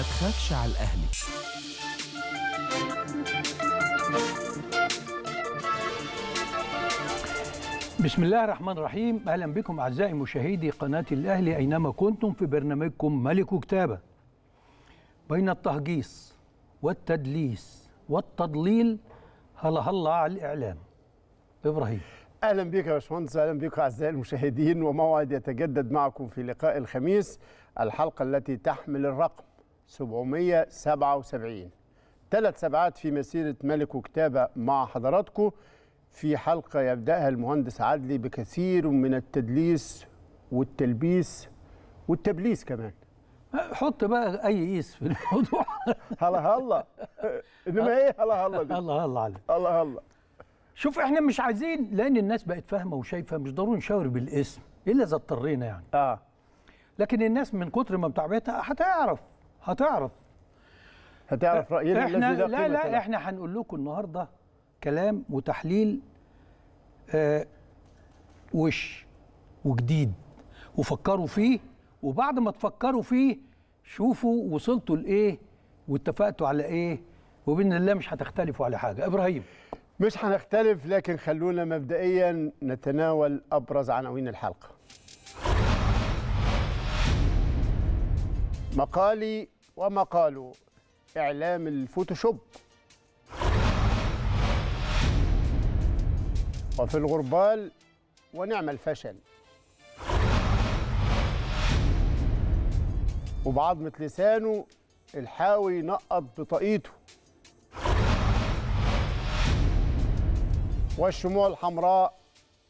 ما تخافش على الأهلي بسم الله الرحمن الرحيم أهلا بكم أعزائي مشاهدي قناة الأهلي أينما كنتم في برنامجكم ملك كتابة بين التهجيص والتدليس والتضليل هلا هلا على الإعلام إبراهيم اهلا بك يا باشمهندس اهلا بكم اعزائي المشاهدين وموعد يتجدد معكم في لقاء الخميس الحلقه التي تحمل الرقم 777 ثلاث سبعات في مسيرة ملك وكتابة مع حضراتكم في حلقة يبدأها المهندس عدلي بكثير من التدليس والتلبيس والتبليس كمان حط بقى اي قيس في الموضوع هلا هلا انما هي إيه هلا هلا دي هلا هلا عليك هلا هلا شوف احنا مش عايزين لان الناس بقت فاهمه وشايفه مش ضروري نشاور بالاسم الا اذا اضطرينا يعني اه لكن الناس من كتر ما بتعبتها هتعرف هتعرف هتعرف راينا احنا لا لا احنا هنقول لكم النهارده كلام وتحليل آه وش وجديد وفكروا فيه وبعد ما تفكروا فيه شوفوا وصلتوا لايه واتفقتوا على ايه وباذن الله مش هتختلفوا على حاجه ابراهيم مش هنختلف لكن خلونا مبدئيا نتناول ابرز عناوين الحلقه مقالي ومقالو إعلام الفوتوشوب وفي الغربال ونعم الفشل وبعظمة لسانه الحاوي ينقط بطاقيته والشموع الحمراء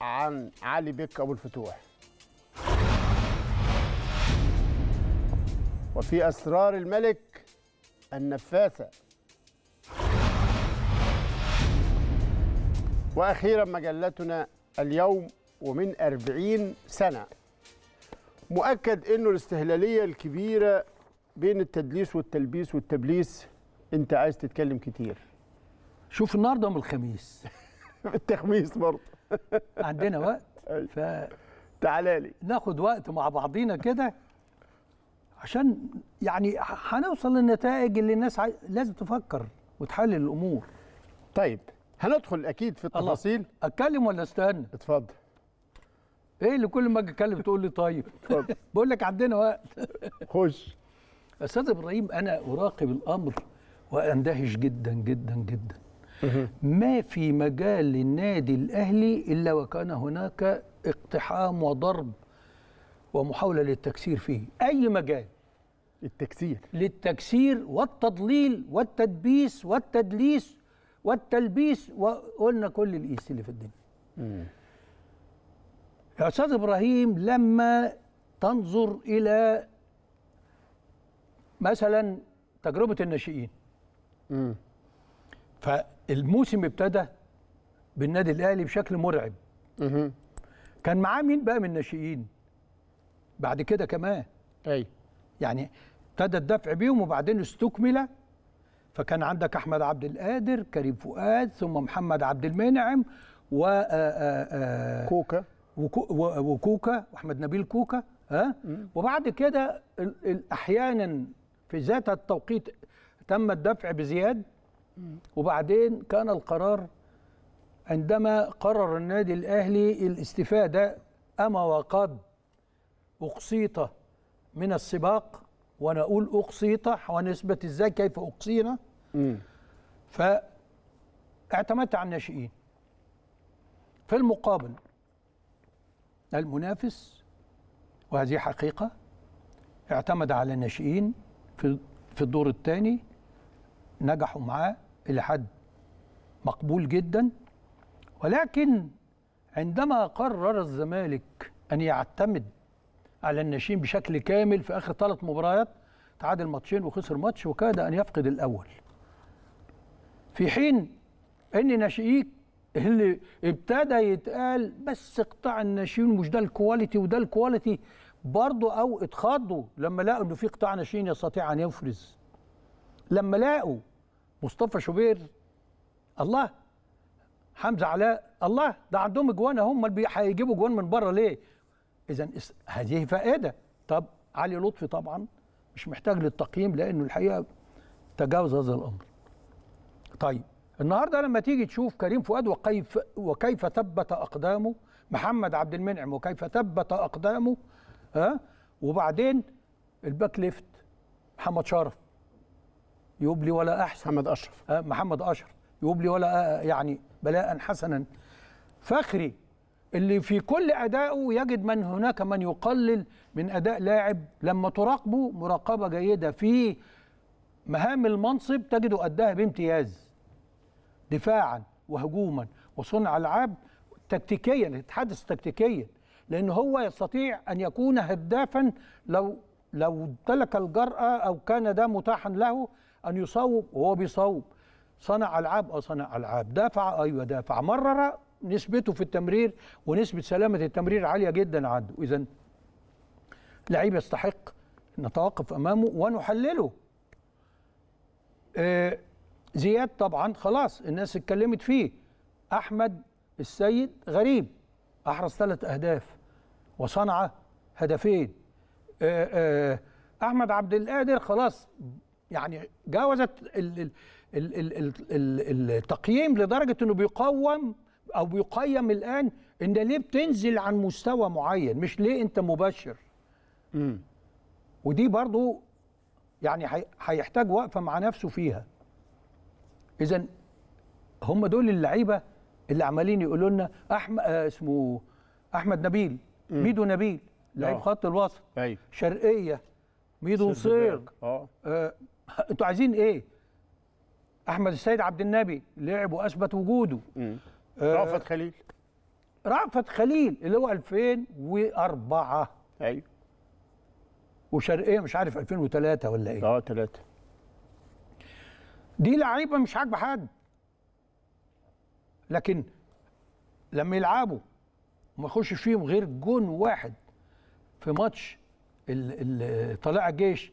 عن علي بك أبو الفتوح وفي أسرار الملك النفاثة وأخيرا مجلتنا اليوم ومن أربعين سنة مؤكد أنه الاستهلالية الكبيرة بين التدليس والتلبيس والتبليس أنت عايز تتكلم كتير شوف النهاردة من الخميس التخميس برضه عندنا وقت ف تعالى لي ناخد وقت مع بعضينا كده عشان يعني هنوصل للنتائج اللي الناس عاي... لازم تفكر وتحلل الامور طيب هندخل اكيد في التفاصيل اتكلم ولا استنى اتفضل ايه اللي كل ما اجي اتكلم تقول لي طيب اتفضل بقول لك عندنا وقت خش استاذ ابراهيم انا اراقب الامر واندهش جدا جدا جدا ما في مجال للنادي الاهلي الا وكان هناك اقتحام وضرب ومحاولة للتكسير فيه أي مجال التكسير للتكسير والتضليل والتدبيس والتدليس والتلبيس وقلنا كل الإيس اللي في الدنيا يا أستاذ إبراهيم لما تنظر إلى مثلا تجربة الناشئين مم. فالموسم ابتدى بالنادي الأهلي بشكل مرعب مم. كان معاه مين بقى من الناشئين؟ بعد كده كمان اي يعني ابتدى الدفع بيهم وبعدين استكمل فكان عندك احمد عبد القادر كريم فؤاد ثم محمد عبد المنعم و آه، آه، آه، كوكا وكوكا واحمد نبيل كوكا ها وبعد كده احيانا في ذات التوقيت تم الدفع بزياد وبعدين كان القرار عندما قرر النادي الاهلي الاستفاده اما وقد أقسيطة من السباق وأنا أقول أقسيطة ونسبة إزاي كيف أقسينا فاعتمدت على الناشئين في المقابل المنافس وهذه حقيقة اعتمد على الناشئين في في الدور الثاني نجحوا معاه إلى حد مقبول جدا ولكن عندما قرر الزمالك أن يعتمد على الناشئين بشكل كامل في اخر ثلاث مباريات تعادل ماتشين وخسر ماتش وكاد ان يفقد الاول في حين ان ناشئيك اللي ابتدى يتقال بس قطاع الناشئين مش ده الكواليتي وده الكواليتي برضه او اتخضوا لما لقوا انه في قطاع ناشئين يستطيع ان يفرز لما لقوا مصطفى شوبير الله حمزه علاء الله ده عندهم اجوان هم اللي هيجيبوا اجوان من بره ليه اذا هذه فائده طب علي لطفي طبعا مش محتاج للتقييم لانه الحقيقه تجاوز هذا الامر طيب النهارده لما تيجي تشوف كريم فؤاد وكيف وكيف ثبت اقدامه محمد عبد المنعم وكيف ثبت اقدامه ها وبعدين الباك ليفت محمد شرف يبلي ولا احسن محمد اشرف محمد اشرف يبلي ولا يعني بلاء حسنا فخري اللي في كل أدائه يجد من هناك من يقلل من أداء لاعب لما تراقبه مراقبة جيدة في مهام المنصب تجده أداها بامتياز دفاعا وهجوما وصنع ألعاب تكتيكيا يتحدث تكتيكيا لأن هو يستطيع أن يكون هدافا لو لو امتلك الجرأة أو كان ده متاحا له أن يصوب وهو بيصوب صنع ألعاب أو آه صنع ألعاب دافع أيوة دافع مرر نسبته في التمرير ونسبه سلامه التمرير عاليه جدا عنده اذا لعيب يستحق نتوقف امامه ونحلله آه، زياد طبعا خلاص الناس اتكلمت فيه احمد السيد غريب احرز ثلاث اهداف وصنع هدفين آه، آه، احمد عبد القادر خلاص يعني جاوزت التقييم لدرجه انه بيقوم او يقيم الان ان ليه بتنزل عن مستوى معين مش ليه انت مبشر م. ودي برضو يعني هيحتاج وقفه مع نفسه فيها اذا هم دول اللعيبه اللي عمالين يقولوا لنا احمد آه، اسمه احمد نبيل م. ميدو نبيل لعيب آه. خط الوسط أيوه. شرقيه ميدو نصير اه, آه، انتوا عايزين ايه احمد السيد عبد النبي لعب واثبت وجوده م. آه، رأفت خليل رأفت خليل اللي هو 2004 ايوه وشرقيه مش عارف 2003 ولا ايه اه 3 دي لعيبه مش عاجبه حد لكن لما يلعبوا وما يخشش فيهم غير جون واحد في ماتش طلائع الجيش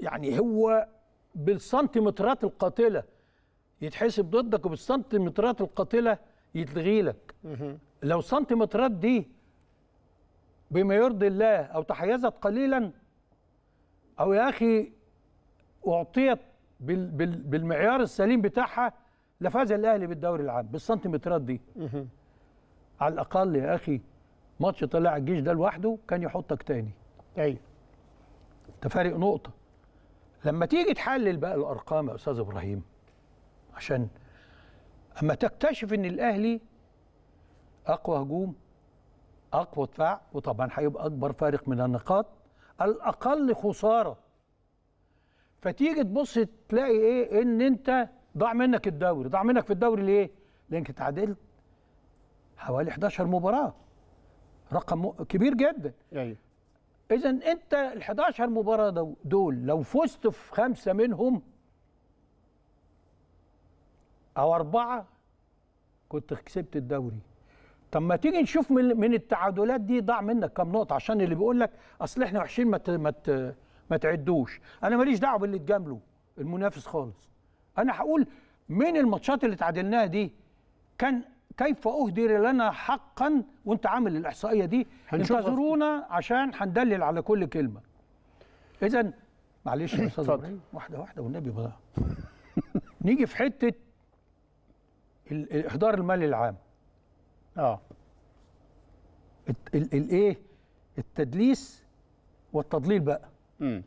يعني هو بالسنتيمترات القاتله يتحسب ضدك وبالسنتيمترات القاتله يتلغي لك لو السنتيمترات دي بما يرضي الله او تحيزت قليلا او يا اخي اعطيت بال بال بالمعيار السليم بتاعها لفاز الاهلي بالدوري العام بالسنتيمترات دي على الاقل يا اخي ماتش طلع الجيش ده لوحده كان يحطك تاني ايوه تفارق نقطه لما تيجي تحلل بقى الارقام يا استاذ ابراهيم عشان اما تكتشف ان الاهلي اقوى هجوم اقوى دفاع وطبعا هيبقى اكبر فارق من النقاط الاقل خساره فتيجي تبص تلاقي ايه ان انت ضاع منك الدوري ضاع منك في الدوري ليه لانك اتعادلت حوالي 11 مباراه رقم كبير جدا ايوه اذا انت ال 11 مباراه دول لو فزت في خمسه منهم او اربعه كنت كسبت الدوري طب ما تيجي نشوف من, من التعادلات دي ضاع منك كام نقطه عشان اللي بيقول لك اصل احنا وحشين ما ما ما تعدوش انا ماليش دعوه باللي اتجامله المنافس خالص انا هقول من الماتشات اللي تعادلناها دي كان كيف اهدر لنا حقا وانت عامل الاحصائيه دي انتظرونا عشان هندلل على كل كلمه اذا معلش يا استاذ واحده واحده والنبي بقى نيجي في حته الاهدار المالي العام اه الايه التدليس والتضليل بقى امم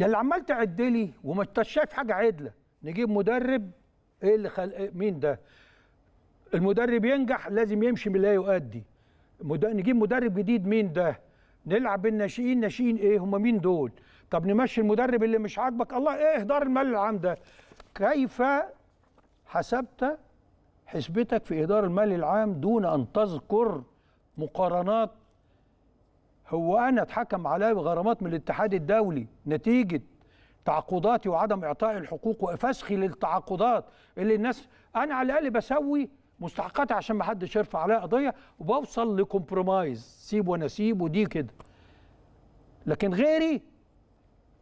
يا اللي عمال تعد لي وما انتش شايف حاجه عدله نجيب مدرب ايه اللي خل... إيه، مين ده المدرب ينجح لازم يمشي من لا يؤدي مد... نجيب مدرب جديد مين ده نلعب بالناشئين ناشئين ايه هم مين دول طب نمشي المدرب اللي مش عاجبك الله ايه اهدار المال العام ده كيف حسبت حسبتك في إدارة المال العام دون أن تذكر مقارنات هو أنا اتحكم عليا بغرامات من الاتحاد الدولي نتيجة تعاقداتي وعدم إعطاء الحقوق وفسخي للتعاقدات اللي الناس أنا على الأقل بسوي مستحقاتي عشان ما حدش يرفع عليا قضية وبوصل لكمبرومايز سيب وأنا ودي كده لكن غيري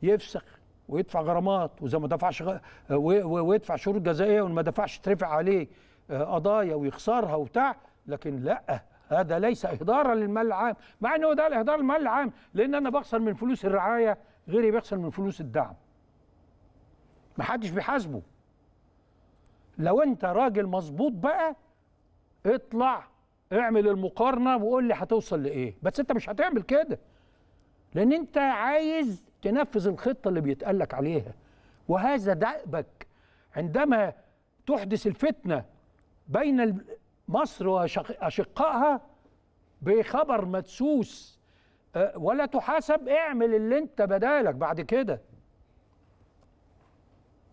يفسخ ويدفع غرامات وإذا ما دفعش غ... ويدفع شروط جزائيه وما دفعش ترفع عليه آه، قضايا ويخسرها وبتاع لكن لا هذا ليس اهدارا للمال العام مع ان هو ده الاهدار المال العام لان انا بخسر من فلوس الرعايه غيري بيخسر من فلوس الدعم محدش بيحاسبه لو انت راجل مظبوط بقى اطلع اعمل المقارنه وقول لي هتوصل لايه بس انت مش هتعمل كده لان انت عايز تنفذ الخطه اللي بيتقالك عليها وهذا دأبك عندما تحدث الفتنه بين مصر واشقائها بخبر مدسوس أه، ولا تحاسب اعمل اللي انت بدالك بعد كده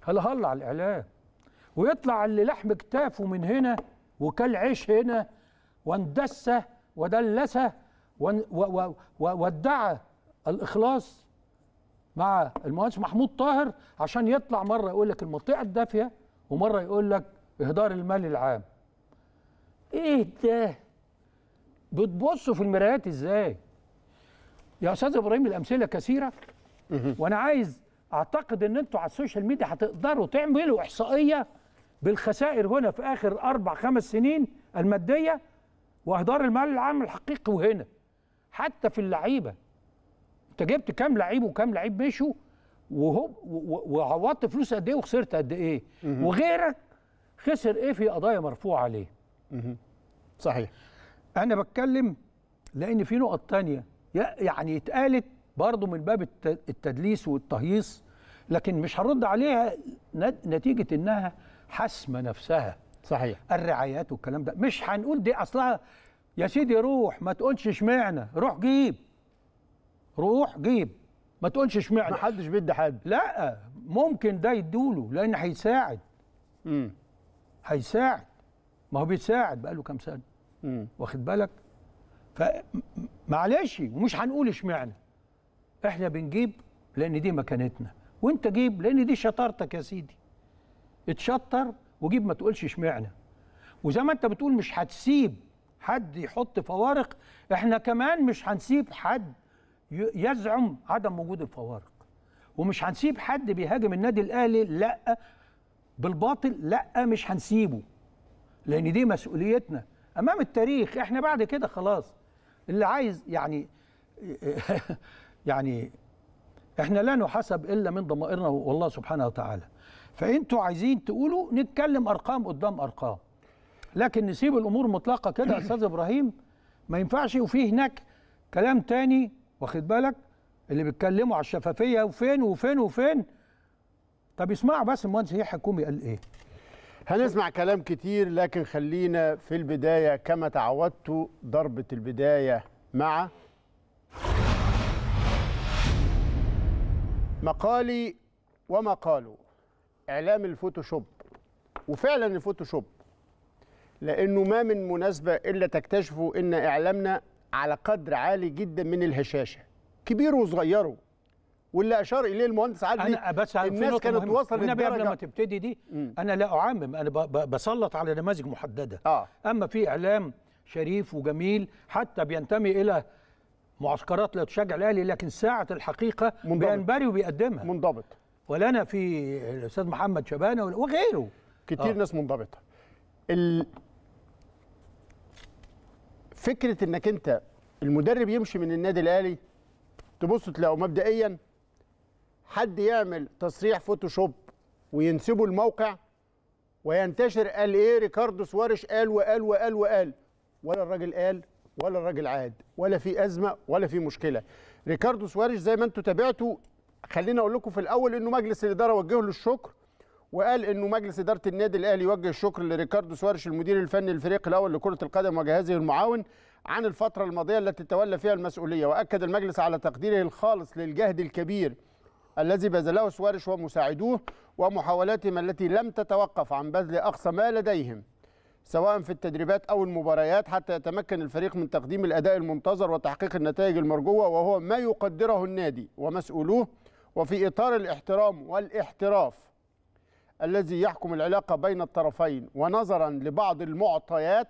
هلا هلا على الاعلام ويطلع اللي لحم كتافه من هنا وكل عيش هنا واندسه ودلسه وادعى الاخلاص مع المهندس محمود طاهر عشان يطلع مره يقول لك المنطقه الدافيه ومره يقول لك اهدار المال العام ايه ده بتبصوا في المرايات ازاي يا استاذ ابراهيم الامثله كثيره وانا عايز اعتقد ان انتوا على السوشيال ميديا هتقدروا تعملوا احصائيه بالخسائر هنا في اخر اربع خمس سنين الماديه واهدار المال العام الحقيقي وهنا حتى في اللعيبه انت جبت كام لعيب وكام لعيب مشوا وهو وعوضت فلوس قد ايه وخسرت قد ايه وغيرك خسر ايه في قضايا مرفوعه عليه صحيح انا بتكلم لان في نقط تانية يعني اتقالت برضه من باب التدليس والتهييص لكن مش هرد عليها نتيجه انها حاسمه نفسها صحيح الرعايات والكلام ده مش هنقول دي اصلها يا سيدي روح ما تقولش اشمعنى روح جيب روح جيب ما تقولش اشمعنى محدش بيدي حد لا ممكن ده يدوله لان هيساعد امم هيساعد ما هو بيتساعد بقاله كام سنه واخد بالك فمعلش ومش هنقول اشمعنى احنا بنجيب لان دي مكانتنا وانت جيب لان دي شطارتك يا سيدي اتشطر وجيب ما تقولش اشمعنى وزي ما انت بتقول مش هتسيب حد يحط فوارق احنا كمان مش هنسيب حد يزعم عدم وجود الفوارق ومش هنسيب حد بيهاجم النادي الاهلي لا بالباطل لا مش هنسيبه لان دي مسؤوليتنا امام التاريخ احنا بعد كده خلاص اللي عايز يعني يعني احنا لا نحاسب الا من ضمائرنا والله سبحانه وتعالى فانتوا عايزين تقولوا نتكلم ارقام قدام ارقام لكن نسيب الامور مطلقه كده استاذ ابراهيم ما ينفعش وفي هناك كلام تاني واخد بالك اللي بيتكلموا على الشفافيه وفين وفين وفين طب اسمعوا بس المهندس يحيى حكومي قال ايه هنسمع كلام كتير لكن خلينا في البداية كما تعودت ضربة البداية مع مقالي وما قالوا إعلام الفوتوشوب وفعلا الفوتوشوب لأنه ما من مناسبة إلا تكتشفوا إن إعلامنا على قدر عالي جدا من الهشاشة كبير وصغيره واللي اشار اليه المهندس عدلي انا بس الناس كانت وصلت النبي قبل ما تبتدي دي م. انا لا اعمم انا بسلط على نماذج محدده آه. اما في اعلام شريف وجميل حتى بينتمي الى معسكرات لا تشجع الاهلي لكن ساعه الحقيقه منضبط. بينبري وبيقدمها منضبط ولنا في الاستاذ محمد شبانه وغيره كتير آه. ناس منضبطه ال... فكره انك انت المدرب يمشي من النادي الاهلي تبص تلاقوا مبدئيا حد يعمل تصريح فوتوشوب وينسبه الموقع وينتشر قال ايه ريكاردو سوارش قال وقال وقال وقال ولا الراجل قال ولا الراجل عاد ولا في ازمه ولا في مشكله ريكاردو سوارش زي ما انتم تابعتوا خليني اقول لكم في الاول انه مجلس الاداره وجه له الشكر وقال انه مجلس اداره النادي الاهلي يوجه الشكر لريكاردو سوارش المدير الفني للفريق الاول لكره القدم وجهازه المعاون عن الفتره الماضيه التي تولى فيها المسؤوليه واكد المجلس على تقديره الخالص للجهد الكبير الذي بذله سوارش ومساعدوه ومحاولاتهم التي لم تتوقف عن بذل أقصى ما لديهم سواء في التدريبات أو المباريات حتى يتمكن الفريق من تقديم الأداء المنتظر وتحقيق النتائج المرجوة وهو ما يقدره النادي ومسؤولوه وفي إطار الاحترام والاحتراف الذي يحكم العلاقة بين الطرفين ونظرا لبعض المعطيات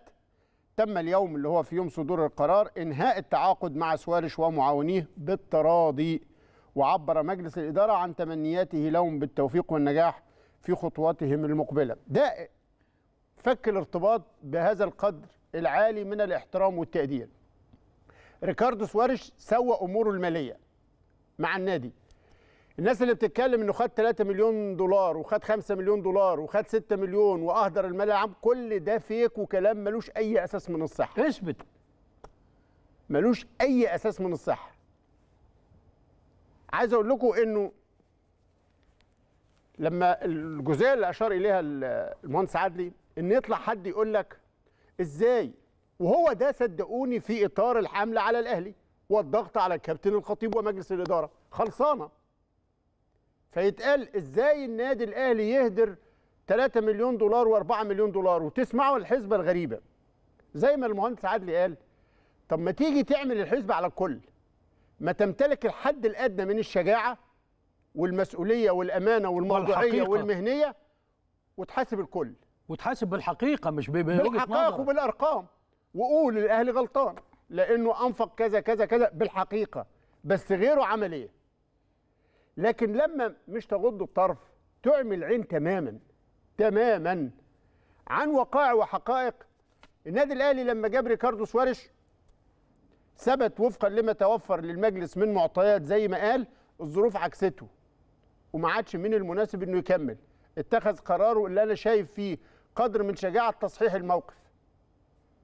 تم اليوم اللي هو في يوم صدور القرار إنهاء التعاقد مع سوارش ومعاونيه بالتراضي وعبر مجلس الإدارة عن تمنياته لهم بالتوفيق والنجاح في خطواتهم المقبلة ده فك الارتباط بهذا القدر العالي من الاحترام والتقدير ريكاردو سوارش سوى أموره المالية مع النادي الناس اللي بتتكلم انه خد 3 مليون دولار وخد 5 مليون دولار وخد 6 مليون واهدر المال العام كل ده فيك وكلام ملوش اي اساس من الصحه اثبت ملوش اي اساس من الصحه عايز اقول لكم انه لما الجزئيه اللي اشار اليها المهندس عدلي ان يطلع حد يقول لك ازاي وهو ده صدقوني في اطار الحمله على الاهلي والضغط على الكابتن الخطيب ومجلس الاداره خلصانه فيتقال ازاي النادي الاهلي يهدر 3 مليون دولار و4 مليون دولار وتسمعوا الحسبه الغريبه زي ما المهندس عدلي قال طب ما تيجي تعمل الحسبه على الكل ما تمتلك الحد الادنى من الشجاعه والمسؤوليه والامانه والموضوعيه والمهنيه وتحاسب الكل وتحاسب بالحقيقه مش بالحقائق وبالارقام وقول الاهلي غلطان لانه انفق كذا كذا كذا بالحقيقه بس غيره عمليه لكن لما مش تغض الطرف تعمي العين تماما تماما عن وقائع وحقائق النادي الاهلي لما جاب ريكاردو سواريش ثبت وفقا لما توفر للمجلس من معطيات زي ما قال الظروف عكسته وما عادش من المناسب انه يكمل اتخذ قراره اللي انا شايف فيه قدر من شجاعه تصحيح الموقف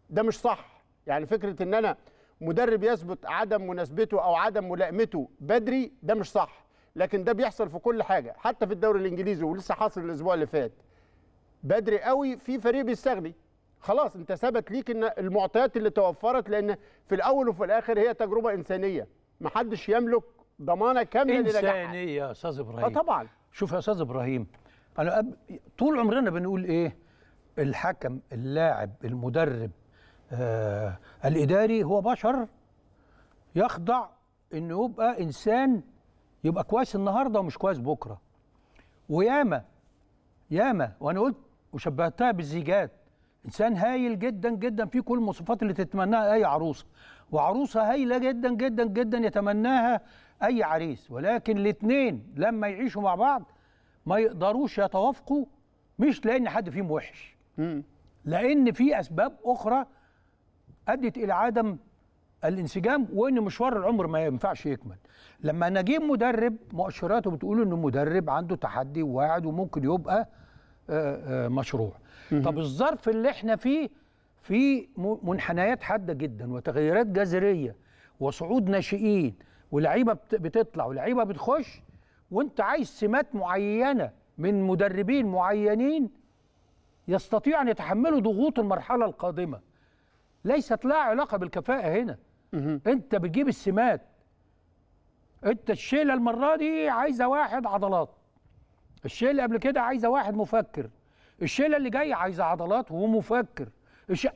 ده مش صح يعني فكره ان انا مدرب يثبت عدم مناسبته او عدم ملائمته بدري ده مش صح لكن ده بيحصل في كل حاجه حتى في الدوري الانجليزي ولسه حاصل الاسبوع اللي فات بدري قوي في فريق بيستغني خلاص انت ثبت ليك ان المعطيات اللي توفرت لان في الاول وفي الاخر هي تجربه انسانيه محدش يملك ضمانه كامله لنجاحها انسانيه يا استاذ ابراهيم اه طبعا شوف يا استاذ ابراهيم انا أب... طول عمرنا بنقول ايه الحكم اللاعب المدرب آه الاداري هو بشر يخضع انه يبقى انسان يبقى كويس النهارده ومش كويس بكره وياما ياما وانا قلت وشبهتها بالزيجات انسان هايل جدا جدا في كل المواصفات اللي تتمناها اي عروسه وعروسه هايله جدا جدا جدا يتمناها اي عريس ولكن الاثنين لما يعيشوا مع بعض ما يقدروش يتوافقوا مش لان حد فيهم وحش لان في اسباب اخرى ادت الى عدم الانسجام وان مشوار العمر ما ينفعش يكمل لما نجيب مدرب مؤشراته بتقول ان المدرب عنده تحدي وواعد وممكن يبقى آه، آه، مشروع طب الظرف اللي احنا فيه في منحنيات حاده جدا وتغيرات جذريه وصعود ناشئين ولعيبه بتطلع ولعيبه بتخش وانت عايز سمات معينه من مدربين معينين يستطيع ان يتحملوا ضغوط المرحله القادمه ليست لها علاقه بالكفاءه هنا انت بتجيب السمات انت الشيله المره دي عايزه واحد عضلات الشيله قبل كده عايزه واحد مفكر الشيله اللي جايه عايزه عضلات ومفكر الش...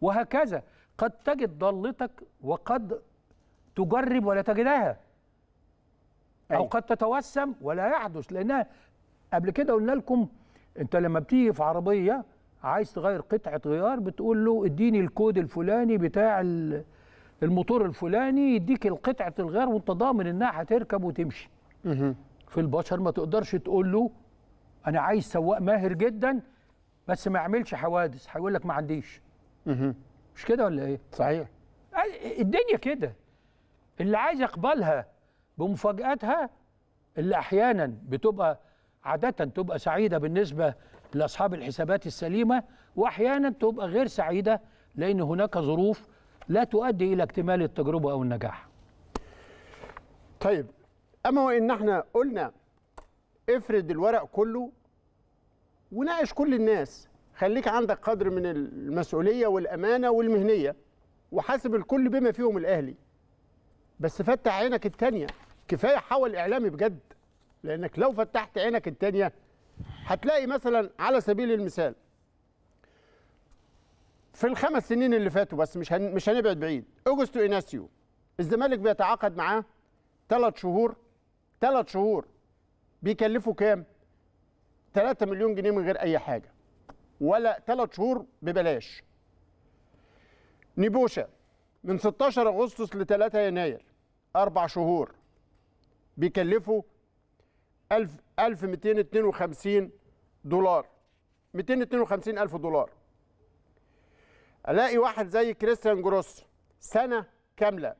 وهكذا قد تجد ضالتك وقد تجرب ولا تجدها أي. او أيوة. قد تتوسم ولا يحدث لانها قبل كده قلنا لكم انت لما بتيجي في عربيه عايز تغير قطعه غيار بتقول له اديني الكود الفلاني بتاع الموتور الفلاني يديك قطعه الغيار وانت ضامن انها هتركب وتمشي في البشر ما تقدرش تقول له انا عايز سواق ماهر جدا بس ما يعملش حوادث هيقول لك ما عنديش مش كده ولا ايه صحيح الدنيا كده اللي عايز يقبلها بمفاجاتها اللي احيانا بتبقى عاده تبقى سعيده بالنسبه لاصحاب الحسابات السليمه واحيانا تبقى غير سعيده لان هناك ظروف لا تؤدي الى اكتمال التجربه او النجاح طيب اما وان احنا قلنا افرد الورق كله وناقش كل الناس خليك عندك قدر من المسؤوليه والامانه والمهنيه وحاسب الكل بما فيهم الاهلي بس فتح عينك التانيه كفايه حول اعلامي بجد لانك لو فتحت عينك التانيه هتلاقي مثلا على سبيل المثال في الخمس سنين اللي فاتوا بس مش هن... مش هنبعد بعيد اوجستو ايناسيو الزمالك بيتعاقد معاه ثلاث شهور ثلاث شهور بيكلفه كام؟ 3 مليون جنيه من غير اي حاجه ولا 3 شهور ببلاش نيبوشا من 16 اغسطس ل 3 يناير اربع شهور بيكلفوا 1000 1252 دولار 252 الف دولار الاقي واحد زي كريستيان جروس سنه كامله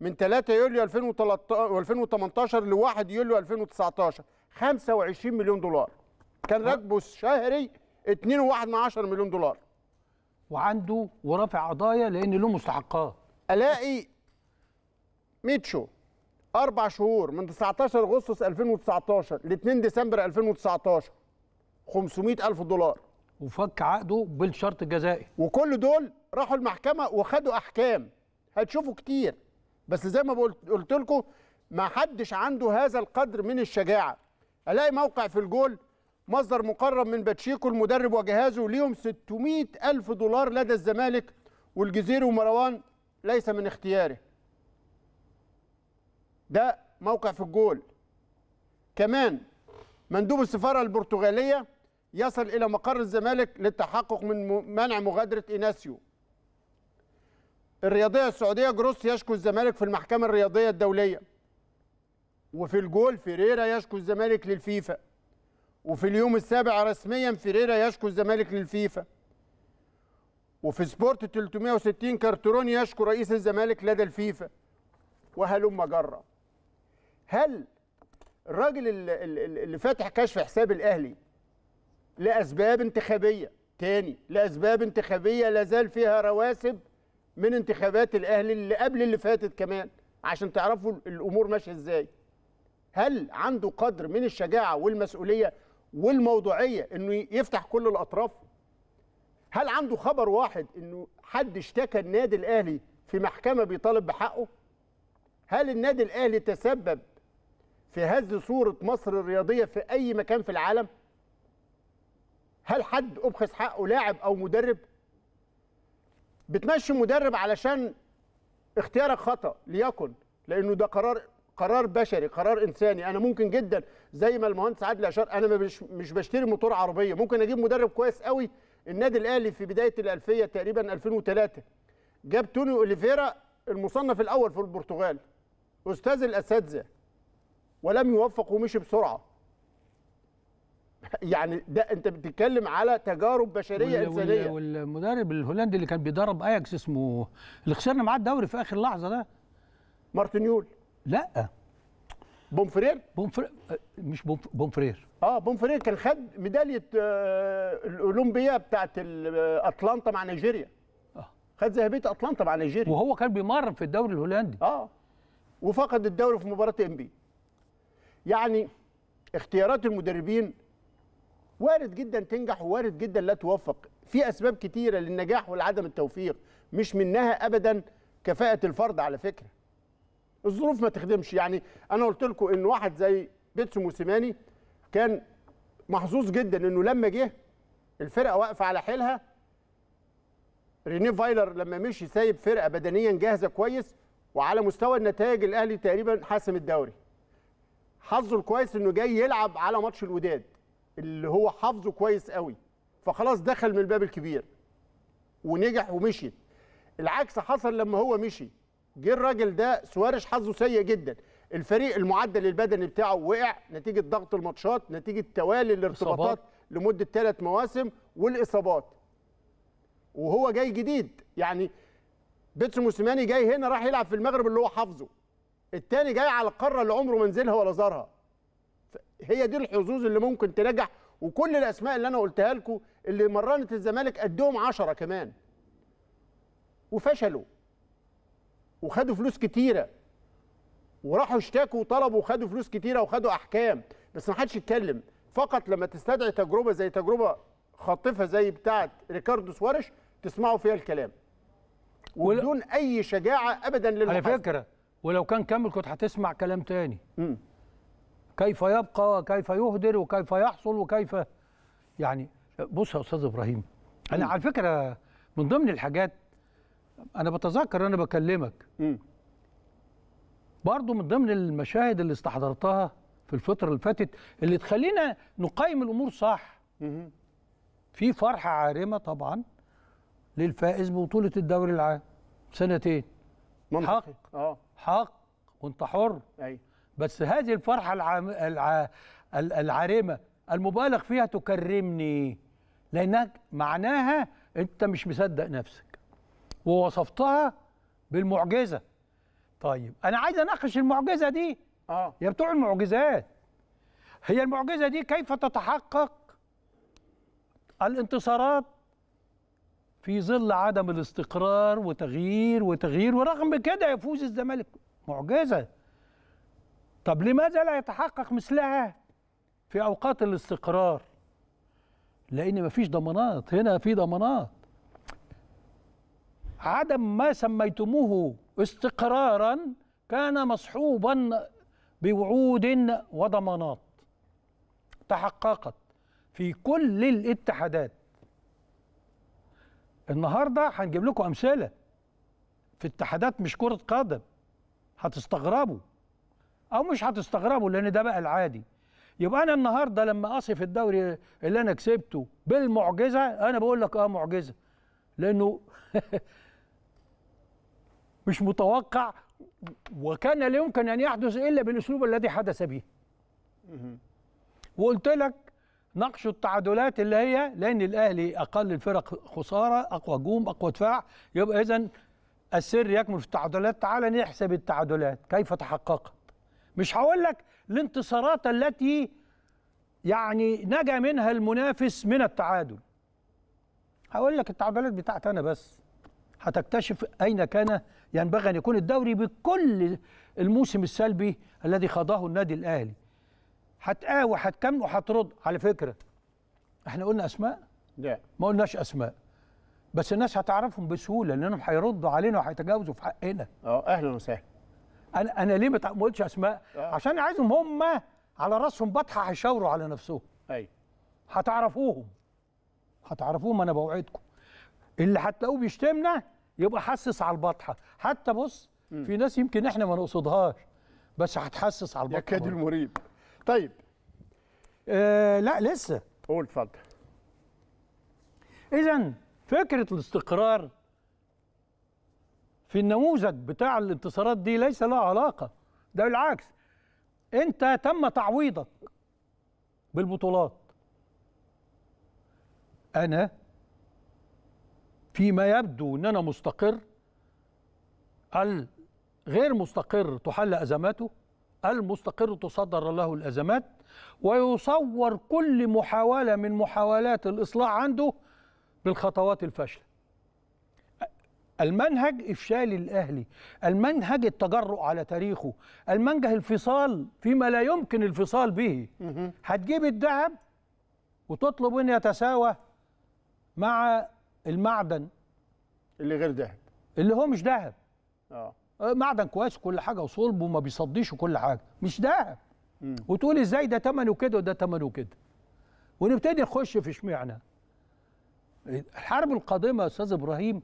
من 3 يوليو 2018 ل 1 يوليو 2019 25 مليون دولار كان راتبه الشهري 2.1 مليون دولار وعنده ورافع قضايا لان له مستحقات الاقي ميتشو اربع شهور من 19 اغسطس 2019 ل 2 ديسمبر 2019 500000 دولار وفك عقده بالشرط الجزائي وكل دول راحوا المحكمه وخدوا احكام هتشوفوا كتير بس زي ما قلت لكم ما حدش عنده هذا القدر من الشجاعه الاقي موقع في الجول مصدر مقرب من باتشيكو المدرب وجهازه ليهم 600 ألف دولار لدى الزمالك والجزيري ومروان ليس من اختياره ده موقع في الجول كمان مندوب السفارة البرتغالية يصل إلى مقر الزمالك للتحقق من منع مغادرة إيناسيو الرياضية السعودية جروس يشكو الزمالك في المحكمة الرياضية الدولية وفي الجول فيريرا يشكو الزمالك للفيفا وفي اليوم السابع رسميا فيريرا يشكو الزمالك للفيفا وفي سبورت 360 كارترون يشكو رئيس الزمالك لدى الفيفا وهلم جرة هل الراجل اللي فاتح كشف حساب الاهلي لاسباب انتخابيه تاني لاسباب انتخابيه لا زال فيها رواسب من انتخابات الاهلي اللي قبل اللي فاتت كمان عشان تعرفوا الامور ماشيه ازاي هل عنده قدر من الشجاعه والمسؤوليه والموضوعيه انه يفتح كل الاطراف هل عنده خبر واحد انه حد اشتكى النادي الاهلي في محكمه بيطالب بحقه هل النادي الاهلي تسبب في هز صوره مصر الرياضيه في اي مكان في العالم هل حد ابخس حقه لاعب او مدرب بتمشي مدرب علشان اختيارك خطا ليكن لانه ده قرار قرار بشري قرار انساني انا ممكن جدا زي ما المهندس عادل اشار انا مش مش بشتري موتور عربيه ممكن اجيب مدرب كويس قوي النادي الاهلي في بدايه الالفيه تقريبا 2003 جاب توني اوليفيرا المصنف الاول في البرتغال استاذ الاساتذه ولم يوفق ومشي بسرعه يعني ده انت بتتكلم على تجارب بشريه وال انسانيه والمدرب الهولندي اللي كان بيدرب اياكس اسمه اللي خسرنا معاه الدوري في اخر لحظه ده مارتينيول لا بومفرير بومفرير مش بومفرير اه بومفرير كان خد ميداليه آه، الاولمبيه بتاعت اتلانتا آه، مع نيجيريا اه خد ذهبيه اتلانتا مع نيجيريا وهو كان بيمرن في الدوري الهولندي اه وفقد الدوري في مباراه ام بي يعني اختيارات المدربين وارد جدا تنجح ووارد جدا لا توفق في اسباب كتيره للنجاح والعدم التوفيق مش منها ابدا كفاءه الفرد على فكره الظروف ما تخدمش يعني انا قلت لكم ان واحد زي بيتسو موسيماني كان محظوظ جدا انه لما جه الفرقه واقفه على حيلها ريني فايلر لما مشي سايب فرقه بدنيا جاهزه كويس وعلى مستوى النتائج الاهلي تقريبا حاسم الدوري حظه الكويس انه جاي يلعب على ماتش الوداد اللي هو حافظه كويس قوي فخلاص دخل من الباب الكبير ونجح ومشي العكس حصل لما هو مشي جه الراجل ده سوارش حظه سيء جدا الفريق المعدل البدني بتاعه وقع نتيجه ضغط الماتشات نتيجه توالي الارتباطات لمده ثلاث مواسم والاصابات وهو جاي جديد يعني بيتسو موسيماني جاي هنا راح يلعب في المغرب اللي هو حافظه التاني جاي على القاره اللي عمره ما نزلها ولا زارها هي دي الحظوظ اللي ممكن تنجح وكل الاسماء اللي انا قلتها لكم اللي مرنت الزمالك قدهم 10 كمان وفشلوا وخدوا فلوس كتيره وراحوا اشتكوا وطلبوا وخدوا فلوس كتيره وخدوا احكام بس ما حدش يتكلم فقط لما تستدعي تجربه زي تجربه خاطفه زي بتاعه ريكاردو سوارش تسمعوا فيها الكلام وبدون اي شجاعه ابدا للمحاسبه على فكره ولو كان كمل كنت هتسمع كلام تاني م. كيف يبقى وكيف يهدر وكيف يحصل وكيف يعني بص يا استاذ ابراهيم انا م. على فكره من ضمن الحاجات انا بتذكر انا بكلمك برضه من ضمن المشاهد اللي استحضرتها في الفتره اللي فاتت اللي تخلينا نقيم الامور صح في فرحه عارمه طبعا للفائز ببطوله الدوري العام سنتين منطقي حق اه حق وانت حر ايوه بس هذه الفرحه العام... الع... العارمه المبالغ فيها تكرمني لانها معناها انت مش مصدق نفسك ووصفتها بالمعجزه طيب انا عايز اناقش المعجزه دي اه يا بتوع المعجزات هي المعجزه دي كيف تتحقق الانتصارات في ظل عدم الاستقرار وتغيير وتغيير ورغم كده يفوز الزمالك معجزه طب لماذا لا يتحقق مثلها في اوقات الاستقرار لان مفيش ضمانات هنا في ضمانات عدم ما سميتموه استقرارا كان مصحوبا بوعود وضمانات تحققت في كل الاتحادات النهارده هنجيب لكم امثله في اتحادات مش كره قدم هتستغربوا او مش هتستغربوا لان ده بقى العادي يبقى انا النهارده لما اصف الدوري اللي انا كسبته بالمعجزه انا بقول لك اه معجزه لانه مش متوقع وكان لا يمكن ان يحدث الا بالاسلوب الذي حدث به. وقلت لك نقش التعادلات اللي هي لان الاهلي اقل الفرق خساره اقوى جوم اقوى دفاع يبقى اذا السر يكمن في التعادلات تعال نحسب التعادلات كيف تحققت مش هقول لك الانتصارات التي يعني نجا منها المنافس من التعادل هقول لك التعادلات بتاعتي انا بس هتكتشف اين كان ينبغي أن يكون الدوري بكل الموسم السلبي الذي خاضه النادي الأهلي هتقاوى هتكمل وهترد على فكرة احنا قلنا أسماء؟ لا ما قلناش أسماء بس الناس هتعرفهم بسهولة لأنهم هيردوا علينا وهيتجاوزوا في حقنا اه أهلا وسهلا أنا أنا ليه ما قلتش أسماء؟ أوه. عشان عايزهم هم على راسهم بطحة هيشاوروا على نفسهم أيوه هتعرفوهم هتعرفوهم أنا بوعدكم اللي هتلاقوه بيشتمنا يبقى حسس على البطحه حتى بص مم. في ناس يمكن احنا ما نقصدهاش بس هتحسس على البطحه يكاد المريب طيب آه لا لسه قول اتفضل اذا فكره الاستقرار في النموذج بتاع الانتصارات دي ليس لها علاقه ده بالعكس انت تم تعويضك بالبطولات انا فيما يبدو ان انا مستقر الغير مستقر تحل أزماته المستقر تصدر له الأزمات ويصور كل محاولة من محاولات الإصلاح عنده بالخطوات الفاشلة المنهج إفشال الأهلي المنهج التجرؤ على تاريخه المنهج الفصال فيما لا يمكن الفصال به هتجيب الذهب وتطلب أن يتساوى مع المعدن اللي غير ذهب اللي هو مش ذهب آه. اه معدن كويس وكل حاجه وصلب وما بيصديش وكل حاجه مش ذهب وتقول ازاي ده ثمنه كده وده ثمنه كده ونبتدي نخش في اشمعنى الحرب القادمه يا استاذ ابراهيم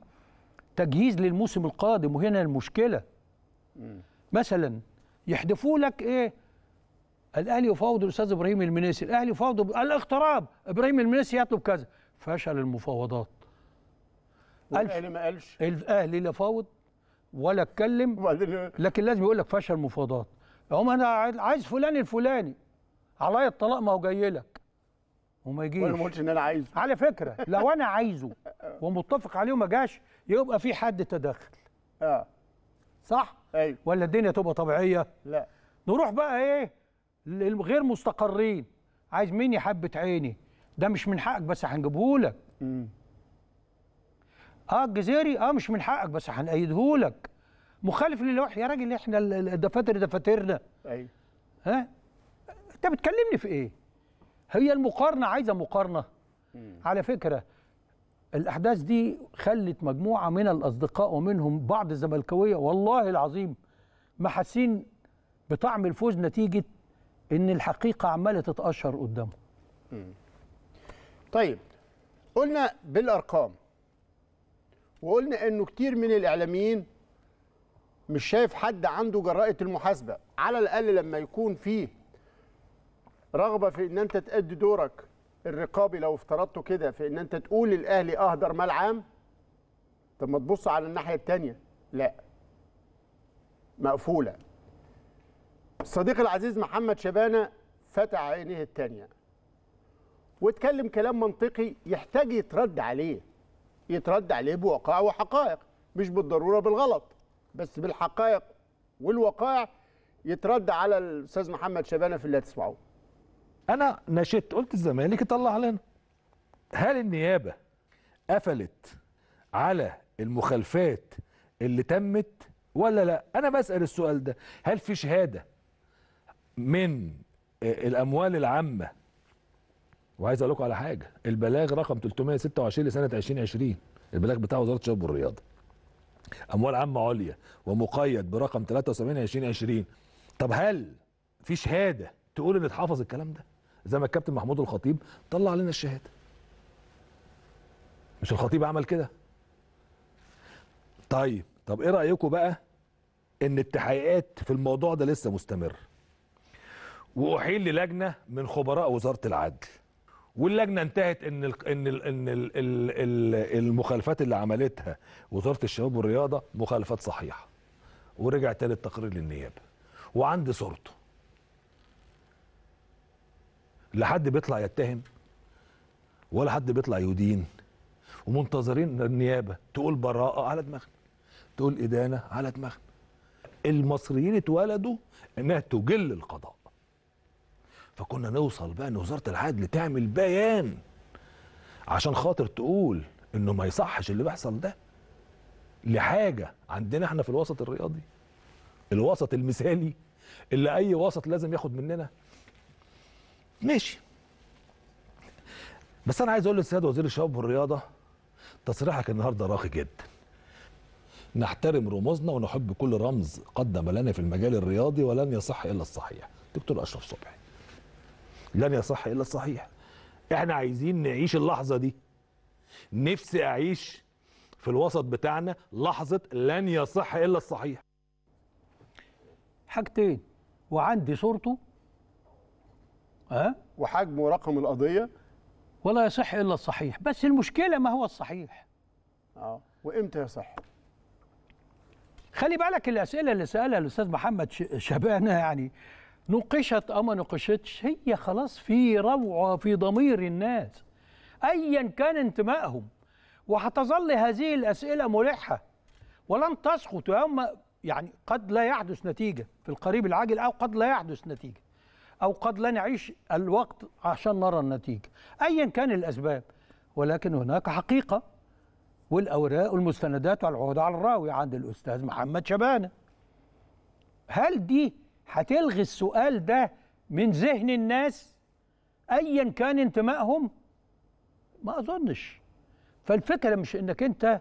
تجهيز للموسم القادم وهنا المشكله مم. مثلا يحدفوا لك ايه الاهلي يفاوض الاستاذ ابراهيم المنيسي الاهلي يفاوض الاغتراب ابراهيم المنيسي يطلب كذا فشل المفاوضات والاهلي ما قالش الاهلي لا فاوض ولا اتكلم لكن لازم يقول لك فشل مفاوضات هم انا عايز فلان الفلاني عليا الطلاق ما هو جاي لك وما يجيش وانا ما قلتش ان انا عايزه على فكره لو انا عايزه ومتفق عليه وما جاش يبقى في حد تدخل اه صح ايوه ولا الدنيا تبقى طبيعيه لا نروح بقى ايه للغير مستقرين عايز مني حبه عيني ده مش من حقك بس هنجيبهولك اه الجزيري اه مش من حقك بس هنأيدهولك مخالف للوحي يا راجل احنا الدفاتر دفاترنا ايوه ها انت بتكلمني في ايه هي المقارنه عايزه مقارنه مم. على فكره الاحداث دي خلت مجموعه من الاصدقاء ومنهم بعض الزملكاويه والله العظيم ما حاسين بطعم الفوز نتيجه ان الحقيقه عماله تتاشر قدامهم طيب قلنا بالارقام وقلنا انه كتير من الاعلاميين مش شايف حد عنده جراءه المحاسبة على الأقل لما يكون فيه رغبة في أن أنت تأدي دورك الرقابي لو افترضته كده في أن أنت تقول الاهلي أهدر مال عام طب ما تبص على الناحية التانية لا مقفولة الصديق العزيز محمد شبانة فتح عينيه التانية واتكلم كلام منطقي يحتاج يترد عليه يترد عليه بوقائع وحقائق مش بالضروره بالغلط بس بالحقائق والوقائع يترد على الاستاذ محمد شبانه في اللي هتسمعوه انا نشدت قلت الزمالك يطلع لنا هل النيابه قفلت على المخالفات اللي تمت ولا لا انا بسال السؤال ده هل في شهاده من آه، الاموال العامه وعايز اقول لكم على حاجه البلاغ رقم 326 لسنه 2020 البلاغ بتاع وزاره الشباب والرياضه اموال عامه عليا ومقيد برقم 73 2020 طب هل في شهاده تقول ان اتحفظ الكلام ده زي ما الكابتن محمود الخطيب طلع لنا الشهاده مش الخطيب عمل كده طيب طب ايه رايكم بقى ان التحقيقات في الموضوع ده لسه مستمر واحيل للجنه من خبراء وزاره العدل واللجنه انتهت ان الـ ان الـ ان الـ المخالفات اللي عملتها وزاره الشباب والرياضه مخالفات صحيحه ورجع تاني التقرير للنيابه وعندي صورته لا حد بيطلع يتهم ولا حد بيطلع يدين ومنتظرين النيابه تقول براءه على دماغنا تقول ادانه على دماغنا المصريين اتولدوا انها تجل القضاء فكنا نوصل بقى ان وزاره العدل تعمل بيان عشان خاطر تقول انه ما يصحش اللي بيحصل ده لحاجه عندنا احنا في الوسط الرياضي الوسط المثالي اللي اي وسط لازم ياخد مننا ماشي بس انا عايز اقول للسيد وزير الشباب والرياضه تصريحك النهارده راقي جدا نحترم رموزنا ونحب كل رمز قدم لنا في المجال الرياضي ولن يصح الا الصحيح دكتور اشرف صبحي لن يصح الا الصحيح احنا عايزين نعيش اللحظه دي نفسي اعيش في الوسط بتاعنا لحظه لن يصح الا الصحيح حاجتين وعندي صورته أه؟ وحجم ورقم القضيه ولا يصح الا الصحيح بس المشكله ما هو الصحيح اه وامتى يصح خلي بالك الاسئله اللي سالها الاستاذ محمد شبانه يعني نقشت أو ما نقشتش هي خلاص في روعة في ضمير الناس أيا كان انتمائهم وهتظل هذه الأسئلة ملحة ولن تسقط يوم يعني قد لا يحدث نتيجة في القريب العاجل أو قد لا يحدث نتيجة أو قد لا نعيش الوقت عشان نرى النتيجة أيا كان الأسباب ولكن هناك حقيقة والأوراق والمستندات والعهود على الراوي عند الأستاذ محمد شبانة هل دي هتلغي السؤال ده من ذهن الناس ايا كان انتمائهم ما اظنش فالفكره مش انك انت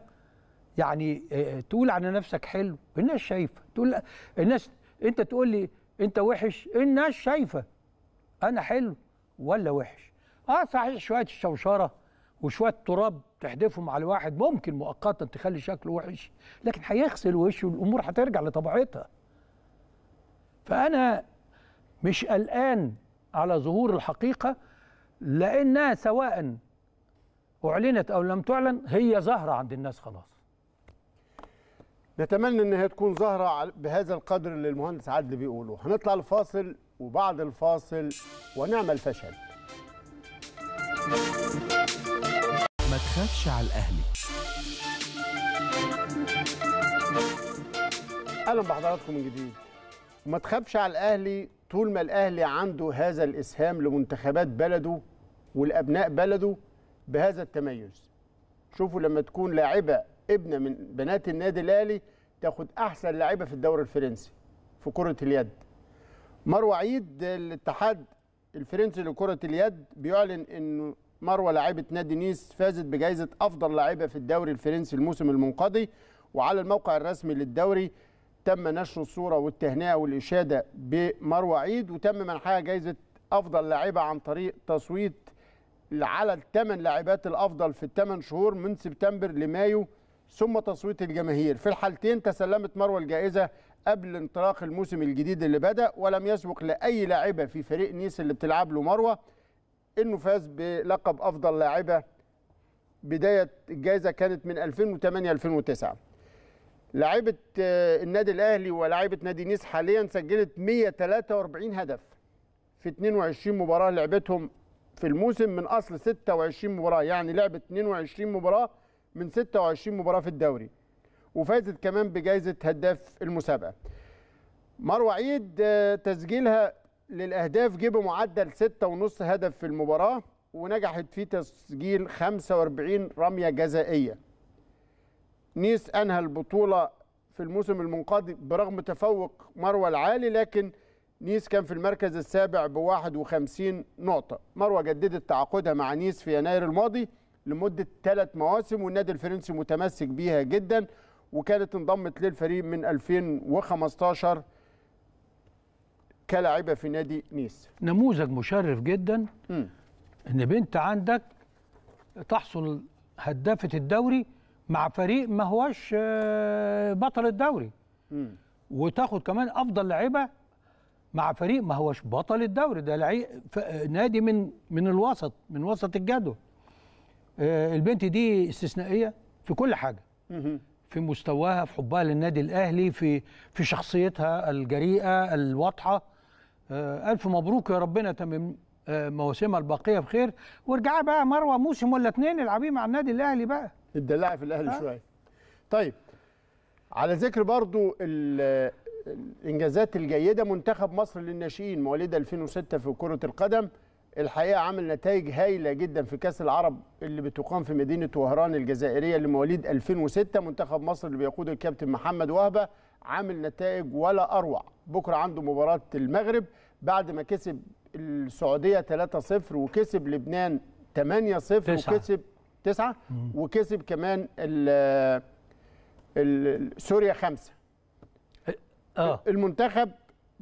يعني آه، آه، تقول على نفسك حلو الناس شايفه تقول الناس انت تقول لي انت وحش الناس شايفه انا حلو ولا وحش اه صحيح شويه الشوشره وشويه تراب تحدفهم على واحد ممكن مؤقتا تخلي شكله وحش لكن هيغسل وشه والامور هترجع لطبيعتها فأنا مش قلقان على ظهور الحقيقة لأنها سواء أعلنت أو لم تعلن هي ظاهرة عند الناس خلاص نتمنى ان هي تكون ظاهره بهذا القدر اللي المهندس عدلي بيقوله هنطلع الفاصل وبعد الفاصل ونعمل فشل ما تخافش على الاهلي اهلا بحضراتكم من جديد وما تخافش على الاهلي طول ما الاهلي عنده هذا الاسهام لمنتخبات بلده والابناء بلده بهذا التميز شوفوا لما تكون لاعبه ابنه من بنات النادي الاهلي تاخد احسن لاعبه في الدوري الفرنسي في كره اليد مروه عيد الاتحاد الفرنسي لكره اليد بيعلن انه مروه لاعبه نادي نيس فازت بجائزه افضل لاعبه في الدوري الفرنسي الموسم المنقضي وعلى الموقع الرسمي للدوري تم نشر الصوره والتهنئه والاشاده بمروى عيد وتم منحها جائزه افضل لاعبه عن طريق تصويت على الثمان لاعبات الافضل في الثمان شهور من سبتمبر لمايو ثم تصويت الجماهير في الحالتين تسلمت مروى الجائزه قبل انطلاق الموسم الجديد اللي بدا ولم يسبق لاي لاعبه في فريق نيس اللي بتلعب له مروى انه فاز بلقب افضل لاعبه بدايه الجائزه كانت من 2008 2009 لعيبه آه، النادي الاهلي ولاعيبه نادي نيس حاليا سجلت 143 هدف في 22 مباراه لعبتهم في الموسم من اصل 26 مباراه يعني لعبت 22 مباراه من 26 مباراه في الدوري وفازت كمان بجائزه هداف المسابقه مروه عيد آه، تسجيلها للاهداف جه بمعدل 6.5 هدف في المباراه ونجحت في تسجيل 45 رميه جزائيه نيس أنهى البطولة في الموسم المنقضي برغم تفوق مروة العالي لكن نيس كان في المركز السابع ب 51 نقطة مروة جددت تعاقدها مع نيس في يناير الماضي لمدة ثلاث مواسم والنادي الفرنسي متمسك بيها جدا وكانت انضمت للفريق من 2015 كلاعبة في نادي نيس نموذج مشرف جدا م. ان بنت عندك تحصل هدافة الدوري مع فريق ما هوش آه، بطل الدوري وتاخد كمان افضل لعيبه مع فريق ما هوش بطل الدوري ده لعيب نادي من من الوسط من وسط الجدول آه، البنت دي استثنائيه في كل حاجه في مستواها في حبها للنادي الاهلي في في شخصيتها الجريئه الواضحه آه، الف مبروك يا ربنا تمام مواسمها الباقيه بخير وارجعي بقى مروه موسم ولا اتنين العبيه مع النادي الاهلي بقى تدلعي في الاهلي شويه طيب على ذكر برضو الانجازات الجيده منتخب مصر للناشئين مواليد 2006 في كره القدم الحقيقه عمل نتائج هايله جدا في كاس العرب اللي بتقام في مدينه وهران الجزائريه لمواليد 2006 منتخب مصر اللي بيقوده الكابتن محمد وهبه عامل نتائج ولا اروع بكره عنده مباراه المغرب بعد ما كسب السعوديه 3-0 وكسب لبنان 8-0 وكسب تسعة وكسب كمان ال ال سوريا خمسة إيه، آه. المنتخب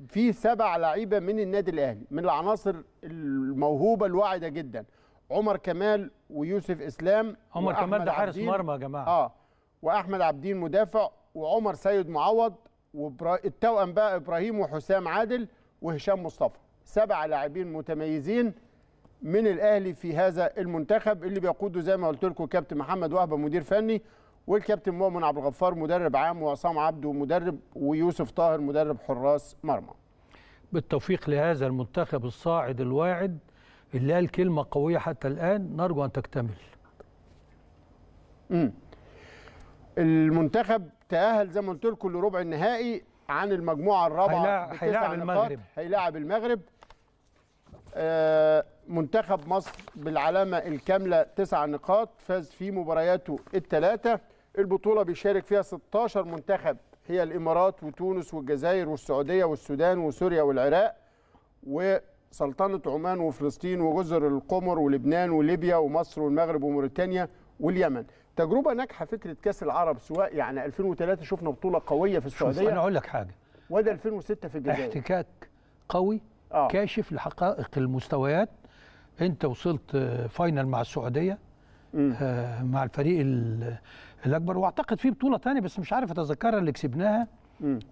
فيه سبع لعيبة من النادي الأهلي من العناصر الموهوبة الواعدة جدا عمر كمال ويوسف إسلام عمر كمال ده حارس مرمى يا جماعة آه وأحمد عبدين مدافع وعمر سيد معوض والتوأم بقى إبراهيم وحسام عادل وهشام مصطفى سبع لاعبين متميزين من الاهلي في هذا المنتخب اللي بيقوده زي ما قلت لكم كابتن محمد وهبه مدير فني والكابتن مؤمن عبد الغفار مدرب عام وعصام عبده مدرب ويوسف طاهر مدرب حراس مرمى بالتوفيق لهذا المنتخب الصاعد الواعد اللي قال كلمه قويه حتى الان نرجو ان تكتمل امم المنتخب تاهل زي ما قلت لكم لربع النهائي عن المجموعه الرابعه هيلاعب المغرب هيلاعب المغرب آه، منتخب مصر بالعلامة الكاملة تسع نقاط فاز في مبارياته الثلاثة البطولة بيشارك فيها 16 منتخب هي الإمارات وتونس والجزائر والسعودية والسودان وسوريا والعراق وسلطنة عمان وفلسطين وجزر القمر ولبنان وليبيا ومصر والمغرب وموريتانيا واليمن تجربة ناجحة فكرة كأس العرب سواء يعني 2003 شفنا بطولة قوية في السعودية أنا أقول لك حاجة وده 2006 في الجزائر احتكاك قوي أوه. كاشف لحقائق المستويات انت وصلت آه، فاينل مع السعوديه آه مع الفريق الاكبر واعتقد في بطوله ثانيه بس مش عارف اتذكرها اللي كسبناها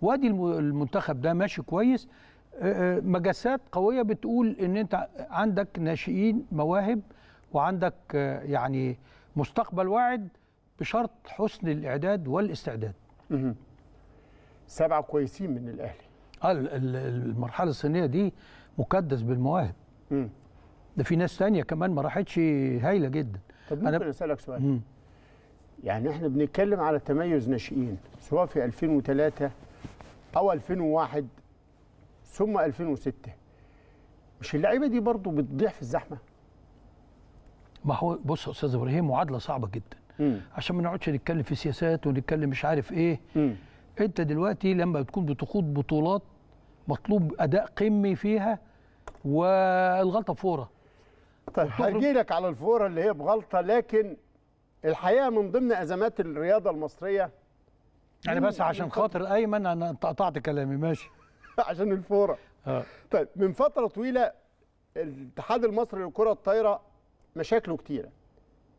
وادي المنتخب ده ماشي كويس آه، آه، مجسات قويه بتقول ان انت عندك ناشئين مواهب وعندك يعني مستقبل واعد بشرط حسن الاعداد والاستعداد سبعه كويسين من الاهلي اه المرحله الصينيه دي مكدس بالمواهب مم. ده في ناس تانية كمان ما راحتش هايله جدا طب ممكن أنا... اسالك سؤال مم. يعني احنا بنتكلم على تميز ناشئين سواء في 2003 او 2001 ثم 2006 مش اللعيبه دي برضو بتضيع في الزحمه ما هو بص يا استاذ ابراهيم معادله صعبه جدا مم. عشان ما نقعدش نتكلم في سياسات ونتكلم مش عارف ايه مم. انت دلوقتي لما بتكون بتخوض بطولات مطلوب اداء قمي فيها والغلطه فوره طيب هجي لك على الفوره اللي هي بغلطه لكن الحقيقه من ضمن ازمات الرياضه المصريه يعني بس عشان خاطر ايمن انا انت قطعت كلامي ماشي عشان الفوره آه. طيب من فتره طويله الاتحاد المصري للكره الطايره مشاكله كتيره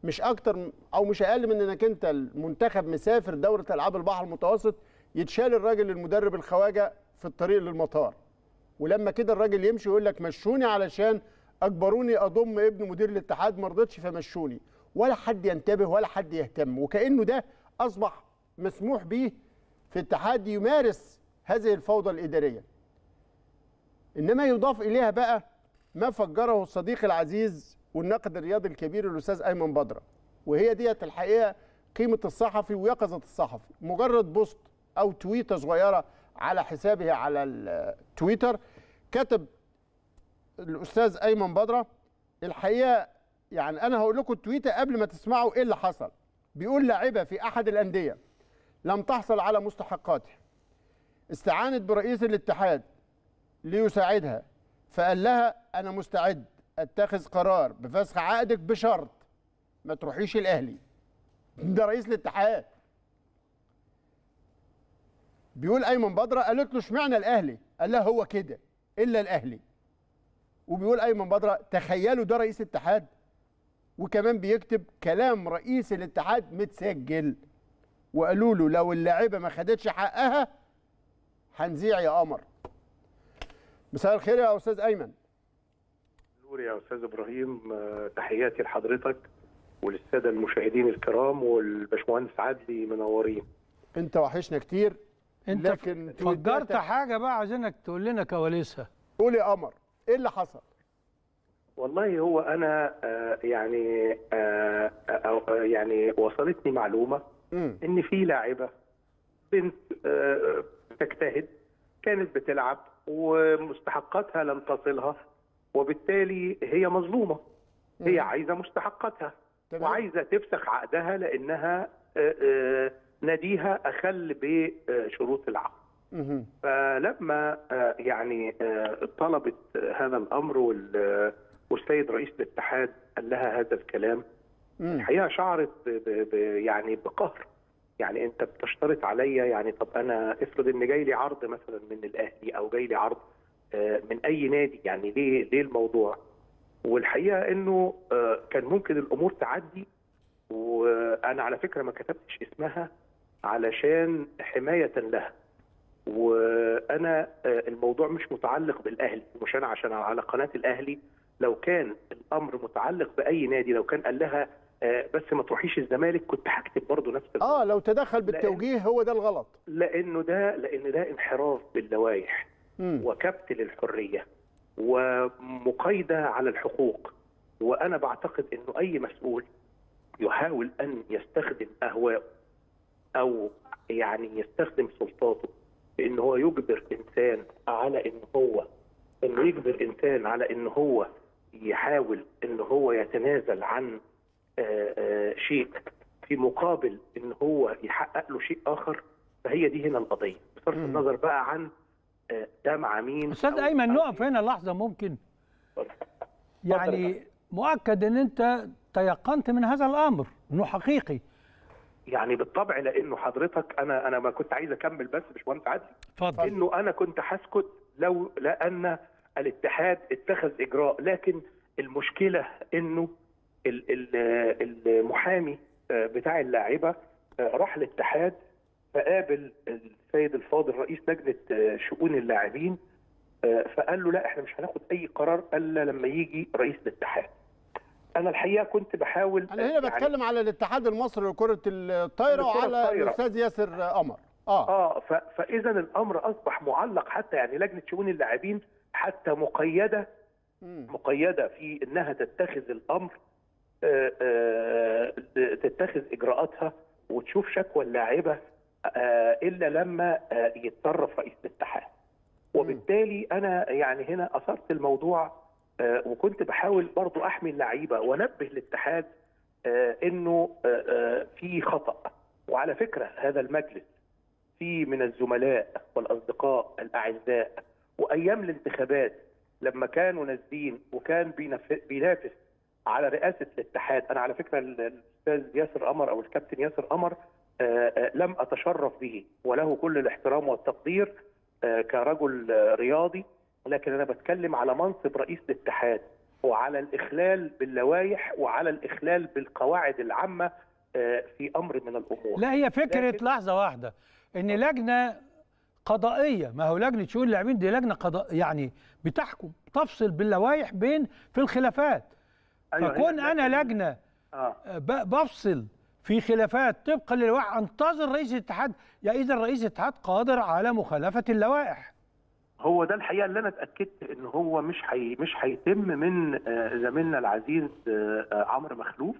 مش اكتر او مش اقل من انك انت المنتخب مسافر دوره العاب البحر المتوسط يتشال الراجل المدرب الخواجه في الطريق للمطار ولما كده الراجل يمشي يقول لك مشوني علشان اجبروني اضم ابن مدير الاتحاد ما رضيتش فمشوني ولا حد ينتبه ولا حد يهتم وكانه ده اصبح مسموح به في اتحاد يمارس هذه الفوضى الاداريه انما يضاف اليها بقى ما فجره الصديق العزيز والناقد الرياضي الكبير الاستاذ ايمن بدره وهي ديت الحقيقه قيمه الصحفي ويقظه الصحفي مجرد بوست او تويته صغيره على حسابه على التويتر كتب الاستاذ ايمن بدره الحقيقه يعني انا هقول لكم التويته قبل ما تسمعوا ايه اللي حصل بيقول لاعبه في احد الانديه لم تحصل على مستحقاتها استعانت برئيس الاتحاد ليساعدها فقال لها انا مستعد اتخذ قرار بفسخ عقدك بشرط ما تروحيش الاهلي ده رئيس الاتحاد بيقول ايمن بدره قالت له اشمعنى الاهلي قال لها هو كده الا الاهلي وبيقول ايمن بدره تخيلوا ده رئيس اتحاد وكمان بيكتب كلام رئيس الاتحاد متسجل وقالوا له لو اللاعيبه ما خدتش حقها هنذيع يا قمر مساء الخير يا استاذ ايمن نور يا استاذ ابراهيم آه، تحياتي لحضرتك وللساده المشاهدين الكرام والباشمهندس عدلي منورين انت وحشنا كتير انت لكن فجرت حاجه بقى عايزينك تقول لنا كواليسها قول يا قمر ايه اللي حصل والله هو انا آه، يعني آه، آه، يعني وصلتني معلومه م. ان في لاعبه بنت تجتهد كانت بتلعب ومستحقاتها لم تصلها وبالتالي هي مظلومه هي عايزه مستحقاتها وعايزه تفسخ عقدها لانها ناديها اخل بشروط العقد فلما آه، يعني آه، طلبت هذا الامر آه، والسيد رئيس الاتحاد قال لها هذا الكلام الحقيقه شعرت يعني بقهر يعني انت بتشترط عليا يعني طب انا افرض ان جاي لي عرض مثلا من الاهلي او جاي لي عرض من اي نادي يعني ليه ليه الموضوع والحقيقه انه كان ممكن الامور تعدي وانا على فكره ما كتبتش اسمها علشان حمايه لها وانا آه، الموضوع مش متعلق بالاهلي مش انا عشان على قناه الاهلي لو كان الامر متعلق باي نادي لو كان قال لها آه، بس ما تروحيش الزمالك كنت هكتب برضه نفس الموضوع. اه لو تدخل بالتوجيه لأن هو ده الغلط لانه ده لان ده انحراف باللوائح وكبت للحريه ومقايده على الحقوق وانا بعتقد انه اي مسؤول يحاول ان يستخدم اهواءه او يعني يستخدم سلطاته بان هو يجبر انسان على ان هو انه يجبر انسان على ان هو يحاول ان هو يتنازل عن آه، آه، شيء في مقابل ان هو يحقق له شيء اخر فهي دي هنا القضيه بصرف النظر بقى عن آه، ده مع مين استاذ ايمن نقف هنا لحظه ممكن يعني مؤكد ان انت تيقنت من هذا الامر انه حقيقي يعني بالطبع لانه حضرتك انا انا ما كنت عايز اكمل بس باشمهندس عدلي اتفضل انه انا كنت هسكت لو لان الاتحاد اتخذ اجراء لكن المشكله انه المحامي آه، بتاع اللاعبه آه، راح الاتحاد فقابل السيد الفاضل رئيس لجنه آه، شؤون اللاعبين فقال له لا احنا مش هناخد اي قرار الا لما يجي رئيس الاتحاد انا الحقيقه كنت بحاول انا هنا يعني بتكلم يعني على الاتحاد المصري لكره الطايره وعلى الاستاذ ياسر قمر اه اه فاذا الامر اصبح معلق حتى يعني لجنه شؤون اللاعبين حتى مقيده مقيده في انها تتخذ الامر آه، آه، تتخذ اجراءاتها وتشوف شكوى اللاعبه آه، الا لما يتطرف رئيس الاتحاد وبالتالي انا يعني هنا اثرت الموضوع آه، وكنت بحاول برضو احمي اللعيبه وانبه الاتحاد آه، انه آه، في خطا وعلى فكره هذا المجلس في من الزملاء والاصدقاء الاعزاء وايام الانتخابات لما كانوا نازلين وكان بينافس على رئاسه الاتحاد انا على فكره الاستاذ ياسر قمر او الكابتن ياسر قمر لم اتشرف به وله كل الاحترام والتقدير كرجل رياضي لكن انا بتكلم على منصب رئيس الاتحاد وعلى الاخلال باللوائح وعلى الاخلال بالقواعد العامه آه، في امر من الامور لا هي فكره لكن... لحظه واحده ان آه. لجنه قضائيه ما هو لجنه شؤون اللاعبين دي لجنه قضاء يعني بتحكم تفصل باللوائح بين في الخلافات أيوة فكون انا لجنه آه. آه، بفصل في خلافات طبقا للوائح انتظر رئيس الاتحاد يا اذا رئيس الاتحاد قادر على مخالفه اللوائح هو ده الحقيقه اللي انا اتاكدت ان هو مش حي مش هيتم من آه، زميلنا العزيز آه، آه، عمرو مخلوف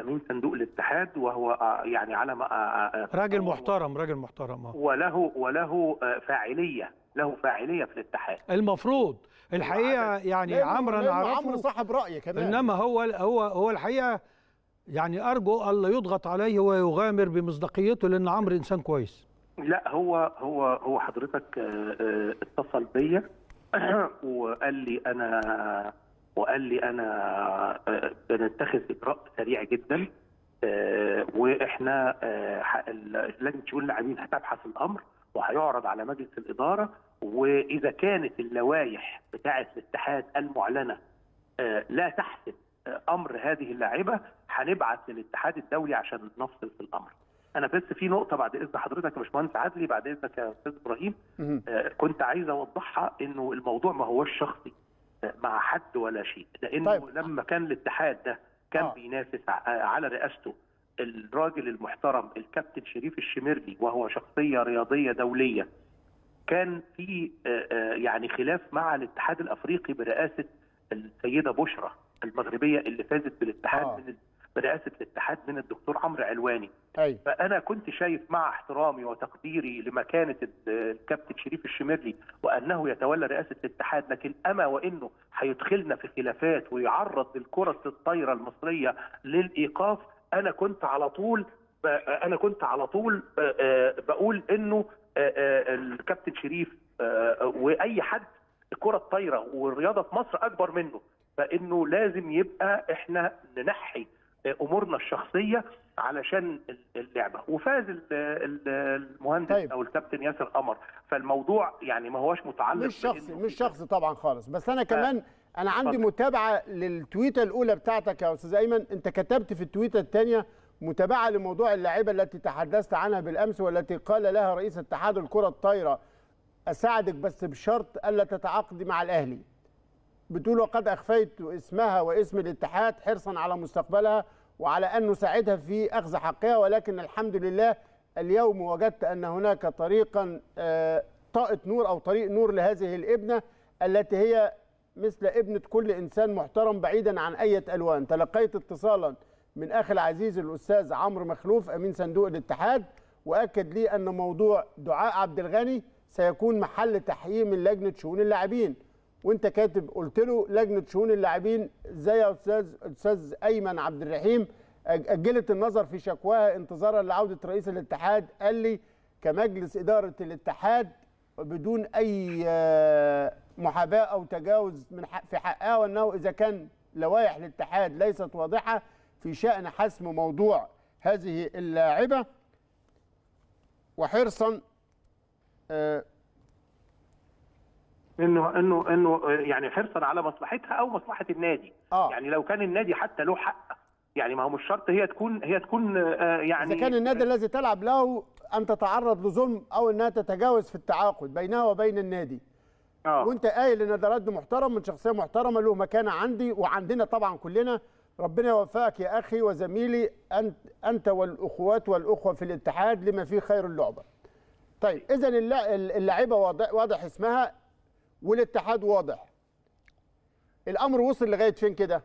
امين صندوق الاتحاد وهو يعني على ما راجل محترم راجل محترم وله وله فاعليه له فاعليه في الاتحاد المفروض الحقيقه يعني عمرو انا عمرو صاحب راي كمان انما هو هو هو الحقيقه يعني ارجو الا يضغط عليه ويغامر بمصداقيته لان عمرو انسان كويس لا هو هو هو حضرتك آه، آه، اتصل بيا وقال لي انا وقال لي انا آه، بنتخذ اجراء سريع جدا واحنا لجنه شؤون اللاعبين هتبحث الامر وهيعرض على مجلس الاداره واذا كانت اللوائح بتاعه الاتحاد المعلنه لا تحسب امر هذه اللاعبه هنبعث للاتحاد الدولي عشان نفصل في الامر. انا بس في نقطه بعد اذن حضرتك يا باشمهندس عدلي بعد اذنك يا استاذ ابراهيم آه كنت عايز اوضحها انه الموضوع ما هوش شخصي آه، مع حد ولا شيء لانه طيب. لما كان الاتحاد ده كان آه. بينافس آه، على رئاسته الراجل المحترم الكابتن شريف الشميرلي وهو شخصيه رياضيه دوليه كان في آه، يعني خلاف مع الاتحاد الافريقي برئاسه السيده بشرى المغربيه اللي فازت بالاتحاد آه. من برئاسه الاتحاد من الدكتور عمرو علواني أي. فانا كنت شايف مع احترامي وتقديري لمكانه الكابتن شريف الشمرلي وانه يتولى رئاسه الاتحاد لكن اما وانه هيدخلنا في خلافات ويعرض الكره الطايره المصريه للايقاف انا كنت على طول انا كنت على طول آه، بقول انه آه، آه، الكابتن شريف واي حد الكره الطايره والرياضه في مصر اكبر منه فانه لازم يبقى احنا ننحي امورنا الشخصيه علشان اللعبه وفاز المهندس طيب. او الكابتن ياسر قمر فالموضوع يعني ما هواش متعلق مش شخصي مش شخصي طبعا خالص بس انا آه. كمان ف... انا عندي فضل. متابعه للتويته الاولى بتاعتك يا استاذ ايمن انت كتبت في التويته الثانيه متابعه لموضوع اللاعيبه التي تحدثت عنها بالامس والتي قال لها رئيس اتحاد الكره الطايره اساعدك بس بشرط الا تتعاقدي مع الاهلي بتقول وقد أخفيت اسمها واسم الاتحاد حرصا على مستقبلها وعلى أن نساعدها في أخذ حقها ولكن الحمد لله اليوم وجدت أن هناك طريقا آه، طاقة نور أو طريق نور لهذه الابنة التي هي مثل ابنة كل إنسان محترم بعيدا عن أي ألوان تلقيت اتصالا من أخي العزيز الأستاذ عمرو مخلوف أمين صندوق الاتحاد وأكد لي أن موضوع دعاء عبد الغني سيكون محل تحييم من لجنة شؤون اللاعبين وانت كاتب قلت له لجنه شؤون اللاعبين زي استاذ استاذ ايمن عبد الرحيم اجلت النظر في شكواها انتظارا لعوده رئيس الاتحاد قال لي كمجلس اداره الاتحاد بدون اي آه، محاباه او تجاوز من حق في حقها وانه اذا كان لوائح الاتحاد ليست واضحه في شان حسم موضوع هذه اللاعبه وحرصا آه، انه انه انه يعني حرصا على مصلحتها او مصلحه النادي آه. يعني لو كان النادي حتى له حق يعني ما هو مش شرط هي تكون هي تكون آه، يعني اذا كان النادي الذي تلعب له ان تتعرض لظلم او انها تتجاوز في التعاقد بينها وبين النادي آه. وانت قايل ان ده رد محترم من شخصيه محترمه له مكانه عندي وعندنا طبعا كلنا ربنا يوفقك يا اخي وزميلي انت انت والاخوات والاخوه في الاتحاد لما فيه خير اللعبه طيب اذا اللاعيبه واضح, واضح اسمها والاتحاد واضح الامر وصل لغايه فين كده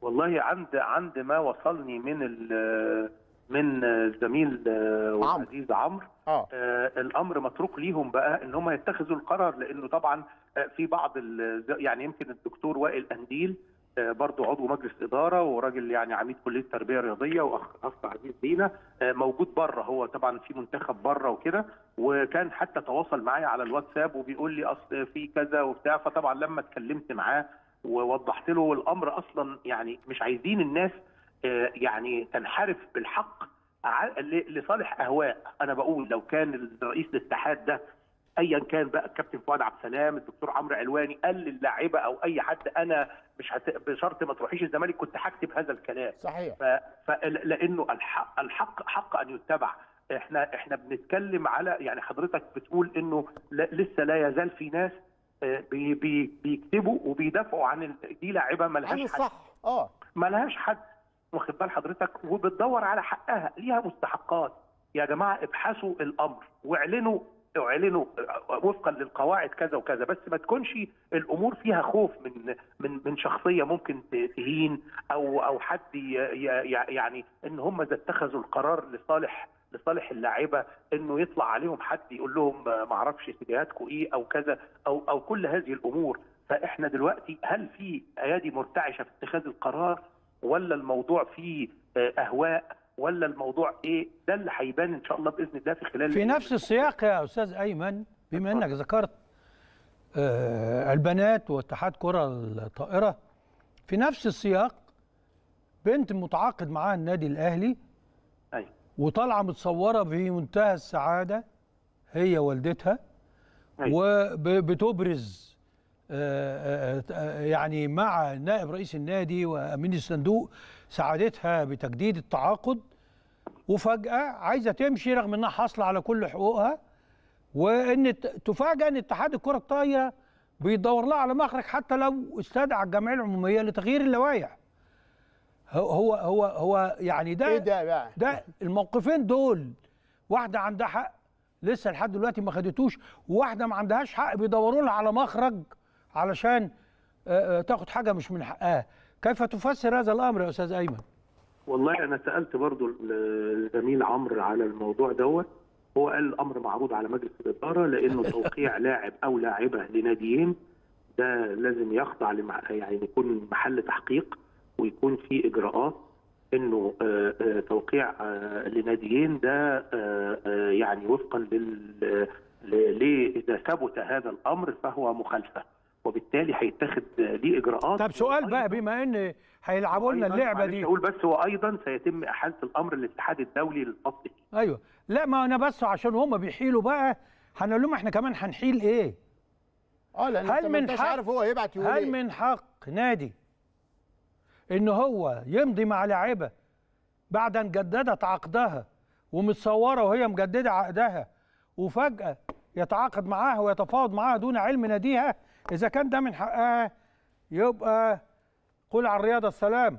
والله عند عند ما وصلني من من الزميل آه، والعزيز عمرو آه. آه الامر متروك ليهم بقى ان هم يتخذوا القرار لانه طبعا آه، في بعض يعني يمكن الدكتور وائل قنديل آه، برضه عضو مجلس اداره وراجل يعني عميد كليه التربيه الرياضيه واخ اخ عزيز لينا آه، موجود بره هو طبعا في منتخب بره وكده وكان حتى تواصل معايا على الواتساب وبيقول لي اصل في كذا وبتاع فطبعا لما اتكلمت معاه ووضحت له الامر اصلا يعني مش عايزين الناس آه، يعني تنحرف بالحق لصالح اهواء انا بقول لو كان رئيس الاتحاد ده ايا كان بقى الكابتن فؤاد عبد السلام الدكتور عمرو علواني قال للاعيبه او اي حد انا مش هت... بشرط ما تروحيش الزمالك كنت هكتب هذا الكلام صحيح ف... ف... لانه الحق الحق حق ان يتبع احنا احنا بنتكلم على يعني حضرتك بتقول انه ل... لسه لا يزال في ناس آه، بي... بي... بيكتبوا وبيدافعوا عن ال... دي لاعيبه ملهاش حد صح اه ملهاش حد واخد بال حضرتك وبتدور على حقها ليها مستحقات يا جماعه ابحثوا الامر واعلنوا اعلنوا وفقا للقواعد كذا وكذا بس ما تكونش الامور فيها خوف من من من شخصيه ممكن تهين او او حد يعني ان هم اذا اتخذوا القرار لصالح لصالح اللاعبه انه يطلع عليهم حد يقول لهم ما اعرفش اتجاهاتكم ايه او كذا او او كل هذه الامور فاحنا دلوقتي هل في ايادي مرتعشه في اتخاذ القرار ولا الموضوع فيه آه، اهواء ولا الموضوع ايه ده اللي هيبان ان شاء الله باذن الله في خلال في نفس السياق يا استاذ ايمن بما انك ذكرت آه، البنات واتحاد كره الطائره في نفس السياق بنت متعاقد معاها النادي الاهلي ايوه وطالعه متصوره في منتهى السعاده هي والدتها أيوة. وبتبرز آه، آه، يعني مع نائب رئيس النادي وامين الصندوق سعادتها بتجديد التعاقد وفجأة عايزة تمشي رغم إنها حاصلة على كل حقوقها وإن تفاجأ إن اتحاد الكرة الطايرة بيدور لها على مخرج حتى لو استدعى الجمعية العمومية لتغيير اللوائح هو هو هو يعني ده ايه ده بقى؟ ده الموقفين دول واحدة عندها حق لسه لحد دلوقتي ما خدتوش وواحدة ما عندهاش حق بيدوروا لها على مخرج علشان آه، آه، تاخد حاجة مش من حقها كيف تفسر هذا الامر يا استاذ ايمن والله انا سالت برضه الزميل عمرو على الموضوع دوت هو قال الامر معروض على مجلس الاداره لانه توقيع لاعب او لاعبه لناديين ده لازم يخضع لمع... يعني يكون محل تحقيق ويكون في اجراءات انه آه، آه، توقيع آه، لناديين ده يعني وفقا لل ليه اذا ثبت هذا الامر فهو مخالفه وبالتالي هيتخذ ليه اجراءات طب سؤال بقى بما ان هيلعبوا لنا اللعبه دي اقول بس وايضا سيتم احاله الامر للاتحاد الدولي للفصل ايوه لا ما انا بس عشان هم بيحيلوا بقى هنقول لهم احنا كمان هنحيل ايه اه لان هل من حق عارف هو هيبعت يقول هل إيه؟ من حق نادي ان هو يمضي مع لاعبه بعد ان جددت عقدها ومتصوره وهي مجدده عقدها وفجاه يتعاقد معاها ويتفاوض معاها دون علم ناديها اذا كان ده من حقها يبقى قول على الرياضه السلام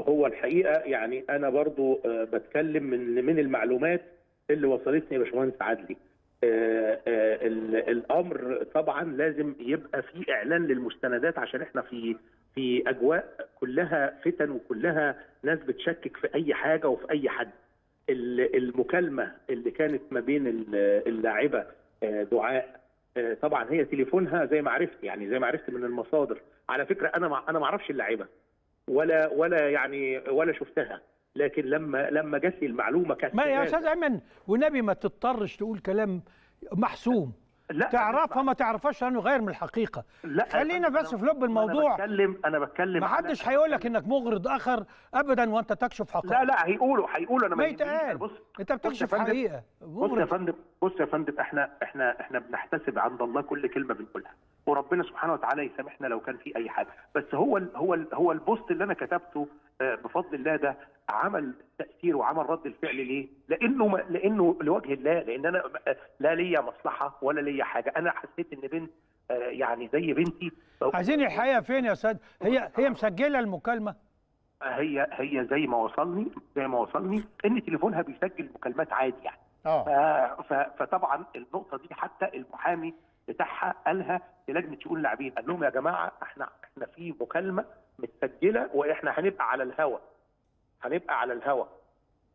هو الحقيقه يعني انا برضو آه، بتكلم من من المعلومات اللي وصلتني يا باشمهندس عدلي آه، آه، الامر طبعا لازم يبقى في اعلان للمستندات عشان احنا في في اجواء كلها فتن وكلها ناس بتشكك في اي حاجه وفي اي حد المكالمه اللي كانت ما بين اللاعبه دعاء آه، طبعا هي تليفونها زي ما عرفت يعني زي ما عرفت من المصادر على فكره انا ما انا ما اعرفش اللعيبه ولا ولا يعني ولا شفتها لكن لما لما جت المعلومه كانت ما يا استاذ ايمن والنبي ما تضطرش تقول كلام محسوم لا تعرفها ما تعرفهاش غير من الحقيقه لا خلينا بس في لب الموضوع انا بتكلم انا بتكلم محدش هيقول لك انك مغرض اخر ابدا وانت تكشف حقائق لا لا هيقولوا هيقولوا انا ما يتقال بص انت بتكشف حقيقه بص يا فندم بص يا فندم احنا احنا احنا بنحتسب عند الله كل كلمه بنقولها وربنا سبحانه وتعالى يسامحنا لو كان في اي حاجه بس هو الـ هو الـ هو البوست اللي انا كتبته بفضل الله ده عمل تاثير وعمل رد الفعل ليه؟ لانه ما لانه لوجه الله لان انا لا ليا مصلحه ولا ليا حاجه انا حسيت ان بنت آه، يعني زي بنتي عايزين الحقيقه فين يا استاذ؟ هي هي مسجله المكالمه؟ هي هي زي ما وصلني زي ما وصلني ان تليفونها بيسجل مكالمات عادي يعني اه فطبعا النقطه دي حتى المحامي بتاعها قالها للجنه شؤون اللاعبين قال لهم يا جماعه احنا احنا في مكالمه متسجله واحنا هنبقى على الهوا هنبقى على الهوا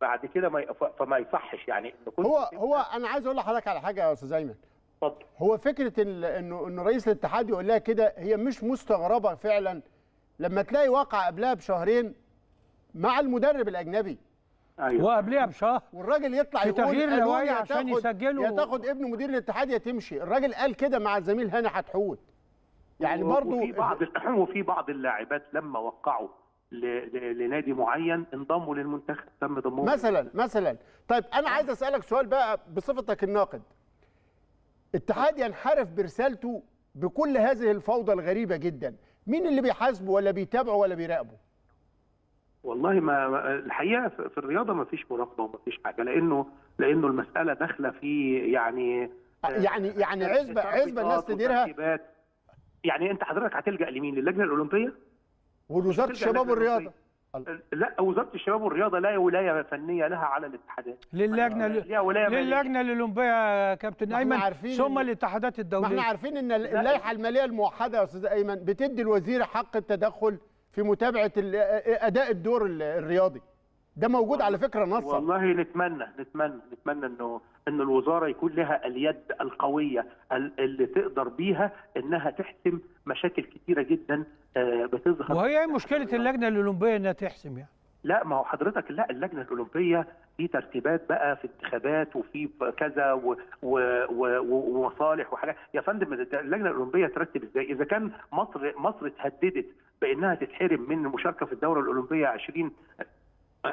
بعد كده ما فما يصحش يعني ان هو هو انا عايز اقول لحضرتك على حاجه يا استاذ ايمن اتفضل هو فكره انه انه رئيس الاتحاد يقول لها كده هي مش مستغربه فعلا لما تلاقي واقع قبلها بشهرين مع المدرب الاجنبي أيوة. وقبلها بشهر والراجل يطلع في تغيير لوائي عشان يسجله يا تاخد ابن مدير الاتحاد يا تمشي الراجل قال كده مع الزميل هاني حتحوت يعني برضه وفي بعض وفي بعض اللاعبات لما وقعوا لنادي معين انضموا للمنتخب تم ضمهم مثلا مثلا طيب انا عايز اسالك سؤال بقى بصفتك الناقد اتحاد ينحرف برسالته بكل هذه الفوضى الغريبه جدا مين اللي بيحاسبه ولا بيتابعه ولا بيراقبه والله ما الحقيقه في الرياضه ما فيش مراقبه وما فيش حاجه لانه لانه المساله داخله في يعني آه، يعني يعني آه، عزبه عزبه الناس تديرها يعني انت حضرتك هتلجا لمين للجنه الاولمبيه ولوزاره الشباب والرياضه لا وزاره الشباب والرياضه لا ولايه فنيه لها على الاتحادات للجنه للجنه الاولمبيه يا كابتن ايمن ثم الاتحادات الدوليه ما احنا عارفين ان اللائحه الماليه الموحده يا استاذ ايمن بتدي الوزير حق التدخل في متابعه اداء الدور الرياضي ده موجود على فكره نصا والله نتمنى نتمنى نتمنى انه ان الوزاره يكون لها اليد القويه اللي تقدر بيها انها تحسم مشاكل كتيره جدا آه، بتظهر وهي إيه مشكله اللجنه الاولمبيه انها تحسم يعني لا ما هو حضرتك لا اللجنه الاولمبيه في ترتيبات بقى في انتخابات وفي كذا ومصالح وحاجات يا فندم اللجنه الاولمبيه ترتب ازاي اذا كان مصر مصر اتهددت بانها تتحرم من المشاركه في الدوره الاولمبيه 20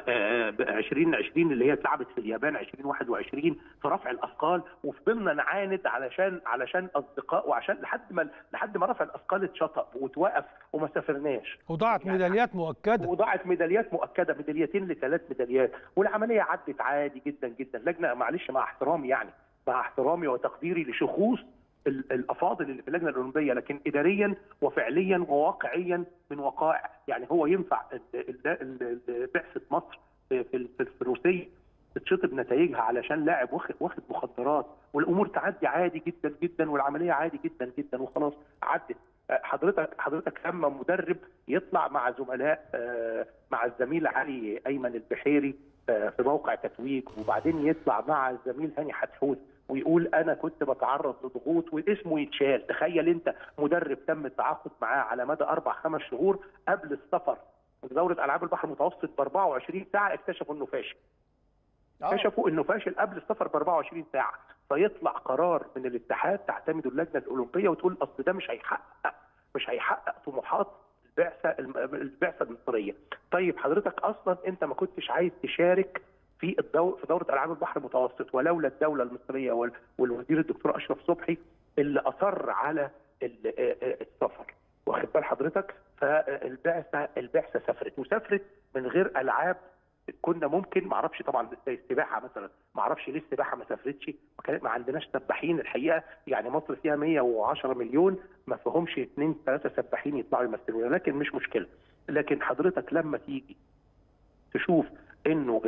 2020 اللي هي اتلعبت في اليابان 2021 في رفع الاثقال وفضلنا نعاند علشان علشان اصدقاء وعشان لحد ما لحد ما رفع الاثقال اتشطب وتوقف وما سافرناش وضاعت يعني ميداليات مؤكده وضاعت ميداليات مؤكده ميداليتين لثلاث ميداليات والعمليه عدت عادي جدا جدا لجنه معلش مع احترامي يعني مع احترامي وتقديري لشخوص الافاضل اللي في اللجنه الاولمبيه لكن اداريا وفعليا وواقعيا من وقائع يعني هو ينفع بعثه مصر في الروسيه تتشطب نتائجها علشان لاعب واخد مخدرات والامور تعدي عادي جدا جدا والعمليه عادي جدا جدا وخلاص عدت حضرتك حضرتك لما مدرب يطلع مع زملاء آه، مع الزميل علي ايمن البحيري آه، في موقع تتويج وبعدين يطلع مع الزميل هاني حتحوت ويقول انا كنت بتعرض لضغوط واسمه يتشال تخيل انت مدرب تم التعاقد معاه على مدى اربع خمس شهور قبل السفر دورة العاب البحر المتوسط ب 24 ساعة اكتشفوا انه فاشل. آه. اكتشفوا انه فاشل قبل السفر ب 24 ساعة، فيطلع قرار من الاتحاد تعتمد اللجنة الأولمبية وتقول اصل ده مش هيحقق مش هيحقق طموحات البعثة البعثة المصرية. طيب حضرتك أصلا أنت ما كنتش عايز تشارك في الدو... في دوره العاب البحر المتوسط ولولا الدوله المصريه والوزير الدكتور اشرف صبحي اللي اصر على السفر واخد بال حضرتك فالبعثه البعثه سافرت وسافرت من غير العاب كنا ممكن ما اعرفش طبعا زي السباحه مثلا ما اعرفش ليه السباحه ما سافرتش ما عندناش سباحين الحقيقه يعني مصر فيها 110 مليون ما فيهمش اثنين ثلاثه سباحين يطلعوا يمثلونا لكن مش مشكله لكن حضرتك لما تيجي تشوف انه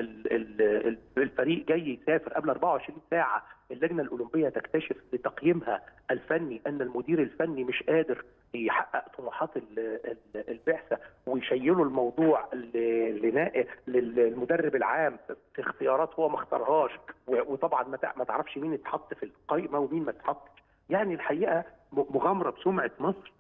الفريق جاي يسافر قبل 24 ساعه اللجنه الاولمبيه تكتشف بتقييمها الفني ان المدير الفني مش قادر يحقق طموحات البعثه ويشيلوا الموضوع للمدرب العام في اختيارات هو ما اختارهاش وطبعا ما تعرفش مين اتحط في القائمه ومين ما اتحطش يعني الحقيقه مغامره بسمعه مصر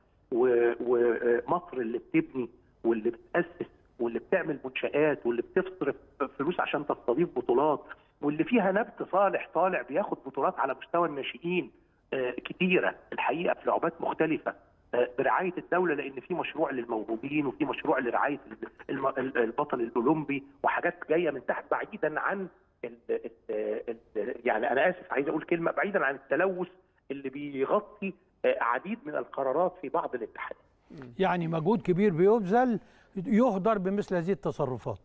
ومصر اللي بتبني واللي بتاسس واللي بتعمل منشآت واللي بتصرف فلوس عشان تستضيف بطولات واللي فيها نبت صالح طالع بياخد بطولات على مستوى الناشئين آه، كتيره الحقيقه في لعبات مختلفه آه، برعايه الدوله لان في مشروع للموهوبين وفي مشروع لرعايه البطل الاولمبي وحاجات جايه من تحت بعيدا عن الـ الـ الـ يعني انا اسف عايز اقول كلمه بعيدا عن التلوث اللي بيغطي آه، عديد من القرارات في بعض الاتحادات. يعني مجهود كبير بيبذل يهدر بمثل هذه التصرفات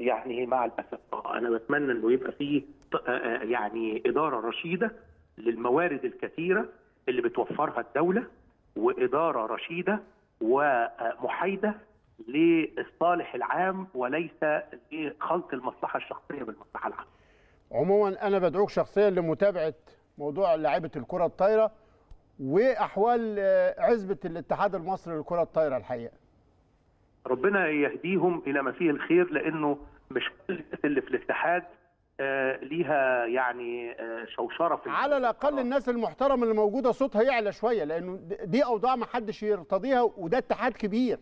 يعني مع الاسف انا بتمنى انه يبقى فيه آه، آه، يعني اداره رشيده للموارد الكثيره اللي بتوفرها الدوله واداره رشيده ومحايده للصالح العام وليس لخلط المصلحه الشخصيه بالمصلحه العامه. عموما انا بدعوك شخصيا لمتابعه موضوع لعيبه الكره الطايره واحوال آه، عزبه الاتحاد المصري للكره الطايره الحقيقه. ربنا يهديهم الى ما فيه الخير لانه مش اللي في الاتحاد آه، ليها يعني آه، شوشره في على الاقل الناس المحترمه اللي موجوده صوتها يعلى شويه لانه دي اوضاع ما حدش يرتضيها وده اتحاد كبير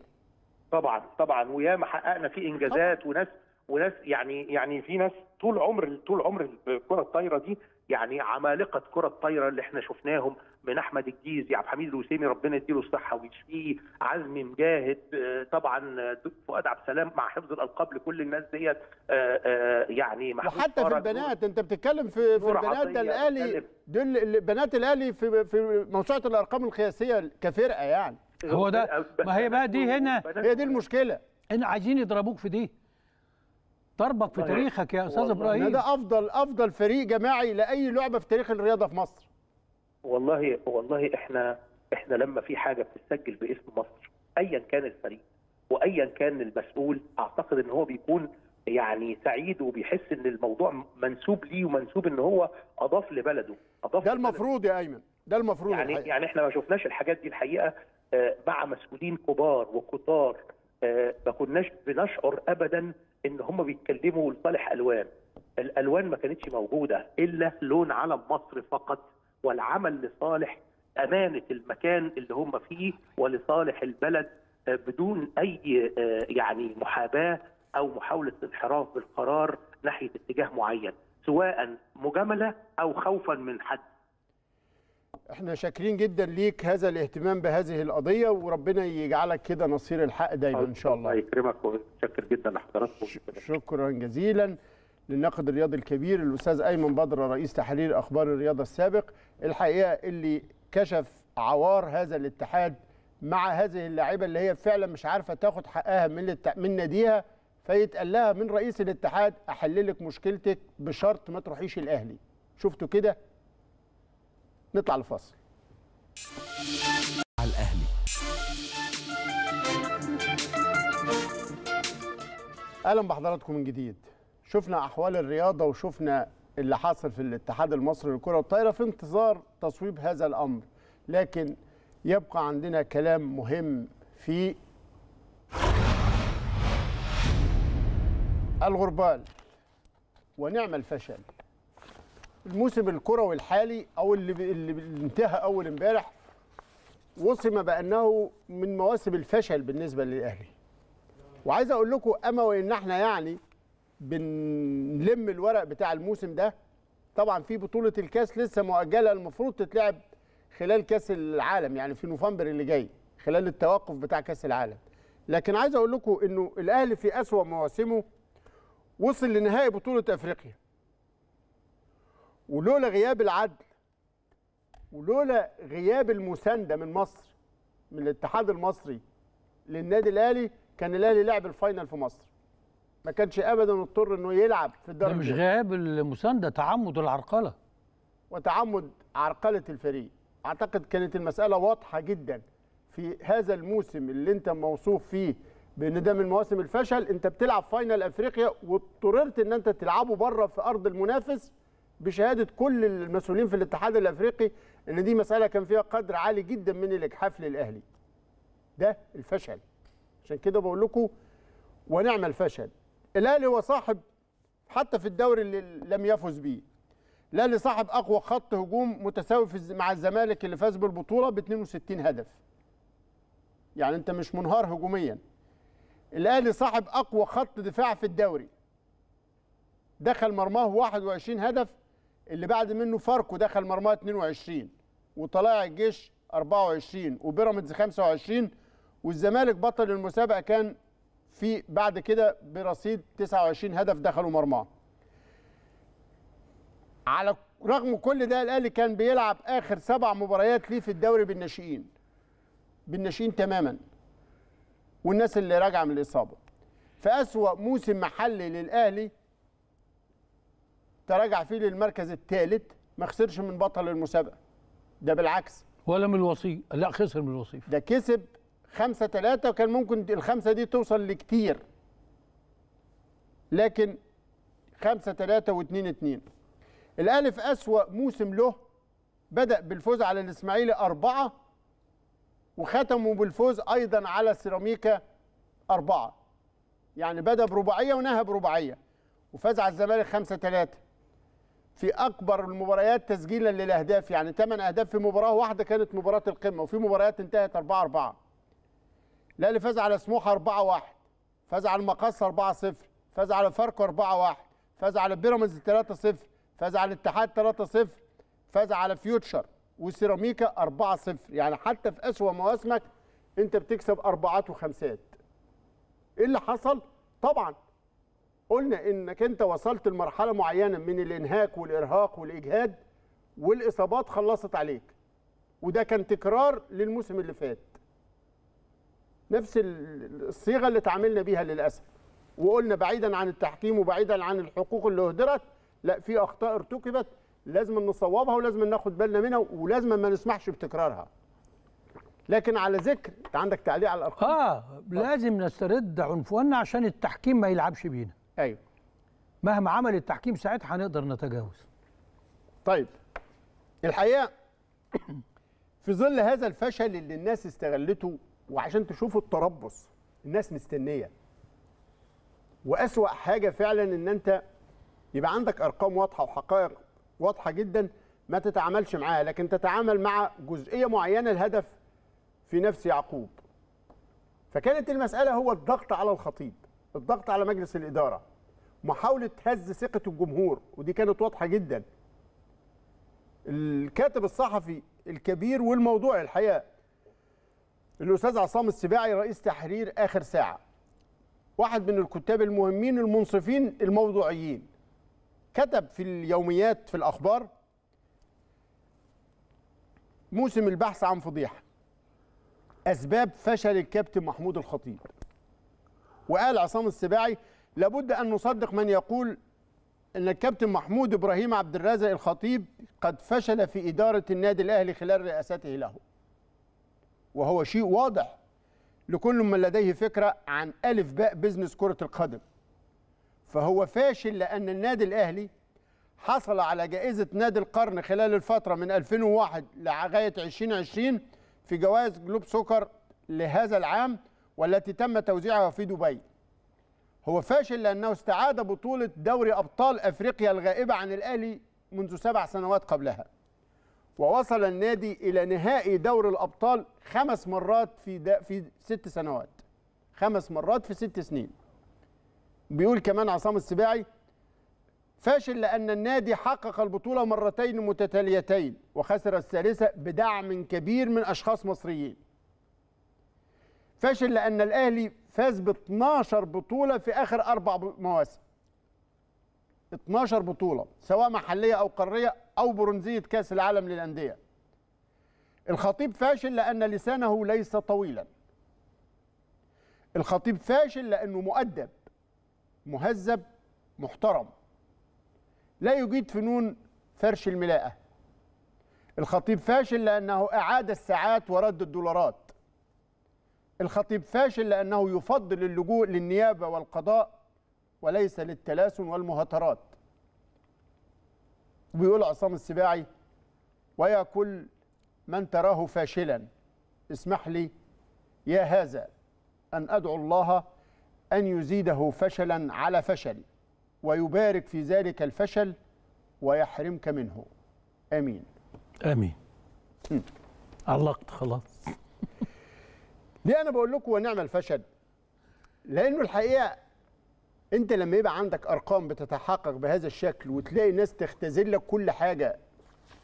طبعا طبعا وياما حققنا فيه انجازات طبعا. وناس وناس يعني يعني في ناس طول عمر طول عمر الكره الطايره دي يعني عمالقه كره الطايره اللي احنا شفناهم من احمد الجيزي عبد الحميد الوسيمي ربنا يديله الصحه ويشفيه عزمي مجاهد آه، طبعا آه، فؤاد عبد السلام مع حفظ الالقاب لكل الناس ديت آه، يعني وحتى في البنات انت بتتكلم في في البنات ده الاهلي دول بنات الاهلي في في موسوعه الارقام القياسيه كفرقه يعني هو ده ما هي بقى دي هنا هي دي المشكله ان عايزين يضربوك في دي ضربك في طيب. تاريخك يا استاذ ابراهيم ده افضل افضل فريق جماعي لاي لعبه في تاريخ الرياضه في مصر والله والله احنا احنا لما في حاجه بتتسجل باسم مصر ايا كان الفريق وايا كان المسؤول اعتقد ان هو بيكون يعني سعيد وبيحس ان الموضوع منسوب ليه ومنسوب ان هو اضاف لبلده اضاف ده المفروض يا ايمن ده المفروض يعني الحقيقة. يعني احنا ما شفناش الحاجات دي الحقيقه آه، مع مسؤولين كبار وكتار آه، ما كناش بنشعر ابدا ان هم بيتكلموا لصالح الوان الالوان ما كانتش موجوده الا لون علم مصر فقط والعمل لصالح امانه المكان اللي هم فيه ولصالح البلد آه، بدون اي آه، يعني محاباه او محاوله انحراف بالقرار ناحيه اتجاه معين سواء مجامله او خوفا من حد احنا شاكرين جدا ليك هذا الاهتمام بهذه القضيه وربنا يجعلك كده نصير الحق دايما ان شاء الله الله يكرمك وشكر جدا لحضراتكم شكرا جزيلا للناقد الرياضي الكبير الاستاذ ايمن بدر رئيس تحرير اخبار الرياضه السابق الحقيقه اللي كشف عوار هذا الاتحاد مع هذه اللاعيبه اللي هي فعلا مش عارفه تاخد حقها من الت... من ناديها فيتقال لها من رئيس الاتحاد احللك مشكلتك بشرط ما تروحيش الاهلي شفتوا كده نطلع الفاصل على الاهلي اهلا بحضراتكم من جديد شفنا احوال الرياضه وشفنا اللي حاصل في الاتحاد المصري للكره والطايره في انتظار تصويب هذا الامر لكن يبقى عندنا كلام مهم في الغربال ونعم الفشل الموسم الكروي الحالي او اللي, اللي انتهى اول امبارح وصم بانه من مواسم الفشل بالنسبه للاهلي وعايز اقول لكم اما وان احنا يعني بنلم الورق بتاع الموسم ده طبعا في بطوله الكاس لسه مؤجله المفروض تتلعب خلال كاس العالم يعني في نوفمبر اللي جاي خلال التوقف بتاع كاس العالم لكن عايز اقول لكم انه الاهلي في اسوا مواسمه وصل لنهائي بطوله افريقيا ولولا غياب العدل ولولا غياب المسانده من مصر من الاتحاد المصري للنادي الاهلي كان الاهلي لعب الفاينل في مصر ما كانش ابدا مضطر انه يلعب في الدرجه ده مش غياب المسانده تعمد العرقله وتعمد عرقله الفريق اعتقد كانت المساله واضحه جدا في هذا الموسم اللي انت موصوف فيه بان ده من مواسم الفشل انت بتلعب فاينل افريقيا واضطررت ان انت تلعبه بره في ارض المنافس بشهاده كل المسؤولين في الاتحاد الافريقي ان دي مساله كان فيها قدر عالي جدا من الاجحاف للاهلي ده الفشل عشان كده بقول لكم ونعم الفشل الاهلي هو صاحب حتى في الدوري اللي لم يفز بيه الاهلي صاحب اقوى خط هجوم متساوي مع الزمالك اللي فاز بالبطوله ب 62 هدف يعني انت مش منهار هجوميا الاهلي صاحب اقوى خط دفاع في الدوري دخل مرماه 21 هدف اللي بعد منه فاركو دخل مرماه 22 وطلائع الجيش 24 وبيراميدز 25 والزمالك بطل المسابقه كان في بعد كده برصيد 29 هدف دخلوا مرماه على رغم كل ده الاهلي كان بيلعب اخر سبع مباريات ليه في الدوري بالناشئين بالناشئين تماما والناس اللي راجعه من الاصابه فاسوا موسم محلي للاهلي تراجع فيه للمركز الثالث ما خسرش من بطل المسابقه ده بالعكس ولا من الوصيف لا خسر من الوصيف ده كسب خمسة ثلاثة وكان ممكن الخمسة دي توصل لكتير لكن خمسة ثلاثة واتنين اتنين الألف أسوأ موسم له بدأ بالفوز على الإسماعيلي أربعة وختموا بالفوز أيضا على السيراميكا أربعة يعني بدأ برباعية ونهى برباعية وفاز على الزمالك خمسة ثلاثة في أكبر المباريات تسجيلا للأهداف يعني ثمان أهداف في مباراة واحدة كانت مباراة القمة وفي مباريات انتهت 4 4 الاهلي فاز على سموحه 4-1 فاز على المقص 4-0 فاز على فاركو 4-1 فاز على بيراميدز 3-0 فاز على الاتحاد 3-0 فاز على فيوتشر وسيراميكا 4-0 يعني حتى في اسوء مواسمك انت بتكسب اربعات وخمسات ايه اللي حصل طبعا قلنا انك انت وصلت لمرحله معينه من الانهاك والارهاق والاجهاد والاصابات خلصت عليك وده كان تكرار للموسم اللي فات نفس الصيغه اللي تعاملنا بيها للاسف وقلنا بعيدا عن التحكيم وبعيدا عن الحقوق اللي اهدرت لا في اخطاء ارتكبت لازم نصوبها ولازم ناخد بالنا منها ولازم ما نسمحش بتكرارها لكن على ذكر انت عندك تعليق على الارقام اه لازم نسترد عنفواننا عشان التحكيم ما يلعبش بينا ايوه مهما عمل التحكيم ساعتها هنقدر نتجاوز طيب الحقيقه في ظل هذا الفشل اللي الناس استغلته وعشان تشوفوا التربص الناس مستنيه واسوا حاجه فعلا ان انت يبقى عندك ارقام واضحه وحقائق واضحه جدا ما تتعاملش معاها لكن تتعامل مع جزئيه معينه الهدف في نفس يعقوب فكانت المساله هو الضغط على الخطيب الضغط على مجلس الاداره محاوله هز ثقه الجمهور ودي كانت واضحه جدا الكاتب الصحفي الكبير والموضوع الحقيقه الاستاذ عصام السباعي رئيس تحرير اخر ساعه واحد من الكتاب المهمين المنصفين الموضوعيين كتب في اليوميات في الاخبار موسم البحث عن فضيحه اسباب فشل الكابتن محمود الخطيب وقال عصام السباعي لابد ان نصدق من يقول ان الكابتن محمود ابراهيم عبد الرازق الخطيب قد فشل في اداره النادي الاهلي خلال رئاسته له وهو شيء واضح لكل من لديه فكرة عن ألف باء بزنس كرة القدم فهو فاشل لأن النادي الأهلي حصل على جائزة نادي القرن خلال الفترة من 2001 لغاية 2020 في جوائز جلوب سوكر لهذا العام والتي تم توزيعها في دبي هو فاشل لأنه استعاد بطولة دوري أبطال أفريقيا الغائبة عن الأهلي منذ سبع سنوات قبلها ووصل النادي إلى نهائي دوري الأبطال خمس مرات في في ست سنوات خمس مرات في ست سنين بيقول كمان عصام السباعي فاشل لأن النادي حقق البطولة مرتين متتاليتين وخسر الثالثة بدعم كبير من أشخاص مصريين فاشل لأن الأهلي فاز ب 12 بطولة في آخر أربع مواسم 12 بطولة سواء محلية أو قارية أو برونزية كأس العالم للأندية الخطيب فاشل لأن لسانه ليس طويلا الخطيب فاشل لأنه مؤدب مهذب محترم لا يجيد فنون فرش الملاءة الخطيب فاشل لأنه أعاد الساعات ورد الدولارات الخطيب فاشل لأنه يفضل اللجوء للنيابة والقضاء وليس للتلاسن والمهاترات وبيقول عصام السباعي ويا كل من تراه فاشلا اسمح لي يا هذا أن أدعو الله أن يزيده فشلا على فشل ويبارك في ذلك الفشل ويحرمك منه آمين آمين علقت خلاص ليه أنا بقول لكم ونعمل فشل لأنه الحقيقة انت لما يبقى عندك ارقام بتتحقق بهذا الشكل وتلاقي ناس تختزل لك كل حاجه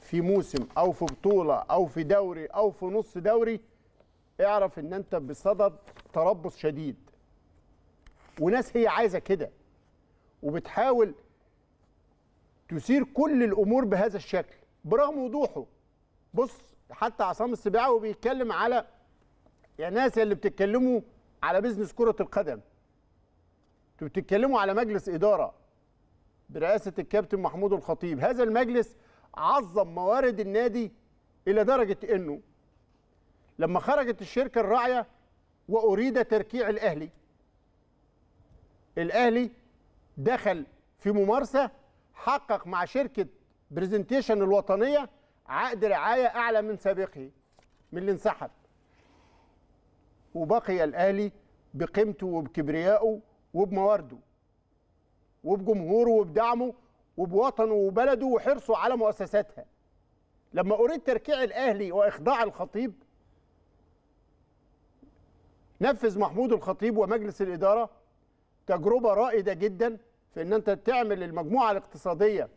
في موسم او في بطوله او في دوري او في نص دوري اعرف ان انت بصدد تربص شديد وناس هي عايزه كده وبتحاول تثير كل الامور بهذا الشكل برغم وضوحه بص حتى عصام السباعي وبيتكلم على يا يعني ناس اللي بتتكلموا على بزنس كره القدم انتوا بتتكلموا على مجلس اداره برئاسه الكابتن محمود الخطيب هذا المجلس عظم موارد النادي الى درجه انه لما خرجت الشركه الراعيه واريد تركيع الاهلي الاهلي دخل في ممارسه حقق مع شركه برزنتيشن الوطنيه عقد رعايه اعلى من سابقه من اللي انسحب وبقي الاهلي بقيمته وبكبريائه وبموارده وبجمهوره وبدعمه وبوطنه وبلده وحرصه على مؤسساتها لما أريد تركيع الأهلي وإخضاع الخطيب نفذ محمود الخطيب ومجلس الإدارة تجربة رائدة جدا في أن أنت تعمل المجموعة الاقتصادية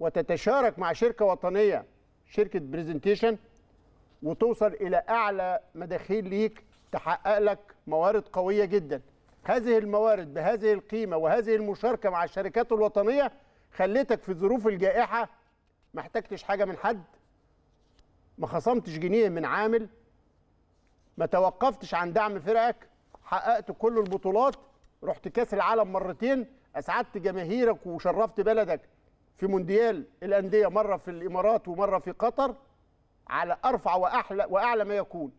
وتتشارك مع شركة وطنية شركة برزنتيشن وتوصل إلى أعلى مداخيل ليك تحقق لك موارد قوية جداً هذه الموارد بهذه القيمه وهذه المشاركه مع الشركات الوطنيه خليتك في ظروف الجائحه ما احتجتش حاجه من حد ما خصمتش جنيه من عامل ما توقفتش عن دعم فرقك حققت كل البطولات رحت كاس العالم مرتين اسعدت جماهيرك وشرفت بلدك في مونديال الانديه مره في الامارات ومره في قطر على ارفع واحلى واعلى ما يكون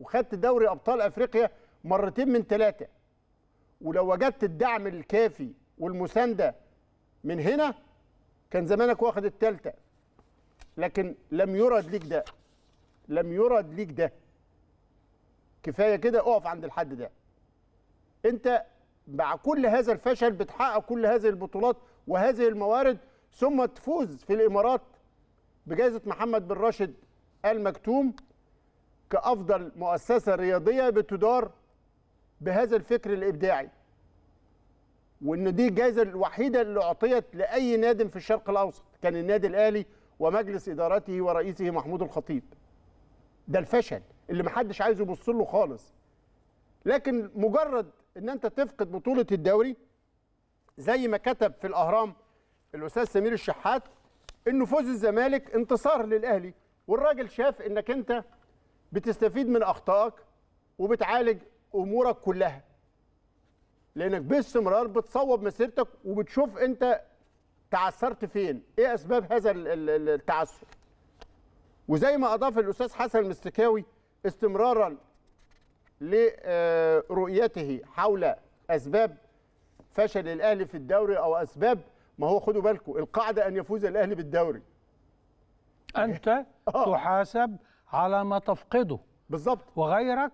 وخدت دوري ابطال افريقيا مرتين من ثلاثه ولو وجدت الدعم الكافي والمسانده من هنا كان زمانك واخد التالتة لكن لم يرد ليك ده لم يرد ليك ده كفايه كده اقف عند الحد ده انت مع كل هذا الفشل بتحقق كل هذه البطولات وهذه الموارد ثم تفوز في الامارات بجائزه محمد بن راشد المكتوم كافضل مؤسسه رياضيه بتدار بهذا الفكر الابداعي وان دي الجائزه الوحيده اللي اعطيت لاي نادم في الشرق الاوسط كان النادي الاهلي ومجلس ادارته ورئيسه محمود الخطيب ده الفشل اللي محدش عايز يبص له خالص لكن مجرد ان انت تفقد بطوله الدوري زي ما كتب في الاهرام الاستاذ سمير الشحات انه فوز الزمالك انتصار للاهلي والراجل شاف انك انت بتستفيد من اخطائك وبتعالج امورك كلها لانك باستمرار بتصوب مسيرتك وبتشوف انت تعثرت فين ايه اسباب هذا التعثر وزي ما اضاف الاستاذ حسن المستكاوي استمرارا لرؤيته آه، حول اسباب فشل الاهلي في الدوري او اسباب ما هو خدوا بالكم القاعده ان يفوز الاهلي بالدوري انت آه. تحاسب على ما تفقده بالظبط وغيرك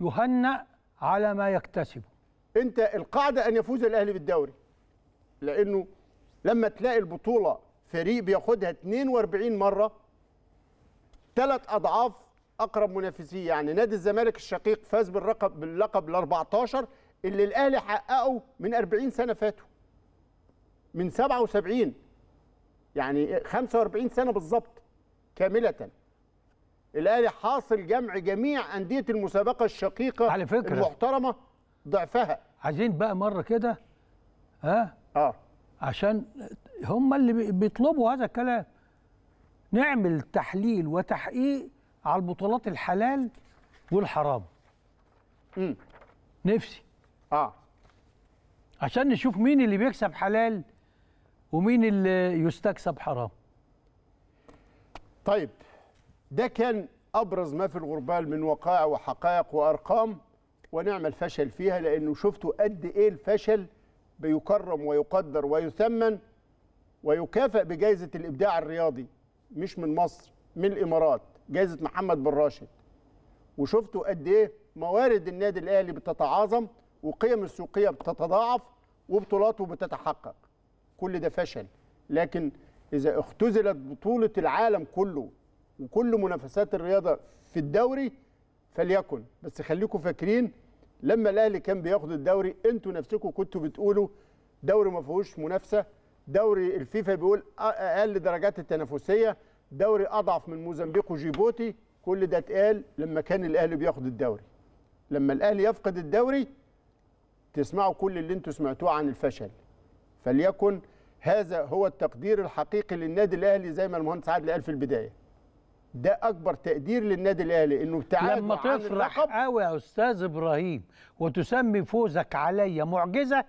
يهنأ على ما يكتسبه انت القاعده ان يفوز الاهلي بالدوري لانه لما تلاقي البطوله فريق بياخدها 42 مره ثلاث اضعاف اقرب منافسيه يعني نادي الزمالك الشقيق فاز باللقب باللقب ال 14 اللي الاهلي حققه من 40 سنه فاتوا من 77 يعني 45 سنه بالظبط كامله الاهلي حاصل جمع جميع انديه المسابقه الشقيقه على فكرة المحترمه ضعفها عايزين بقى مره كده ها اه عشان هم اللي بيطلبوا هذا الكلام نعمل تحليل وتحقيق على البطولات الحلال والحرام امم نفسي اه عشان نشوف مين اللي بيكسب حلال ومين اللي يستكسب حرام طيب ده كان ابرز ما في الغربال من وقائع وحقائق وارقام ونعم الفشل فيها لانه شفتوا قد ايه الفشل بيكرم ويقدر ويثمن ويكافئ بجائزه الابداع الرياضي مش من مصر من الامارات جائزه محمد بن راشد وشفتوا قد ايه موارد النادي الاهلي بتتعاظم وقيم السوقيه بتتضاعف وبطولاته بتتحقق كل ده فشل لكن اذا اختزلت بطوله العالم كله وكل منافسات الرياضه في الدوري فليكن بس خليكم فاكرين لما الاهلي كان بياخد الدوري انتوا نفسكم كنتوا بتقولوا دوري ما فيهوش منافسه دوري الفيفا بيقول اقل درجات التنافسيه دوري اضعف من موزمبيق وجيبوتي كل ده اتقال لما كان الاهلي بياخد الدوري لما الاهلي يفقد الدوري تسمعوا كل اللي انتوا سمعتوه عن الفشل فليكن هذا هو التقدير الحقيقي للنادي الاهلي زي ما المهندس عادل قال في البدايه ده اكبر تقدير للنادي الاهلي انه تعالى لما تفرح قوي يا استاذ ابراهيم وتسمي فوزك عليا معجزه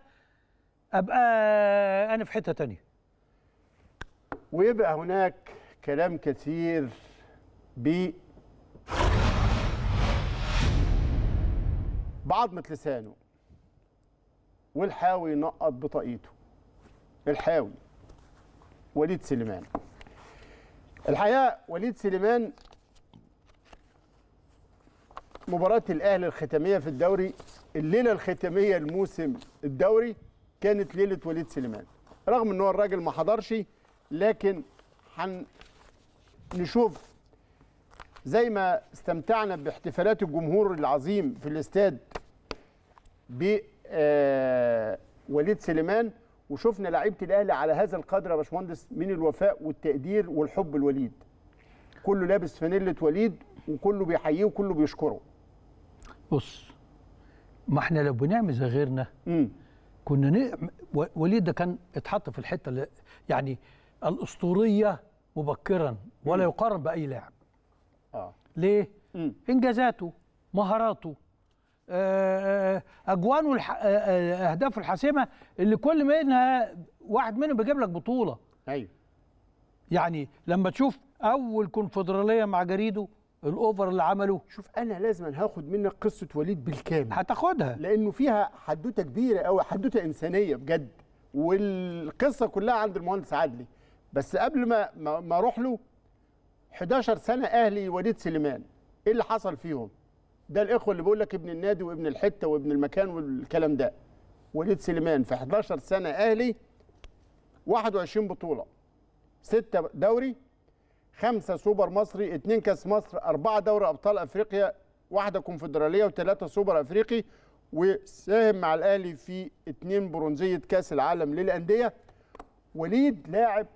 ابقى انا في حته تانية ويبقى هناك كلام كثير ب بعضمة لسانه والحاوي ينقط بطاقيته الحاوي وليد سليمان الحقيقه وليد سليمان مباراه الاهلي الختاميه في الدوري الليله الختاميه لموسم الدوري كانت ليله وليد سليمان رغم ان هو الراجل ما حضرش لكن هن نشوف زي ما استمتعنا باحتفالات الجمهور العظيم في الاستاد ب آه، وليد سليمان وشفنا لعيبه الاهلي على هذا القدر يا باشمهندس من الوفاء والتقدير والحب لوليد كله لابس فانيله وليد وكله بيحييه وكله بيشكره بص ما احنا لو بنعمل زي غيرنا مم. كنا نعمل وليد ده كان اتحط في الحته اللي يعني الاسطوريه مبكرا ولا مم. يقارن باي لاعب اه ليه مم. انجازاته مهاراته آه، آه، آه، اجوانه اهدافه الحاسمه اللي كل منها واحد منهم بيجيب لك بطوله ايوه يعني لما تشوف اول كونفدراليه مع جريده الاوفر اللي عمله شوف انا لازم هاخد منك قصه وليد بالكامل هتاخدها لانه فيها حدوته كبيره قوي حدوته انسانيه بجد والقصه كلها عند المهندس عدلي بس قبل ما ما اروح له 11 سنه اهلي وليد سليمان ايه اللي حصل فيهم ده الاخوه اللي بيقول لك ابن النادي وابن الحته وابن المكان والكلام ده وليد سليمان في 11 سنه اهلي 21 بطوله 6 دوري 5 سوبر مصري 2 كاس مصر 4 دوري ابطال افريقيا واحده كونفدراليه وثلاثه سوبر افريقي وساهم مع الاهلي في 2 برونزيه كاس العالم للانديه وليد لاعب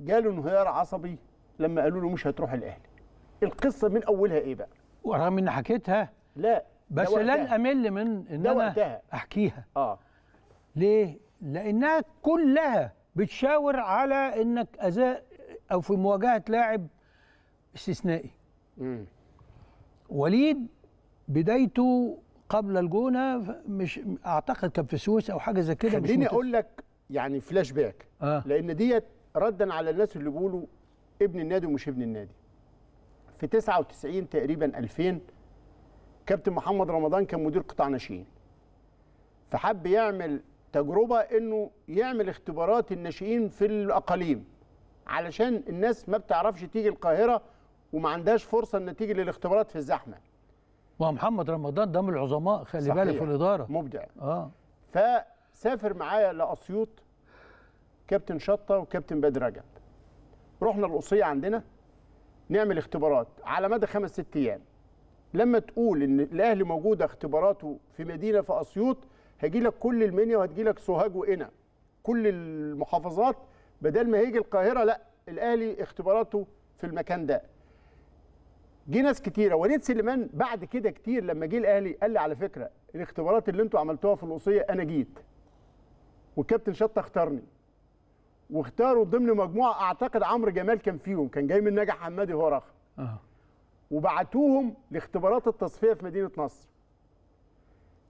جاله انهيار عصبي لما قالوا له مش هتروح الاهلي القصه من اولها ايه بقى ورغم اني حكيتها لا بس لن امل من ان انا احكيها اه ليه لانها كلها بتشاور على انك ازاء او في مواجهه لاعب استثنائي مم. وليد بدايته قبل الجونه مش اعتقد كان في سويس او حاجه زي كده خليني اقول لك يعني فلاش باك آه. لان ديت ردا على الناس اللي بيقولوا ابن النادي ومش ابن النادي في 99 تقريبا 2000 كابتن محمد رمضان كان مدير قطاع ناشئين فحب يعمل تجربه انه يعمل اختبارات الناشئين في الاقاليم علشان الناس ما بتعرفش تيجي القاهره وما عندهاش فرصه ان تيجي للاختبارات في الزحمه ومحمد رمضان ده من العظماء خلي بالك في الاداره مبدع اه فسافر معايا لاسيوط كابتن شطه وكابتن بدر رجب رحنا القصيه عندنا نعمل اختبارات على مدى خمس ست ايام لما تقول ان الاهلي موجوده اختباراته في مدينه في اسيوط هيجي لك كل المنيا وهتجي لك سوهاج وقنا كل المحافظات بدل ما هيجي القاهره لا الاهلي اختباراته في المكان ده جه ناس كتيره وليد سليمان بعد كده كتير لما جه الاهلي قال لي على فكره الاختبارات اللي انتوا عملتوها في الوصيه انا جيت والكابتن شطه اختارني واختاروا ضمن مجموعه اعتقد عمرو جمال كان فيهم كان جاي من نجح حمادي هو رخ أه. وبعتوهم لاختبارات التصفيه في مدينه نصر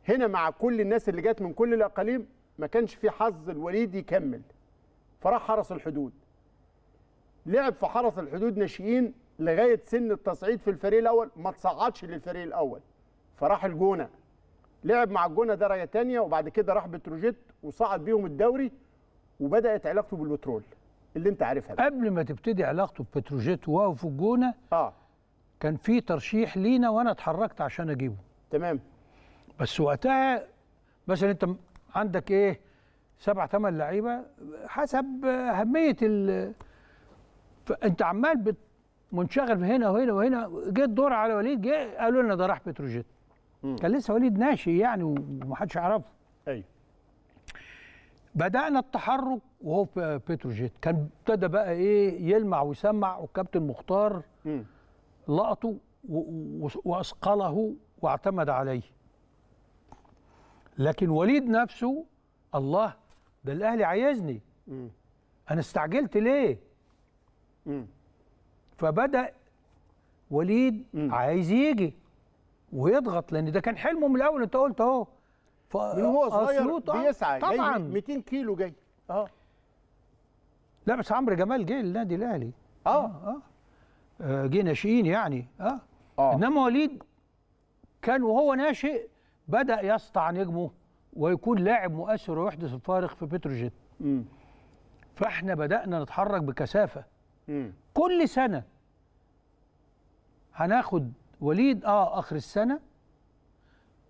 هنا مع كل الناس اللي جت من كل الاقاليم ما كانش في حظ الوليد يكمل فراح حرس الحدود لعب في حرس الحدود ناشئين لغايه سن التصعيد في الفريق الاول ما تصعدش للفريق الاول فراح الجونه لعب مع الجونه درجه ثانيه وبعد كده راح بتروجيت وصعد بيهم الدوري وبدات علاقته بالبترول اللي انت عارفها بقى. قبل ما تبتدي علاقته ببتروجيت وهو في الجونه اه كان في ترشيح لينا وانا اتحركت عشان اجيبه تمام بس وقتها مثلا انت عندك ايه سبع ثمان لعيبه حسب اهميه ال انت عمال منشغل هنا وهنا وهنا جه الدور على وليد جه قالوا لنا ده راح بتروجيت كان لسه وليد ناشئ يعني ومحدش يعرفه ايوه بدانا التحرك وهو في بتروجيت كان ابتدى بقى ايه يلمع ويسمع والكابتن مختار لقطه واثقله واعتمد عليه لكن وليد نفسه الله ده الاهلي عايزني انا استعجلت ليه فبدا وليد عايز يجي ويضغط لان ده كان حلمه من الاول انت قلت اهو من هو صغير بيسعى طبعا 200 كيلو جاي اه لا بس عمرو جمال جه النادي الاهلي آه. اه اه, آه جه ناشئين يعني اه اه انما وليد كان وهو ناشئ بدا يسطع نجمه ويكون لاعب مؤثر ويحدث الفارق في بتروجيت فاحنا بدانا نتحرك بكثافه كل سنه هناخد وليد اه اخر السنه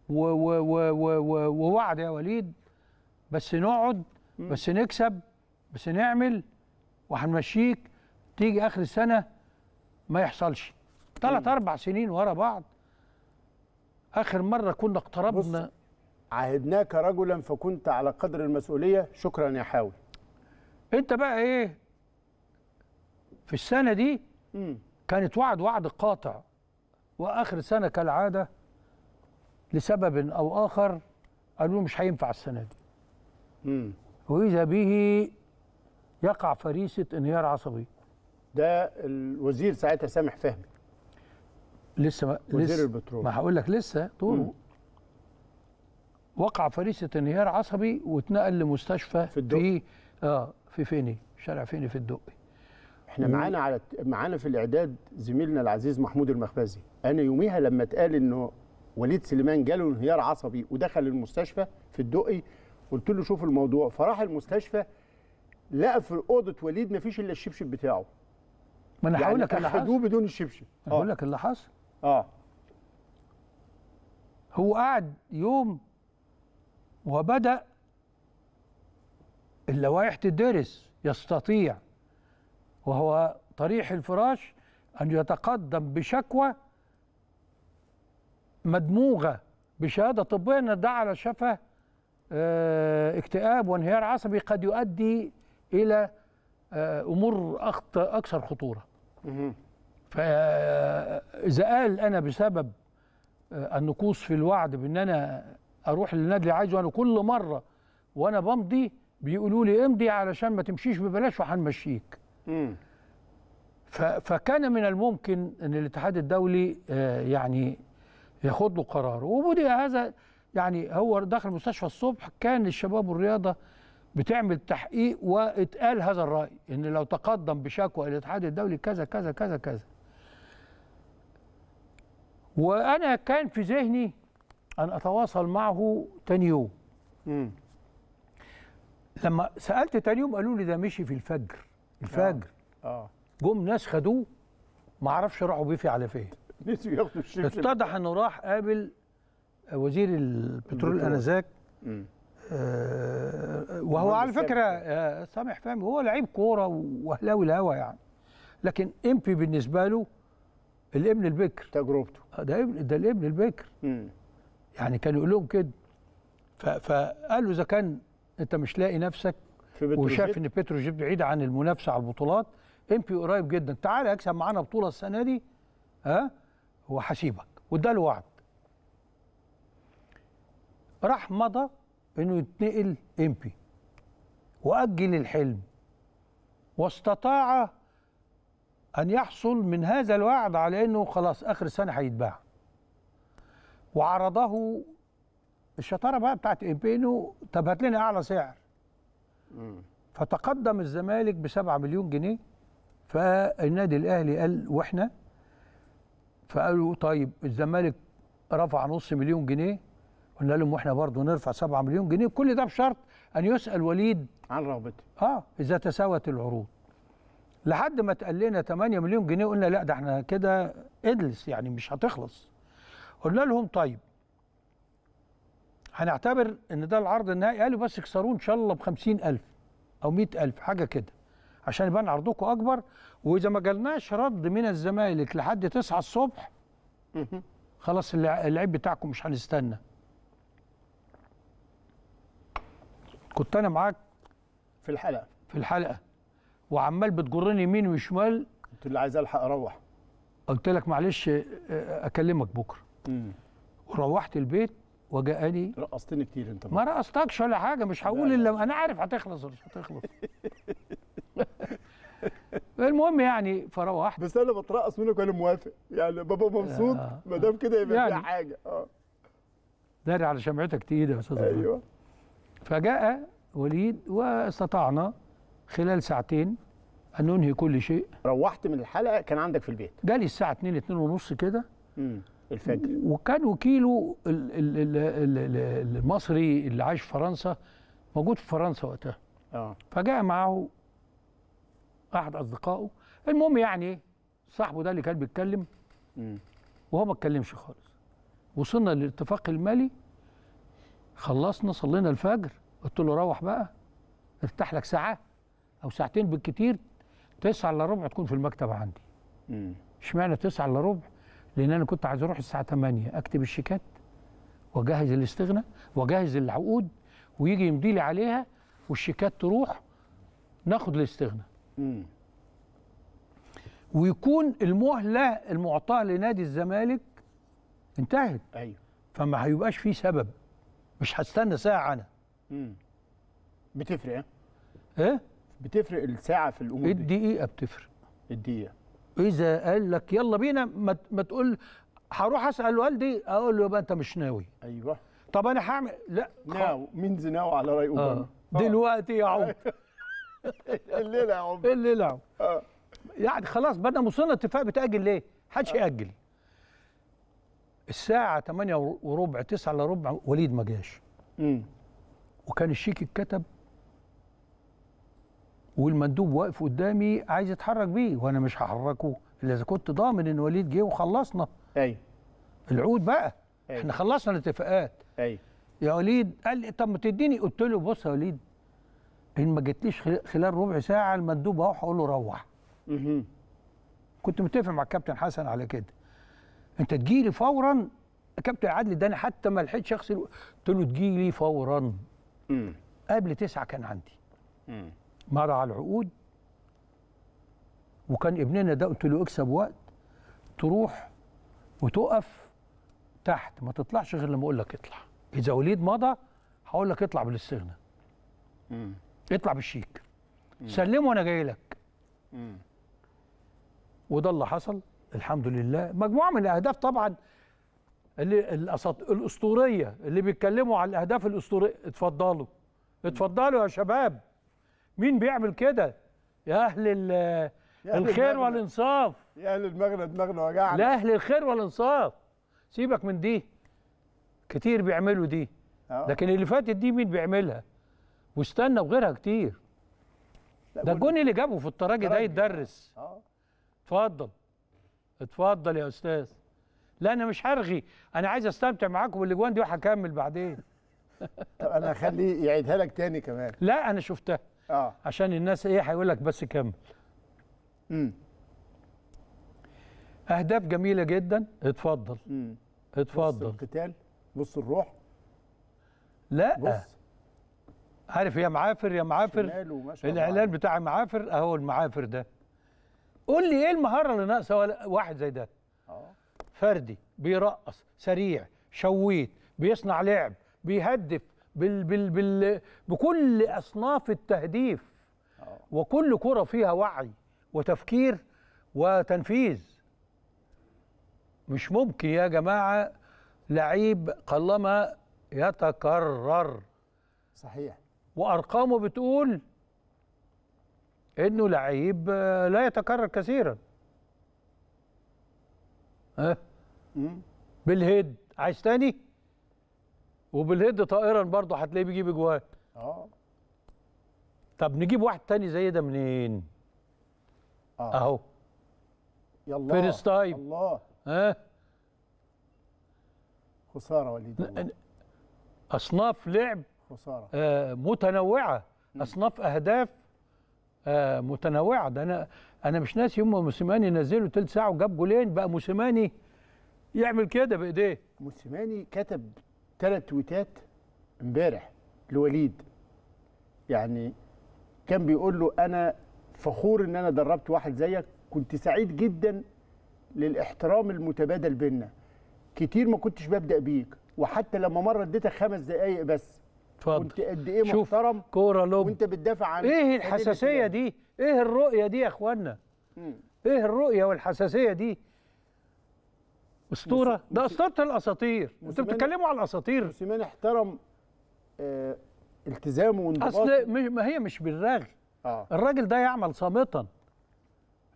ووعد يا وليد بس نقعد بس نكسب بس نعمل وهنمشيك تيجي اخر السنه ما يحصلش ثلاث اربع سنين ورا بعض اخر مره كنا اقتربنا عهدناك رجلا فكنت على قدر المسؤوليه شكرا يا حاوي انت بقى ايه في السنه دي كانت وعد وعد قاطع واخر سنه كالعاده لسبب او اخر قالوا مش هينفع السنه دي. امم واذا به يقع فريسه انهيار عصبي. ده الوزير ساعتها سامح فهمي. لسه ما وزير لسه البترول ما هقول لك لسه طوله وقع فريسه انهيار عصبي واتنقل لمستشفى في الدقي في اه في فيني شارع فيني في الدقي احنا و... معانا على معانا في الاعداد زميلنا العزيز محمود المخبزي انا يوميها لما اتقال انه وليد سليمان جاله انهيار عصبي ودخل المستشفى في الدقي قلت له شوف الموضوع فراح المستشفى لقى في اوضه وليد ما فيش الا الشبشب بتاعه ما انا يعني هقول لك اللي حصل بدون الشبشب هقول آه. لك اللي حصل اه هو قعد يوم وبدا اللوائح تدرس يستطيع وهو طريح الفراش ان يتقدم بشكوى مدموغه بشهاده طبيه ان ده على شفه آه، اكتئاب وانهيار عصبي قد يؤدي الى آه، امور اكثر خطوره. فاذا آه، قال انا بسبب النقوص في الوعد بان انا اروح للنادي اللي عايزه انا كل مره وانا بمضي بيقولوا لي امضي علشان ما تمشيش ببلاش وهنمشيك. فكان من الممكن ان الاتحاد الدولي يعني ياخد له قرار وبودي هذا يعني هو دخل المستشفى الصبح كان الشباب والرياضه بتعمل تحقيق واتقال هذا الراي ان لو تقدم بشكوى الى الاتحاد الدولي كذا كذا كذا كذا وانا كان في ذهني ان اتواصل معه تاني يوم مم. لما سالت تاني يوم قالوا لي ده مشي في الفجر الفجر اه, آه. جم ناس خدوه ما اعرفش راحوا بيه في على فين نسيوا ياخدوا الشبشب اتضح انه راح قابل وزير البترول انذاك آه وهو على فكره آه سامح فهمي هو لعيب كوره واهلاوي الهوا يعني لكن امبي بالنسبه له الابن البكر تجربته آه، ده ابن ده الابن البكر مم. يعني كان يقول لهم كده فقال له اذا كان انت مش لاقي نفسك وشاف ان بتروجيت بعيد عن المنافسه على البطولات امبي قريب جدا تعالى اكسب معانا بطوله السنه دي ها هو حسيبك واداله وعد راح مضى انه يتنقل امبي واجل الحلم واستطاع ان يحصل من هذا الوعد على انه خلاص اخر السنه هيتباع وعرضه الشطاره بقى بتاعت امبي انه طب هات لنا اعلى سعر فتقدم الزمالك ب 7 مليون جنيه فالنادي الاهلي قال واحنا فقالوا طيب الزمالك رفع نص مليون جنيه قلنا لهم واحنا برضه نرفع 7 مليون جنيه كل ده بشرط ان يسال وليد عن رغبته اه اذا تساوت العروض لحد ما اتقال لنا 8 مليون جنيه قلنا لا ده احنا كده ادلس يعني مش هتخلص قلنا لهم طيب هنعتبر ان ده العرض النهائي قالوا بس اكسروه ان شاء الله ب 50000 او 100000 حاجه كده عشان يبان عرضكم اكبر واذا ما جالناش رد من الزمالك لحد 9 الصبح خلاص اللعيب بتاعكم مش هنستنى كنت انا معاك في الحلقه في الحلقه وعمال بتجرني يمين وشمال قلت له عايز الحق اروح قلت لك معلش آه، اكلمك بكره وروحت البيت وجاءني رقصتني كتير انت ما رقصتكش ولا حاجه مش هقول الا انا عارف هتخلص ولا مش هتخلص المهم يعني فروحت بس انا بترقص منك وانا موافق يعني بابا مبسوط آه. ما دام كده يبقى يعني فيها حاجه اه داري على شمعتك تقيله يا استاذ ايوه فجاء وليد واستطعنا خلال ساعتين ان ننهي كل شيء روحت من الحلقه كان عندك في البيت جالي الساعه 2 2 ونص كده الفجر وكان وكيله المصري اللي عايش في فرنسا موجود في فرنسا وقتها اه فجاء معه احد اصدقائه المهم يعني إيه؟ صاحبه ده اللي كان بيتكلم وهو ما اتكلمش خالص وصلنا للاتفاق المالي خلصنا صلينا الفجر قلت له روح بقى ارتاح لك ساعه او ساعتين بالكتير تسعة الا ربع تكون في المكتب عندي اشمعنى تسعة الا ربع لان انا كنت عايز اروح الساعه 8 اكتب الشيكات واجهز الاستغناء واجهز العقود ويجي يمضي لي عليها والشيكات تروح ناخد الاستغناء ويكون المهله المعطاه لنادي الزمالك انتهت ايوه فما هيبقاش فيه سبب مش هستنى ساعه انا امم بتفرق ايه بتفرق الساعه في الامور الدقيقه بتفرق الدقيقه اذا قال لك يلا بينا ما, ما تقول هروح اسال والدي اقول له يبقى انت مش ناوي ايوه طب انا هعمل لا ناو مين ناوي على راي اوباما آه. دلوقتي يا عمر الليله يا عمر الليله يا آه. يعني خلاص بدنا وصلنا اتفاق بتاجل ليه؟ حدش آه. ياجل الساعة 8 وربع 9 الا ربع وليد ما جاش. وكان الشيك اتكتب والمندوب واقف قدامي عايز يتحرك بيه وانا مش هحركه الا اذا كنت ضامن ان وليد جه وخلصنا. ايوه العود بقى أي. احنا خلصنا الاتفاقات. ايوه يا وليد قال لي طب ما تديني قلت له بص يا وليد ان ما جتليش خلال ربع ساعه المندوب اهو هقول له روح كنت متفق مع الكابتن حسن على كده انت تجيلي فورا كابتن عادل اداني حتى ما لحقتش اغسل قلت له تجيلي فورا قبل تسعة كان عندي مضى على العقود وكان ابننا ده قلت له اكسب وقت تروح وتقف تحت ما تطلعش غير لما اقول لك اطلع اذا وليد مضى هقول لك اطلع بالاستغناء اطلع بالشيك سلمه وانا جاي لك وده اللي حصل الحمد لله مجموعه من الاهداف طبعا اللي الاسطوريه اللي بيتكلموا على الاهداف الاسطوريه اتفضلوا اتفضلوا يا شباب مين بيعمل كده يا اهل الخير والانصاف يا اهل دماغنا دماغنا وجعنا لا اهل الخير والانصاف سيبك من دي كتير بيعملوا دي آه. لكن اللي فاتت دي مين بيعملها واستنى وغيرها كتير ده الجون اللي جابه في التراجي ده يتدرس اه اتفضل اتفضل يا استاذ لا انا مش هرغي انا عايز استمتع معاكم بالاجوان دي وهكمل بعدين طب انا هخليه يعيدها لك تاني كمان لا انا شفتها اه عشان الناس ايه هيقول لك بس كمل امم اهداف جميله جدا اتفضل امم اتفضل بص القتال بص الروح لا بص عارف يا معافر يا معافر الاعلان بتاع معافر اهو المعافر ده قول لي ايه المهاره اللي ناقصه واحد زي ده اه فردي بيرقص سريع شويت بيصنع لعب بيهدف بال بال بال بكل اصناف التهديف آه. وكل كره فيها وعي وتفكير وتنفيذ مش ممكن يا جماعه لعيب قلما يتكرر صحيح وارقامه بتقول انه لعيب آه، لا يتكرر كثيرا ها بالهيد عايز تاني وبالهيد طائرا برضه هتلاقيه بيجيب اجوان اه طب نجيب واحد تاني زي ده منين آه. اهو يلا فيرست تايم الله ها خساره وليد الله. اصناف لعب خساره آه متنوعه م. اصناف اهداف آه متنوعه ده انا انا مش ناسي يوم موسيماني نزله ثلث ساعه وجاب جولين بقى موسيماني يعمل كده بايديه موسيماني كتب ثلاث تويتات امبارح لوليد يعني كان بيقول له انا فخور ان انا دربت واحد زيك كنت سعيد جدا للاحترام المتبادل بينا كتير ما كنتش ببدا بيك وحتى لما مره اديتك خمس دقائق بس اتفضل كنت قد ايه محترم كوره لوب وانت بتدافع عن ايه الحساسيه دي ايه الرؤيه دي يا اخوانا ايه الرؤيه والحساسيه دي اسطوره ده اسطوره الاساطير انتوا بتتكلموا على الاساطير موسيماني احترم آه التزامه وانضباطه اصل ما هي مش بالرغي آه. الراجل ده يعمل صامتا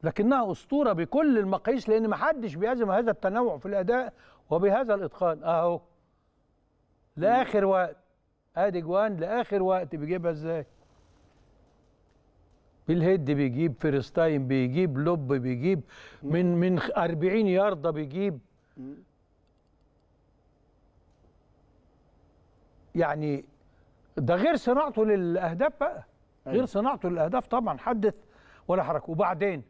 لكنها اسطوره بكل المقاييس لان ما حدش بيعزم هذا التنوع في الاداء وبهذا الاتقان اهو لاخر وقت ادي جوان لاخر وقت بيجيبها ازاي بالهيد بيجيب فيرست تايم بيجيب لوب بيجيب من من 40 يارده بيجيب يعني ده غير صناعته للاهداف بقى أيوه. غير صناعته للاهداف طبعا حدث ولا حركه وبعدين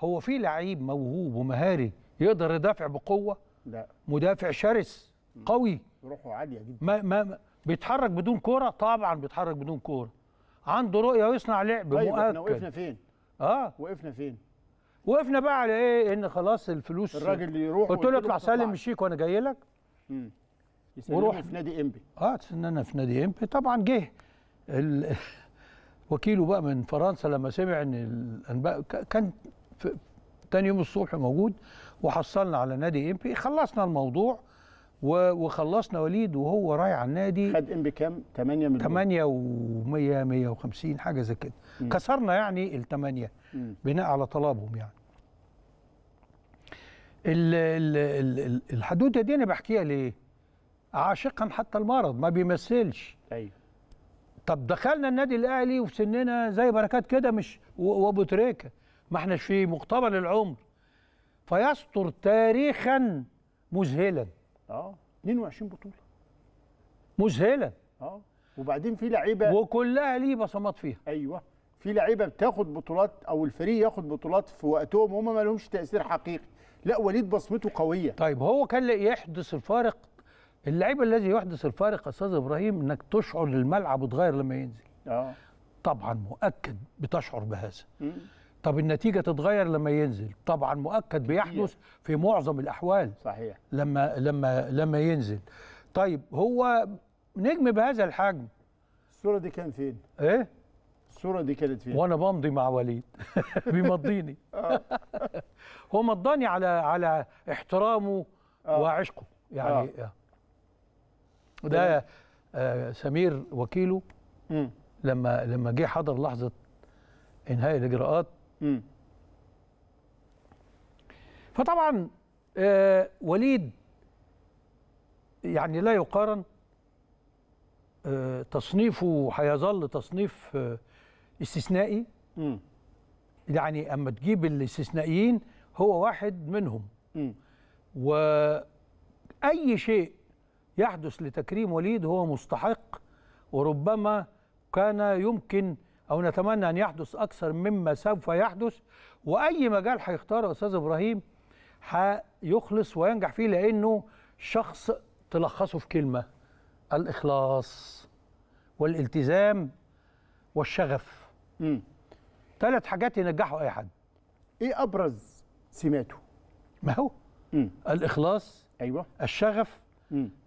هو في لعيب موهوب ومهاري يقدر يدافع بقوه لا مدافع شرس قوي روحه عاليه جدا ما ما بيتحرك بدون كوره طبعا بيتحرك بدون كوره عنده رؤيه ويصنع لعب طيب مؤكد احنا وقفنا فين اه وقفنا فين وقفنا بقى على ايه ان خلاص الفلوس الراجل يروح قلت له اطلع سلم الشيك وانا جاي لك امم وروح في نادي امبي اه تستنانا في نادي امبي طبعا جه ال... وكيله بقى من فرنسا لما سمع ان الانباء كان في تاني يوم الصبح موجود وحصلنا على نادي امبي خلصنا الموضوع وخلصنا وليد وهو رايح على النادي خد ام بكام 8 مليون 8 و100 150 حاجه زي كده كسرنا يعني ال8 بناء على طلبهم يعني الحدوته دي انا بحكيها ليه عاشقا حتى المرض ما بيمثلش ايوه طب دخلنا النادي الاهلي وفي سننا زي بركات كده مش وابو تريكه ما احناش في مقتبل العمر فيستر تاريخا مذهلا اه 22 بطوله مذهله اه وبعدين في لعيبه وكلها ليه بصمات فيها ايوه في لعيبه بتاخد بطولات او الفريق ياخد بطولات في وقتهم وهم ما لهمش تاثير حقيقي لا وليد بصمته قويه طيب هو كان يحدث الفارق اللعيب الذي يحدث الفارق استاذ ابراهيم انك تشعر الملعب اتغير لما ينزل اه طبعا مؤكد بتشعر بهذا طب النتيجه تتغير لما ينزل طبعا مؤكد بيحدث في معظم الاحوال صحيح لما لما لما ينزل طيب هو نجم بهذا الحجم الصوره دي كان فين ايه الصوره دي كانت فين وانا بمضي مع وليد بيمضيني هو مضاني على على احترامه آه. وعشقه يعني آه. آه. ده إيه؟ آه سمير وكيله لما لما جه حضر لحظه انهاء الاجراءات فطبعا آه وليد يعني لا يقارن آه تصنيفه هيظل تصنيف آه استثنائي يعني اما تجيب الاستثنائيين هو واحد منهم واي شيء يحدث لتكريم وليد هو مستحق وربما كان يمكن أو نتمنى أن يحدث أكثر مما سوف يحدث وأي مجال هيختاره أستاذ إبراهيم هيخلص وينجح فيه لأنه شخص تلخصه في كلمة الإخلاص والالتزام والشغف ثلاث حاجات ينجحوا أي حد إيه أبرز سماته؟ ما هو مم. الإخلاص أيوة الشغف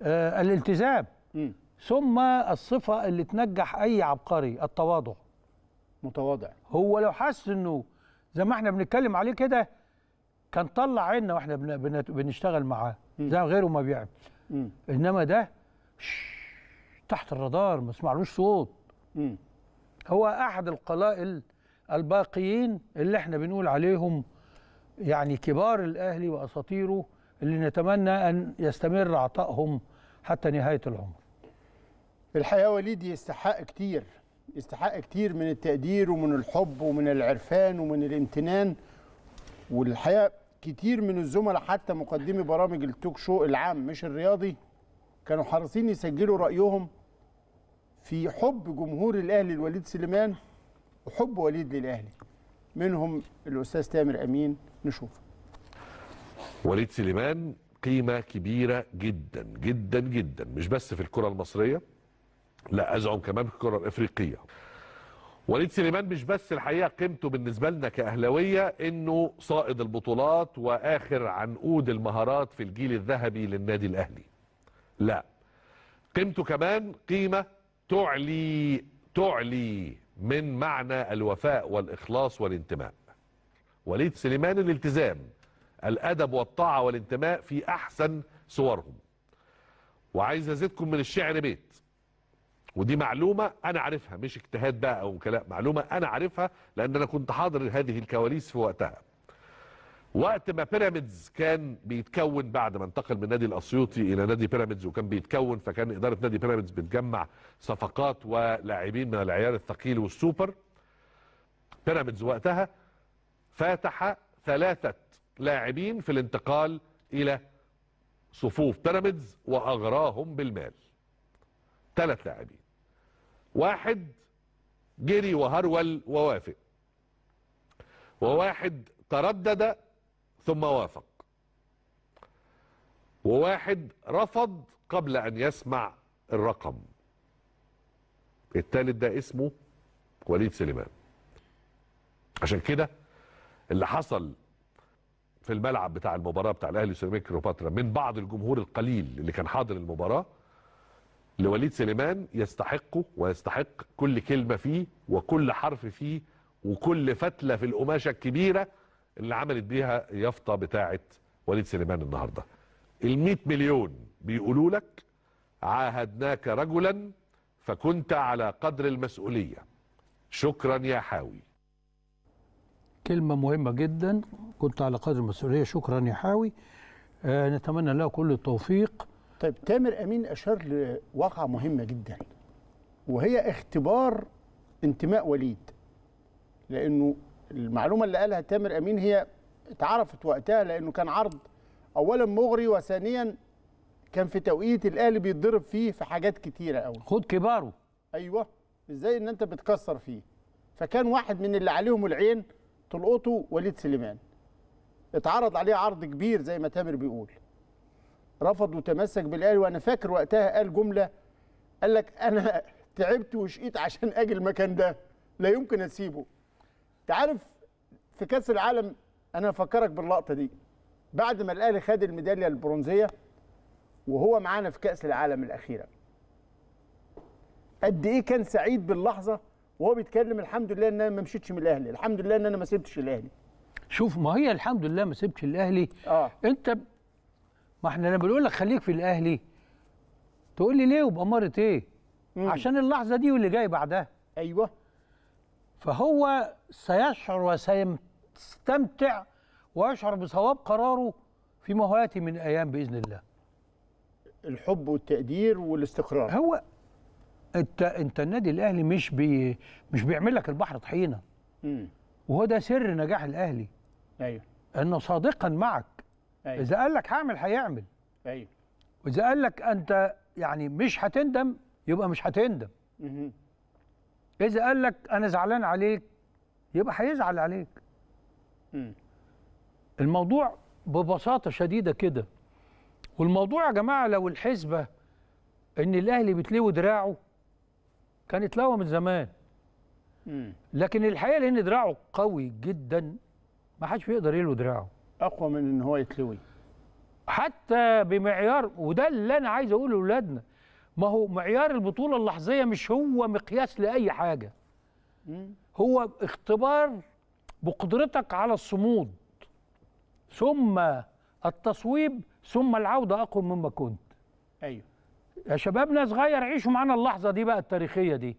آه الالتزام مم. ثم الصفة اللي تنجح أي عبقري التواضع متواضع هو لو حس انه زي ما احنا بنتكلم عليه كده كان طلع عيننا واحنا بنشتغل معاه زي غيره ما بيعمل انما ده تحت الرادار ما سمعلوش صوت هو احد القلائل الباقيين اللي احنا بنقول عليهم يعني كبار الاهلي واساطيره اللي نتمنى ان يستمر عطائهم حتى نهايه العمر الحقيقه وليد يستحق كتير يستحق كتير من التقدير ومن الحب ومن العرفان ومن الامتنان والحقيقه كتير من الزملاء حتى مقدمي برامج التوك شو العام مش الرياضي كانوا حريصين يسجلوا رايهم في حب جمهور الاهلي لوليد سليمان وحب وليد للاهلي منهم الاستاذ تامر امين نشوف وليد سليمان قيمه كبيره جدا جدا جدا مش بس في الكره المصريه لا ازعم كمان في الكره الافريقيه وليد سليمان مش بس الحقيقه قيمته بالنسبه لنا كاهلاويه انه صائد البطولات واخر عنقود المهارات في الجيل الذهبي للنادي الاهلي لا قيمته كمان قيمه تعلي تعلي من معنى الوفاء والاخلاص والانتماء وليد سليمان الالتزام الادب والطاعه والانتماء في احسن صورهم وعايز ازيدكم من الشعر بيت ودي معلومه انا عارفها مش اجتهاد بقى او كلام معلومه انا عارفها لان انا كنت حاضر هذه الكواليس في وقتها وقت ما بيراميدز كان بيتكون بعد ما انتقل من نادي الاسيوطي الى نادي بيراميدز وكان بيتكون فكان اداره نادي بيراميدز بتجمع صفقات ولاعبين من العيار الثقيل والسوبر بيراميدز وقتها فاتح ثلاثه لاعبين في الانتقال الى صفوف بيراميدز واغراهم بالمال ثلاث لاعبين واحد جري وهرول ووافق وواحد تردد ثم وافق وواحد رفض قبل أن يسمع الرقم التالت ده اسمه وليد سليمان عشان كده اللي حصل في الملعب بتاع المباراة بتاع الأهلي وسيراميكا كليوباترا من بعض الجمهور القليل اللي كان حاضر المباراة لوليد سليمان يستحقه ويستحق كل كلمه فيه وكل حرف فيه وكل فتله في القماشه الكبيره اللي عملت بيها يافطه بتاعه وليد سليمان النهارده. ال 100 مليون بيقولوا لك عاهدناك رجلا فكنت على قدر المسؤوليه. شكرا يا حاوي. كلمه مهمه جدا كنت على قدر المسؤوليه شكرا يا حاوي. آه نتمنى له كل التوفيق. طيب تامر امين اشار لواقعه مهمه جدا وهي اختبار انتماء وليد لانه المعلومه اللي قالها تامر امين هي اتعرفت وقتها لانه كان عرض اولا مغري وثانيا كان في توقيت الاهلي بيتضرب فيه في حاجات كتيره قوي خد كباره ايوه ازاي ان انت بتكسر فيه فكان واحد من اللي عليهم العين تلقطه وليد سليمان اتعرض عليه عرض كبير زي ما تامر بيقول رفض وتمسك بالاهلي وانا فاكر وقتها قال جمله قال لك انا تعبت وشقيت عشان اجي المكان ده لا يمكن اسيبه انت عارف في كاس العالم انا افكرك باللقطه دي بعد ما الاهلي خد الميداليه البرونزيه وهو معانا في كاس العالم الاخيره قد ايه كان سعيد باللحظه وهو بيتكلم الحمد لله ان انا ما مشيتش من الاهلي الحمد لله ان انا ما سبتش الاهلي شوف ما هي الحمد لله ما سبتش الاهلي آه. انت ما احنا انا بقول لك خليك في الاهلي تقول لي ليه وبأمارة ايه؟ مم. عشان اللحظه دي واللي جاي بعدها ايوه فهو سيشعر وسيستمتع ويشعر بصواب قراره فيما هياتي من ايام باذن الله الحب والتقدير والاستقرار هو انت انت النادي الاهلي مش بي مش بيعمل لك البحر طحينه وهو ده سر نجاح الاهلي ايوه انه صادقا معك أيوة. اذا قال لك هعمل هيعمل ايوه واذا قال لك انت يعني مش هتندم يبقى مش هتندم اذا قال لك انا زعلان عليك يبقى هيزعل عليك مه. الموضوع ببساطه شديده كده والموضوع يا جماعه لو الحسبه ان الاهلي بتلوي دراعه كان اتلوى من زمان م. لكن الحقيقه لان دراعه قوي جدا ما حدش بيقدر يلوي دراعه اقوى من ان هو يتلوي حتى بمعيار وده اللي انا عايز اقوله لاولادنا ما هو معيار البطوله اللحظيه مش هو مقياس لاي حاجه هو اختبار بقدرتك على الصمود ثم التصويب ثم العوده اقوى مما كنت ايوه يا شبابنا صغير عيشوا معانا اللحظه دي بقى التاريخيه دي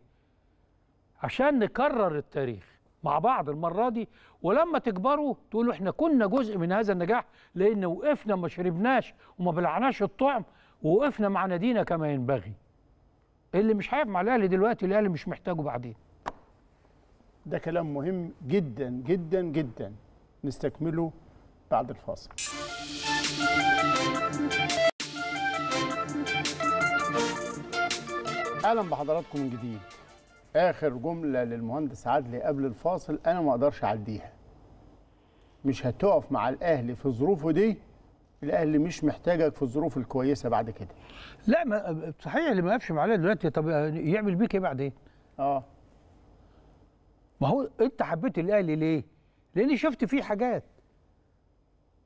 عشان نكرر التاريخ مع بعض المره دي ولما تكبروا تقولوا احنا كنا جزء من هذا النجاح لان وقفنا ما شربناش وما بلعناش الطعم ووقفنا مع نادينا كما ينبغي اللي مش هيقف مع الاهلي دلوقتي الاهلي مش محتاجه بعدين ده كلام مهم جدا جدا جدا نستكمله بعد الفاصل اهلا بحضراتكم من جديد اخر جمله للمهندس عدلي قبل الفاصل انا ما اقدرش اعديها مش هتقف مع الاهلي في ظروفه دي الاهلي مش محتاجك في الظروف الكويسه بعد كده لا ما صحيح اللي ما يقفش معاه دلوقتي طب يعمل بيك ايه بعدين اه ما هو انت حبيت الاهلي ليه لاني شفت فيه حاجات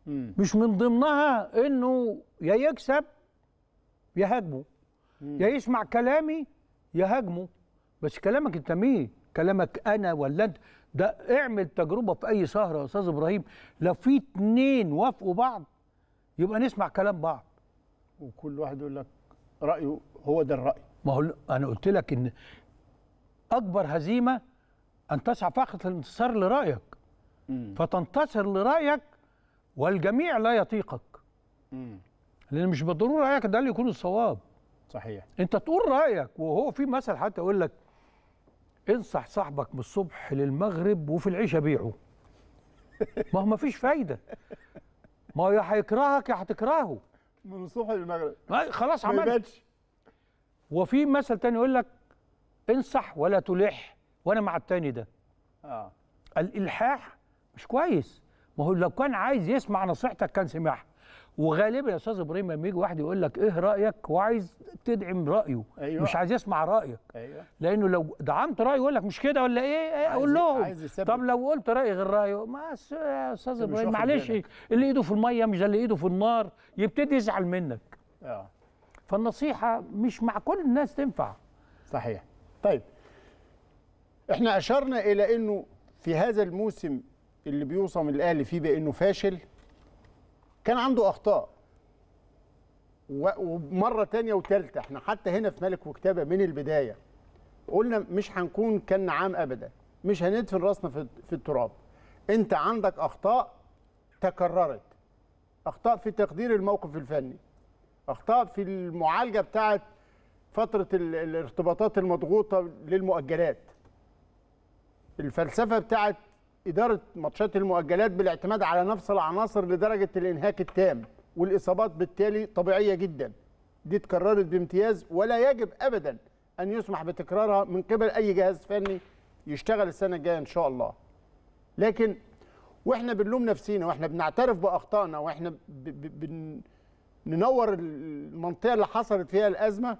مم. مش من ضمنها انه يا يكسب يا هاجمه يا يسمع كلامي يا هاجمه بس كلامك انت مين كلامك انا ولا انت ده اعمل تجربه في اي سهره يا استاذ ابراهيم لو في اتنين وافقوا بعض يبقى نسمع كلام بعض وكل واحد يقول لك رايه هو ده الراي ما هو انا قلت لك ان اكبر هزيمه ان تسعى فقط للانتصار لرايك مم. فتنتصر لرايك والجميع لا يطيقك مم. لان مش بالضروره رايك ده اللي يكون الصواب صحيح انت تقول رايك وهو في مثل حتى يقول لك انصح صاحبك من الصبح للمغرب وفي العشاء بيعه ما هو مفيش فايده ما هو يا هيكرهك يا هتكرهه من الصبح للمغرب خلاص عملت وفي مثل تاني يقول لك انصح ولا تلح وانا مع التاني ده اه الالحاح مش كويس ما هو لو كان عايز يسمع نصيحتك كان سمعها وغالبا يا استاذ ابراهيم لما يجي واحد يقول لك ايه رايك وعايز تدعم رايه أيوة. مش عايز يسمع رايك أيوة. لانه لو دعمت رايه يقول لك مش كده ولا ايه, إيه اقول له طب لو قلت راي غير رايه ما يا استاذ ابراهيم معلش اللي ايده في الميه مش اللي ايده في النار يبتدي يزعل منك اه فالنصيحه مش مع كل الناس تنفع صحيح طيب احنا اشرنا الى انه في هذا الموسم اللي بيوصم الاهلي فيه بانه فاشل كان عنده اخطاء ومره تانية وتالتة احنا حتى هنا في ملك وكتابه من البدايه قلنا مش هنكون كان نعام ابدا مش هندفن راسنا في التراب انت عندك اخطاء تكررت اخطاء في تقدير الموقف الفني اخطاء في المعالجه بتاعه فتره الارتباطات المضغوطه للمؤجلات الفلسفه بتاعت اداره ماتشات المؤجلات بالاعتماد على نفس العناصر لدرجه الانهاك التام والاصابات بالتالي طبيعيه جدا دي اتكررت بامتياز ولا يجب ابدا ان يسمح بتكرارها من قبل اي جهاز فني يشتغل السنه الجايه ان شاء الله لكن واحنا بنلوم نفسينا واحنا بنعترف باخطائنا واحنا بننور المنطقه اللي حصلت فيها الازمه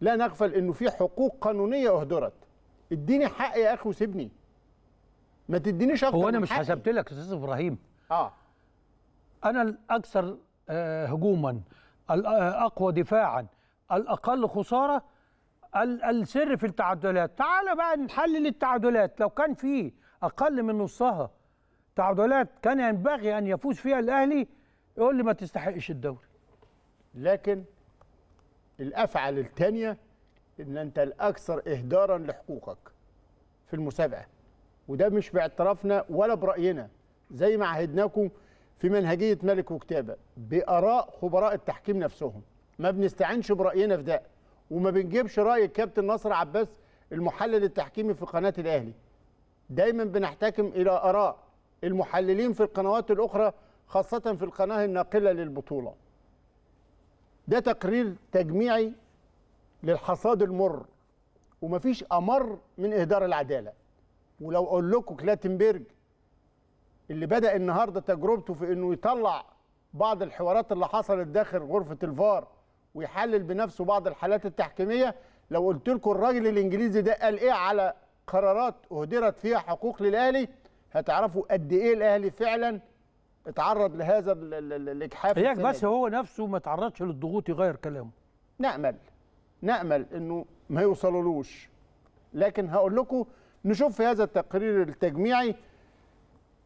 لا نغفل انه في حقوق قانونيه اهدرت اديني حقي يا اخي وسيبني ما تدينيش اكتر هو انا مش حسبت لك استاذ ابراهيم اه انا الاكثر آه، هجوما الاقوى آه، دفاعا الاقل خساره السر في التعادلات تعال بقى نحلل التعادلات لو كان في اقل من نصها تعادلات كان ينبغي ان يفوز فيها الاهلي يقول لي ما تستحقش الدوري لكن الافعل الثانيه ان انت الاكثر اهدارا لحقوقك في المسابقه وده مش باعترافنا ولا برأينا زي ما عهدناكم في منهجية ملك وكتابة بآراء خبراء التحكيم نفسهم ما بنستعنش برأينا في ده وما بنجيبش رأي الكابتن نصر عباس المحلل التحكيمي في قناة الأهلي دايما بنحتكم إلى آراء المحللين في القنوات الأخرى خاصة في القناة الناقلة للبطولة ده تقرير تجميعي للحصاد المر ومفيش أمر من إهدار العدالة ولو اقول لكم كلاتنبرج اللي بدا النهارده تجربته في انه يطلع بعض الحوارات اللي حصلت داخل غرفه الفار ويحلل بنفسه بعض الحالات التحكيميه لو قلت لكم الراجل الانجليزي ده قال ايه على قرارات اهدرت فيها حقوق للاهلي هتعرفوا قد ايه الاهلي فعلا اتعرض لهذا الاجحاف هيك بس هو نفسه ما تعرضش للضغوط يغير كلامه نامل نامل انه ما يوصلولوش لكن هقول لكم نشوف في هذا التقرير التجميعي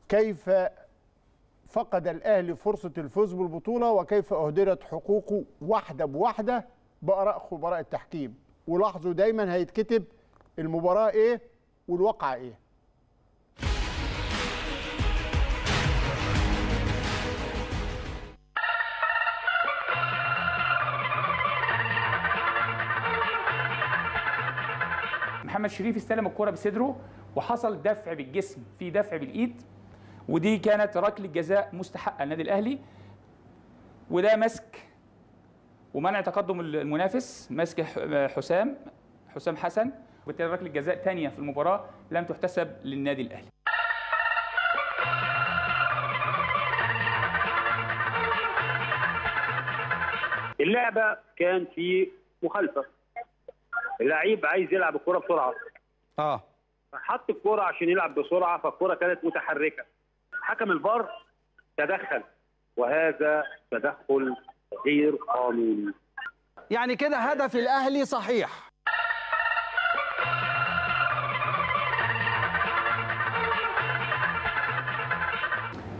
كيف فقد الأهلي فرصة الفوز بالبطولة وكيف أهدرت حقوقه واحدة بواحدة بآراء خبراء التحكيم ولاحظوا دايما هيتكتب المباراة إيه والواقعة إيه محمد شريف استلم الكرة بصدره وحصل دفع بالجسم في دفع بالايد ودي كانت ركله جزاء مستحقه للنادي الاهلي وده مسك ومنع تقدم المنافس مسك حسام حسام حسن وبالتالي ركله جزاء ثانيه في المباراه لم تحتسب للنادي الاهلي اللعبه كان في مخالفه اللعيب عايز يلعب الكوره بسرعه اه فحط الكوره عشان يلعب بسرعه فالكوره كانت متحركه حكم الفار تدخل وهذا تدخل غير قانوني يعني كده هدف الاهلي صحيح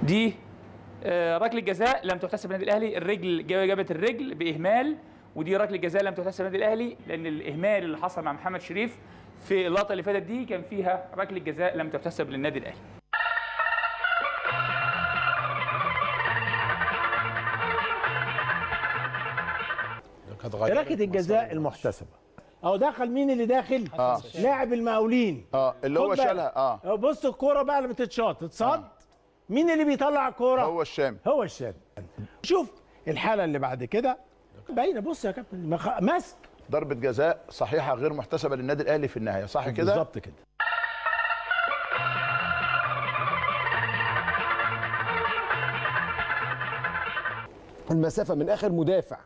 دي آه، ركله جزاء لم تحتسب النادي الاهلي الرجل جابت الرجل باهمال ودي ركله جزاء لم تحتسب للنادي الاهلي لان الاهمال اللي حصل مع محمد شريف في اللقطه اللي فاتت دي كان فيها ركله جزاء لم تحتسب للنادي الاهلي ركله الجزاء المحتسبه اهو دخل مين اللي داخل آه. لاعب المقاولين اه اللي هو شالها اه بص الكوره بقى لما تتشاط اتصد آه. مين اللي بيطلع الكوره هو الشام هو الشام شوف الحاله اللي بعد كده بعيده بص يا كابتن ماسك ضربه جزاء صحيحه غير محتسبه للنادي الاهلي في النهايه صح كده بالظبط كده المسافه من اخر مدافع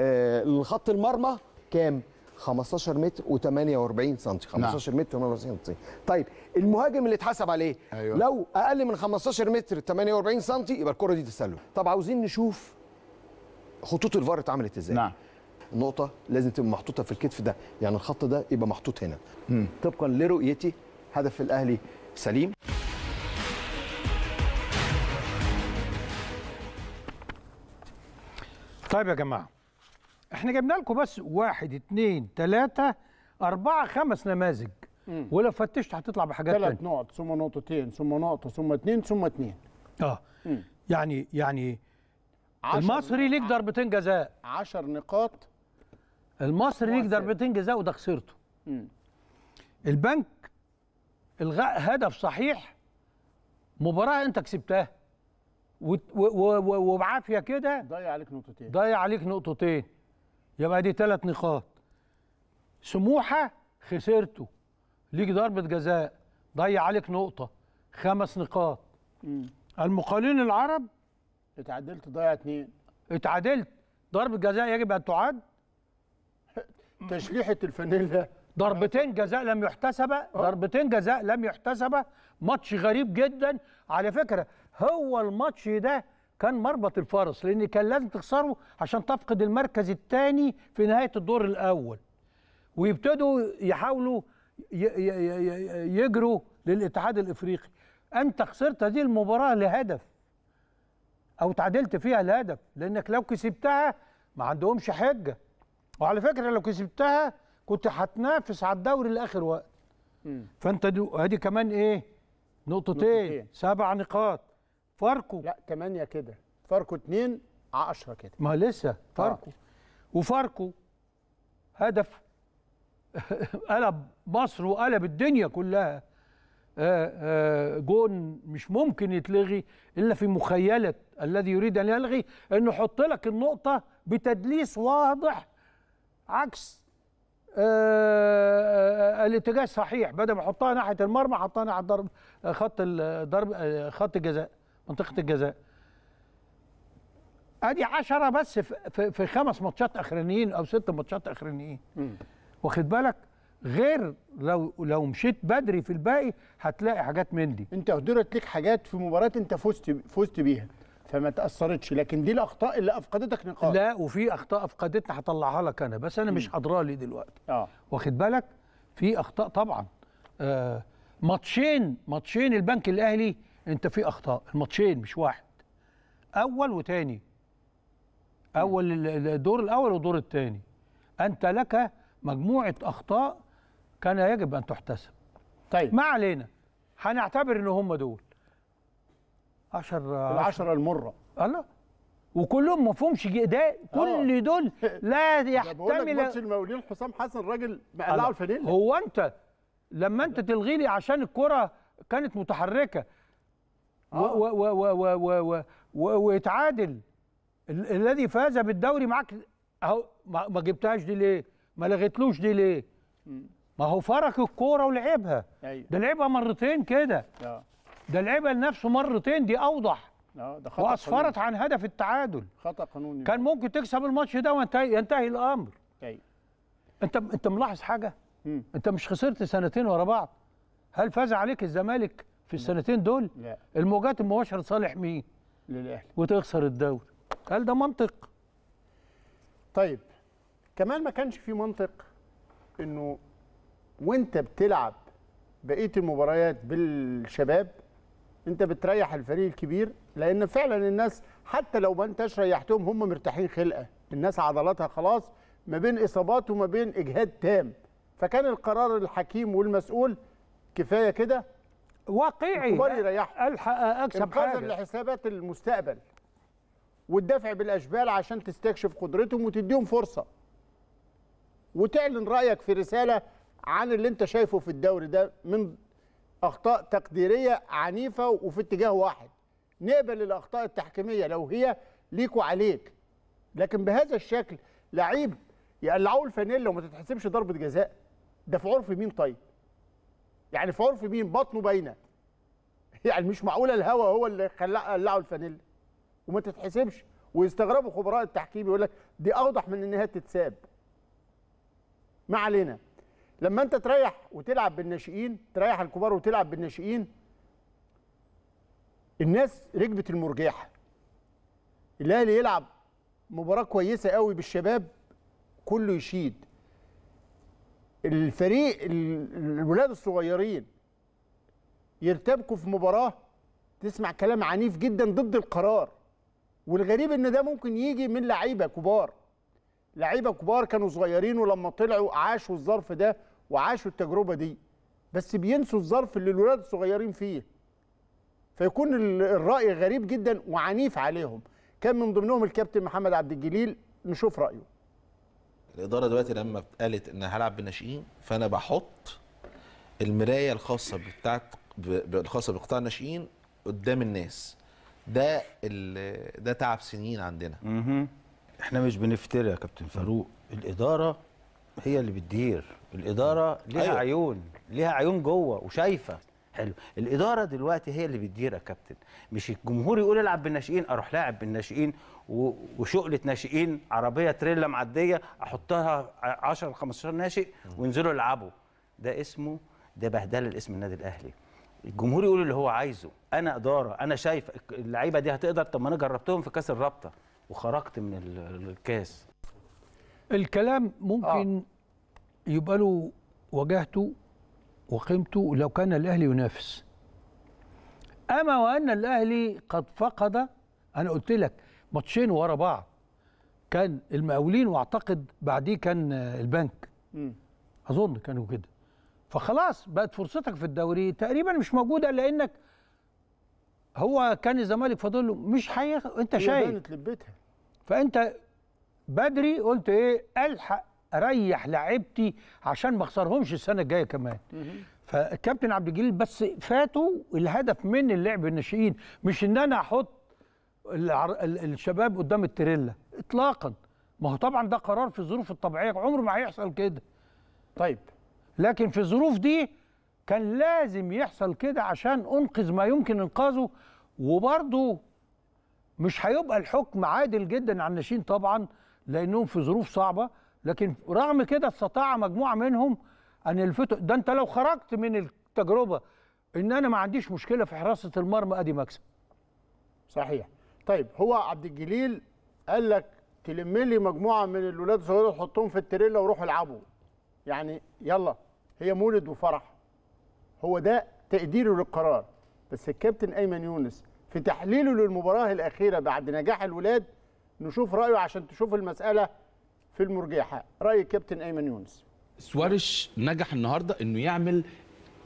آه لخط المرمى كام 15 متر و48 سم 15 نعم. متر و48 سم طيب المهاجم اللي اتحسب عليه أيوة. لو اقل من 15 متر 48 سم يبقى الكره دي تسلل طب عاوزين نشوف خطوط الفار اتعملت ازاي نعم نقطه لازم تبقى محطوطه في الكتف ده يعني الخط ده يبقى محطوط هنا مم. طبقا لرؤيتي هدف الاهلي سليم طيب يا جماعه احنا جبنا لكم بس واحد اتنين تلاته اربعه خمس نماذج ولو فتشت هتطلع بحاجات تانية ثلاث نقط ثم نقطتين ثم نقطه ثم اتنين ثم اتنين اه مم. يعني يعني المصري ليك ضربتين جزاء 10 نقاط المصري ليك ضربتين جزاء وده خسرته البنك الغاء هدف صحيح مباراه انت كسبتها وبعافيه كده ضيع عليك نقطتين ضيع عليك نقطتين يبقى دي ثلاث نقاط سموحه خسرته ليك ضربه جزاء ضيع عليك نقطه خمس نقاط المقالين العرب اتعادلت ضيع اثنين اتعادلت ضربة جزاء يجب أن تعاد تشليحة الفانيلا ضربتين جزاء لم يحتسبا آه. ضربتين جزاء لم يحتسبا ماتش غريب جدا على فكرة هو الماتش ده كان مربط الفرس لأن كان لازم تخسره عشان تفقد المركز الثاني في نهاية الدور الأول ويبتدوا يحاولوا يجروا للاتحاد الإفريقي أنت خسرت هذه المباراة لهدف او تعادلت فيها الهدف لانك لو كسبتها ما عندهمش حجه وعلى فكره لو كسبتها كنت هتنافس على الدوري لاخر وقت فانت ادي كمان ايه نقطتين, نقطتين. سبع نقاط فاركو لا 8 كده فاركو 2 10 كده ما لسه آه. فاركو آه. وفاركو هدف قلب مصر وقلب الدنيا كلها آه، آه، جون مش ممكن يتلغي الا في مخيله الذي يريد ان يلغي انه يحط لك النقطه بتدليس واضح عكس آه، الاتجاه الصحيح بدل ما يحطها ناحيه المرمى حطها ناحيه ضرب خط الضرب خط الجزاء منطقه الجزاء ادي عشرة بس في خمس ماتشات اخرانيين او ست ماتشات اخرانيين واخد بالك غير لو لو مشيت بدري في الباقي هتلاقي حاجات من دي انت هدرت ليك حاجات في مباراه انت فزت فزت بيها فما تاثرتش لكن دي الاخطاء اللي افقدتك نقاط لا وفي اخطاء افقدتني هطلعها لك انا بس انا م. مش حضرها لي دلوقتي اه واخد بالك في اخطاء طبعا آه ماتشين ماتشين البنك الاهلي انت في اخطاء الماتشين مش واحد اول وتاني اول الدور الاول والدور الثاني انت لك مجموعه اخطاء كان يجب ان تحتسب طيب ما علينا هنعتبر ان هم دول 10 10 المرة الله وكلهم ما فيهمش جداء كل آه. دول لا يحتمل ماتش المولين حسام حسن راجل مقلعه الفانيلا هو انت لما انت تلغي لي عشان الكره كانت متحركه واتعادل آه. الذي فاز بالدوري معاك اهو ما جبتهاش دي ليه؟ ما لغيتلوش دي ليه؟ ما هو فرك الكوره ولعبها أيوة. ده لعبها مرتين كده آه. ده لعبها لنفسه مرتين دي اوضح آه ده خطأ واصفرت قانوني. عن هدف التعادل خطا قانوني كان ممكن تكسب الماتش ده وينتهي ينتهي الامر أيوة. انت انت ملاحظ حاجه مم. انت مش خسرت سنتين ورا بعض هل فاز عليك الزمالك في السنتين دول لا الموجات المباشره لصالح مين للاهلي وتخسر الدوري هل ده منطق طيب كمان ما كانش في منطق انه وانت بتلعب بقيه المباريات بالشباب انت بتريح الفريق الكبير لان فعلا الناس حتى لو ما انتش ريحتهم هم مرتاحين خلقه الناس عضلاتها خلاص ما بين اصابات وما بين اجهاد تام فكان القرار الحكيم والمسؤول كفايه كده واقعي يريحهم الحق اكسب حاجه لحسابات المستقبل والدفع بالاشبال عشان تستكشف قدرتهم وتديهم فرصه وتعلن رايك في رساله عن اللي انت شايفه في الدوري ده من اخطاء تقديريه عنيفه وفي اتجاه واحد نقبل الاخطاء التحكيميه لو هي ليك وعليك لكن بهذا الشكل لعيب يقلعوه يعني الفانيلا وما تتحسبش ضربه جزاء ده في عرف مين طيب يعني في عرف مين بطنه باينه يعني مش معقوله الهوا هو اللي قلعه الفانيلا وما تتحسبش ويستغربوا خبراء التحكيم يقول لك دي اوضح من انها تتساب ما علينا لما انت تريح وتلعب بالناشئين تريح الكبار وتلعب بالناشئين الناس ركبت المرجحه الاهلي يلعب مباراه كويسه قوي بالشباب كله يشيد الفريق الولاد الصغيرين يرتبكوا في مباراه تسمع كلام عنيف جدا ضد القرار والغريب ان ده ممكن يجي من لعيبه كبار لعيبه كبار كانوا صغيرين ولما طلعوا عاشوا الظرف ده وعاشوا التجربه دي بس بينسوا الظرف اللي الولاد الصغيرين فيه فيكون الراي غريب جدا وعنيف عليهم كان من ضمنهم الكابتن محمد عبد الجليل نشوف رايه الاداره دلوقتي لما قالت ان هلعب بالناشئين فانا بحط المرايه الخاصه بتاعت الخاصه بقطاع الناشئين قدام الناس ده ده تعب سنين عندنا احنا مش بنفتري يا كابتن فاروق الاداره هي اللي بتدير الاداره ليها أيوة. عيون ليها عيون جوه وشايفه حلو الاداره دلوقتي هي اللي بتدير يا كابتن مش الجمهور يقول العب بالناشئين اروح لاعب بالناشئين وشقله ناشئين عربيه تريلا معديه احطها 10 15 ناشئ وينزلوا يلعبوا ده اسمه ده بهدله لاسم النادي الاهلي الجمهور يقول اللي هو عايزه انا اداره انا شايف اللعيبه دي هتقدر طب ما انا جربتهم في كاس الرابطه وخرجت من الكاس الكلام ممكن آه. يبقى له وجهته وقيمته لو كان الاهلي ينافس اما وان الاهلي قد فقد انا قلت لك ماتشين ورا بعض كان المقاولين واعتقد بعديه كان البنك م. اظن كانوا كده فخلاص بقت فرصتك في الدوري تقريبا مش موجوده لانك هو كان الزمالك فاضل له مش حي انت شايف لبيتها فانت بدري قلت ايه الحق اريح لعيبتي عشان ما اخسرهمش السنه الجايه كمان فالكابتن عبد الجليل بس فاتوا الهدف من اللعب الناشئين مش ان انا احط الشباب قدام التريلا اطلاقا ما هو طبعا ده قرار في الظروف الطبيعيه عمره ما هيحصل كده طيب لكن في الظروف دي كان لازم يحصل كده عشان انقذ ما يمكن انقاذه وبرضه مش هيبقى الحكم عادل جدا على الناشئين طبعا لانهم في ظروف صعبه لكن رغم كده استطاع مجموعه منهم ان يلفتوا ده انت لو خرجت من التجربه ان انا ما عنديش مشكله في حراسه المرمى ادي مكسب صحيح طيب هو عبد الجليل قال لك تلم لي مجموعه من الولاد الصغيره تحطهم في التريلا وروحوا العبوا يعني يلا هي مولد وفرح هو ده تقديره للقرار بس الكابتن ايمن يونس في تحليله للمباراه الاخيره بعد نجاح الولاد نشوف رايه عشان تشوف المساله في المرجحه راي الكابتن ايمن يونس سواريش نجح النهارده انه يعمل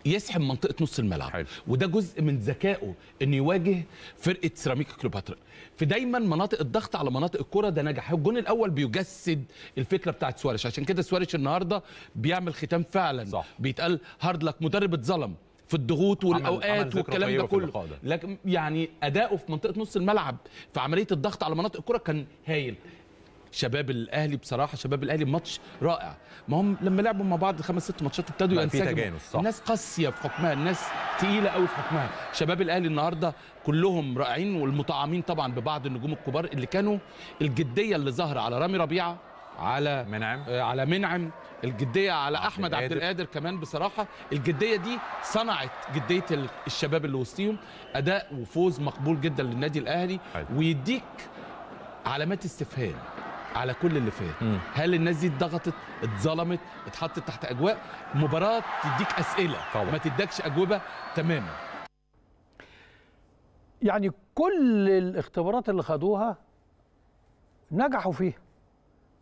يسحب منطقه نص الملعب حلو. وده جزء من ذكائه انه يواجه فرقه سيراميكا كليوباترا في دايما مناطق الضغط على مناطق الكره ده نجح الجون الاول بيجسد الفكره بتاعت سواريش عشان كده سواريش النهارده بيعمل ختام فعلا صح. بيتقال هارد لك مدرب اتظلم في الضغوط والاوقات عمل والكلام ده كله لكن يعني اداؤه في منطقه نص الملعب في عمليه الضغط على مناطق الكره كان هايل شباب الاهلي بصراحه شباب الاهلي ماتش رائع ما هم لما لعبوا مع بعض خمس ست ماتشات ابتدوا ينسجموا الناس قاسيه في حكمها الناس تقيله قوي في حكمها شباب الاهلي النهارده كلهم رائعين والمطعمين طبعا ببعض النجوم الكبار اللي كانوا الجديه اللي ظاهره على رامي ربيعه على منعم آه على منعم الجديه على عبد احمد عبد القادر كمان بصراحه الجديه دي صنعت جديه الشباب اللي وسطيهم اداء وفوز مقبول جدا للنادي الاهلي حل. ويديك علامات استفهام على كل اللي فات هل الناس دي اتضغطت اتظلمت اتحطت تحت اجواء مباراه تديك اسئله طبعا. ما تدكش اجوبه تماما يعني كل الاختبارات اللي خدوها نجحوا فيها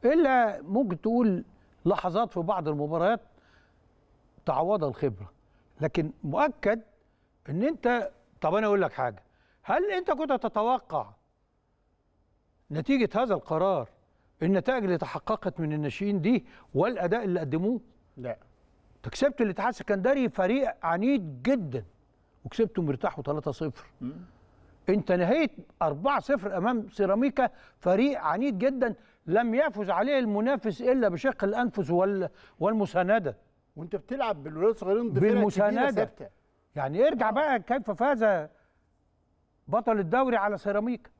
الا ممكن تقول لحظات في بعض المباريات تعوضها الخبره لكن مؤكد ان انت طب انا اقول لك حاجه هل انت كنت تتوقع نتيجه هذا القرار النتائج اللي تحققت من الناشئين دي والاداء اللي قدموه لا انت كسبت الاتحاد السكندري فريق عنيد جدا وكسبته مرتاح و 3-0 انت نهيت 4-0 امام سيراميكا فريق عنيد جدا لم يفز عليه المنافس الا بشق الانفس وال... والمسانده وانت بتلعب بالولاد الصغيرين بالمسانده يعني ارجع آه. بقى كيف فاز بطل الدوري على سيراميكا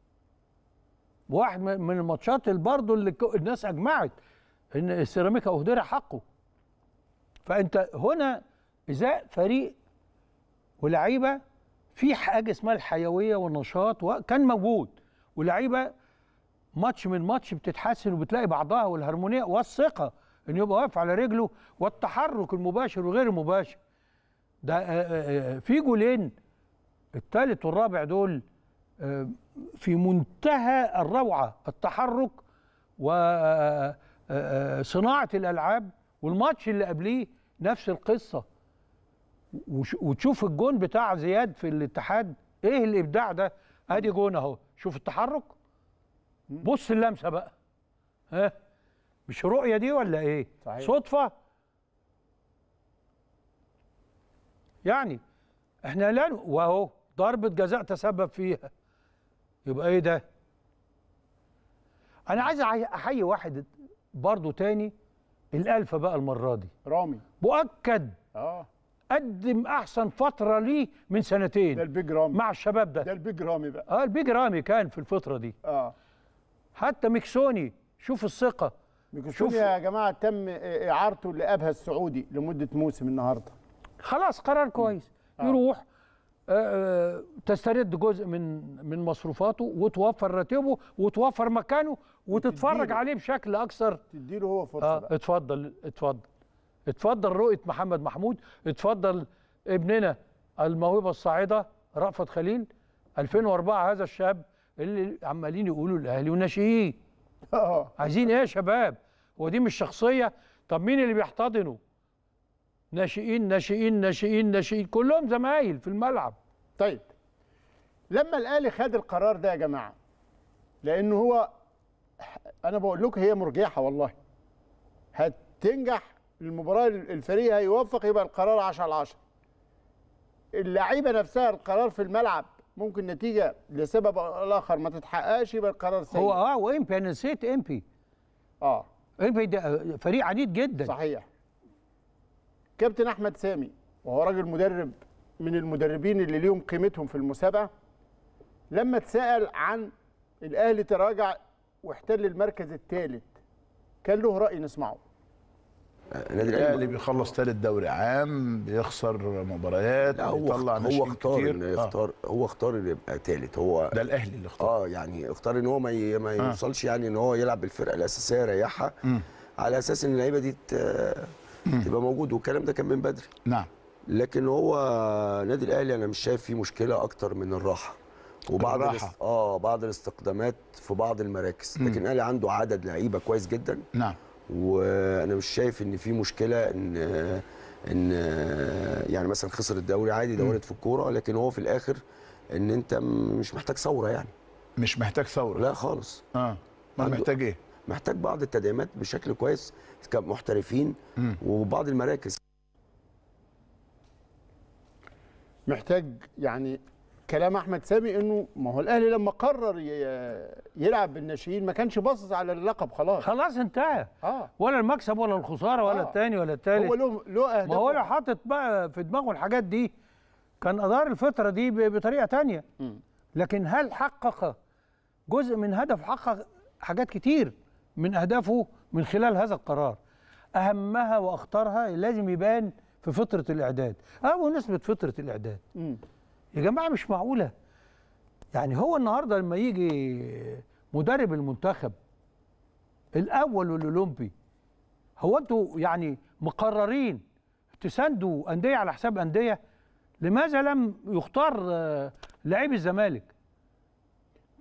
واحد من الماتشات اللي برضه اللي الناس اجمعت ان السيراميكا اهدر حقه فانت هنا ازاء فريق ولعيبه في حاجه اسمها الحيويه والنشاط وكان موجود ولعيبه ماتش من ماتش بتتحسن وبتلاقي بعضها والهرمونيه والثقه ان يبقى واقف على رجله والتحرك المباشر وغير المباشر ده آه، آه، آه، في جولين الثالث والرابع دول آه، في منتهى الروعه التحرك وصناعه آه، آه، الالعاب والماتش اللي قبليه نفس القصه وتشوف الجون بتاع زياد في الاتحاد ايه الابداع ده ادي جون اهو شوف التحرك بص اللمسه بقى ها مش رؤيه دي ولا ايه صحيح. صدفه يعني احنا لا وهو ضربه جزاء تسبب فيها يبقى ايه ده انا عايز احيي واحد برضه تاني الالفه بقى المره دي رامي مؤكد اه قدم احسن فتره ليه من سنتين ده البيج رامي مع الشباب ده ده البيج رامي بقى اه البيج رامي كان في الفتره دي اه حتى ميكسوني شوف الثقه ميكسوني يا جماعه تم اعارته لابها السعودي لمده موسم النهارده خلاص قرار كويس آه. يروح آه، آه، تسترد جزء من من مصروفاته وتوفر راتبه وتوفر مكانه وتتفرج عليه بشكل اكثر تديله هو فرصه آه اتفضل اتفضل اتفضل رؤيه محمد محمود اتفضل ابننا الموهبه الصاعده رأفت خليل 2004 هذا الشاب اللي عمالين يقولوا الاهلي والناشئين آه. عايزين ايه يا شباب هو دي مش شخصيه طب مين اللي بيحتضنه ناشئين ناشئين ناشئين ناشئين كلهم زمايل في الملعب طيب لما الاهلي خد القرار ده يا جماعه لانه هو انا بقول لكم هي مرجحه والله هتنجح المباراه الفريق هيوفق يبقى القرار 10 على 10 اللعيبه نفسها القرار في الملعب ممكن نتيجه لسبب اخر ما تتحققش يبقى القرار سيء هو اه وامبي انا نسيت امبي اه امبي ده فريق عنيد جدا صحيح كابتن احمد سامي وهو راجل مدرب من المدربين اللي ليهم قيمتهم في المسابقه لما اتسال عن الاهلي تراجع واحتل المركز الثالث كان له راي نسمعه النادي الاهلي بيخلص ثالث دوري عام بيخسر مباريات بيطلع هو اختار كتير. إن اختار آه. هو اختار انه يبقى ثالث هو ده الاهلي اللي اختار اه يعني اختار ان هو ما ما آه. يوصلش يعني ان هو يلعب بالفرقه الاساسيه يريحها على اساس ان اللعيبه دي تبقى موجوده والكلام ده كان من بدري نعم لكن هو النادي الاهلي انا مش شايف فيه مشكله اكتر من الراحه وبعض الراحة. الاس... اه بعض الاستقدامات في بعض المراكز م. لكن الاهلي عنده عدد لعيبه كويس جدا نعم وانا مش شايف ان في مشكله ان ان يعني مثلا خسر الدوري عادي دورت في الكوره لكن هو في الاخر ان انت مش محتاج ثوره يعني مش محتاج ثوره لا خالص اه عنده... محتاج ايه محتاج بعض التدعيمات بشكل كويس كمحترفين وبعض المراكز محتاج يعني كلام احمد سامي انه ما هو الاهلي لما قرر يلعب بالناشئين ما كانش باصص على اللقب خلاص خلاص انتهى آه. ولا المكسب ولا الخساره ولا آه. الثاني ولا الثالث هو له له اهداف ما هو لو حاطط بقى في دماغه الحاجات دي كان ادار الفتره دي بطريقه ثانيه لكن هل حقق جزء من هدف حقق حاجات كتير من اهدافه من خلال هذا القرار اهمها واخطرها لازم يبان في فتره الاعداد او آه، نسبه فتره الاعداد يا جماعه مش معقوله يعني هو النهارده لما يجي مدرب المنتخب الاول والاولمبي هو انتوا يعني مقررين تساندوا انديه على حساب انديه لماذا لم يختار آه، لعيب الزمالك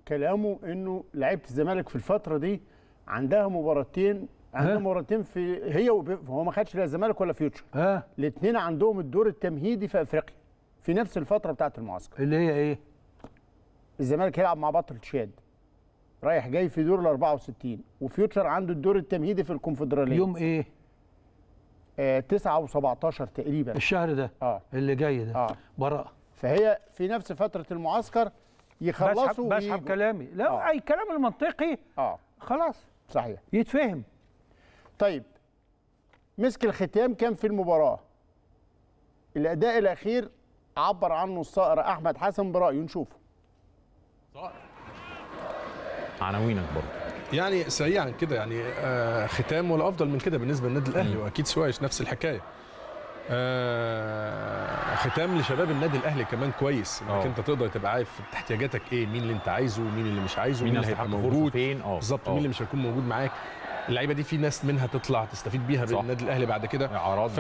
كلامه انه لعيبه الزمالك في الفتره دي عندها مباراتين عنده مرتين في هي هو ما خدش لا الزمالك ولا فيوتشر ها الاثنين عندهم الدور التمهيدي في افريقيا في نفس الفتره بتاعت المعسكر اللي هي ايه الزمالك هيلعب مع بطل تشاد رايح جاي في دور ال 64 وفيوتشر عنده الدور التمهيدي في الكونفدراليه يوم ايه 9 آه، و17 تقريبا الشهر ده اه اللي جاي ده آه. براءه فهي في نفس فتره المعسكر يخلصوا بسحب, بسحب كلامي لا آه. اي كلام المنطقي اه خلاص صحيح يتفهم طيب مسك الختام كان في المباراه الاداء الاخير عبر عنه الصقر احمد حسن برايه نشوفه عناوينك برضه يعني سريعا كده يعني آه ختام ولا افضل من كده بالنسبه للنادي الاهلي واكيد سويش نفس الحكايه آه ختام لشباب النادي الاهلي كمان كويس انك آه. انت تقدر تبقى عارف احتياجاتك ايه مين اللي انت عايزه ومين اللي مش عايزه مين, مين اللي هيبقى موجود فين اه بالظبط مين اللي آه. مش هيكون موجود معاك اللعيبه دي في ناس منها تطلع تستفيد بيها بالنادي الاهلي بعد كده ف...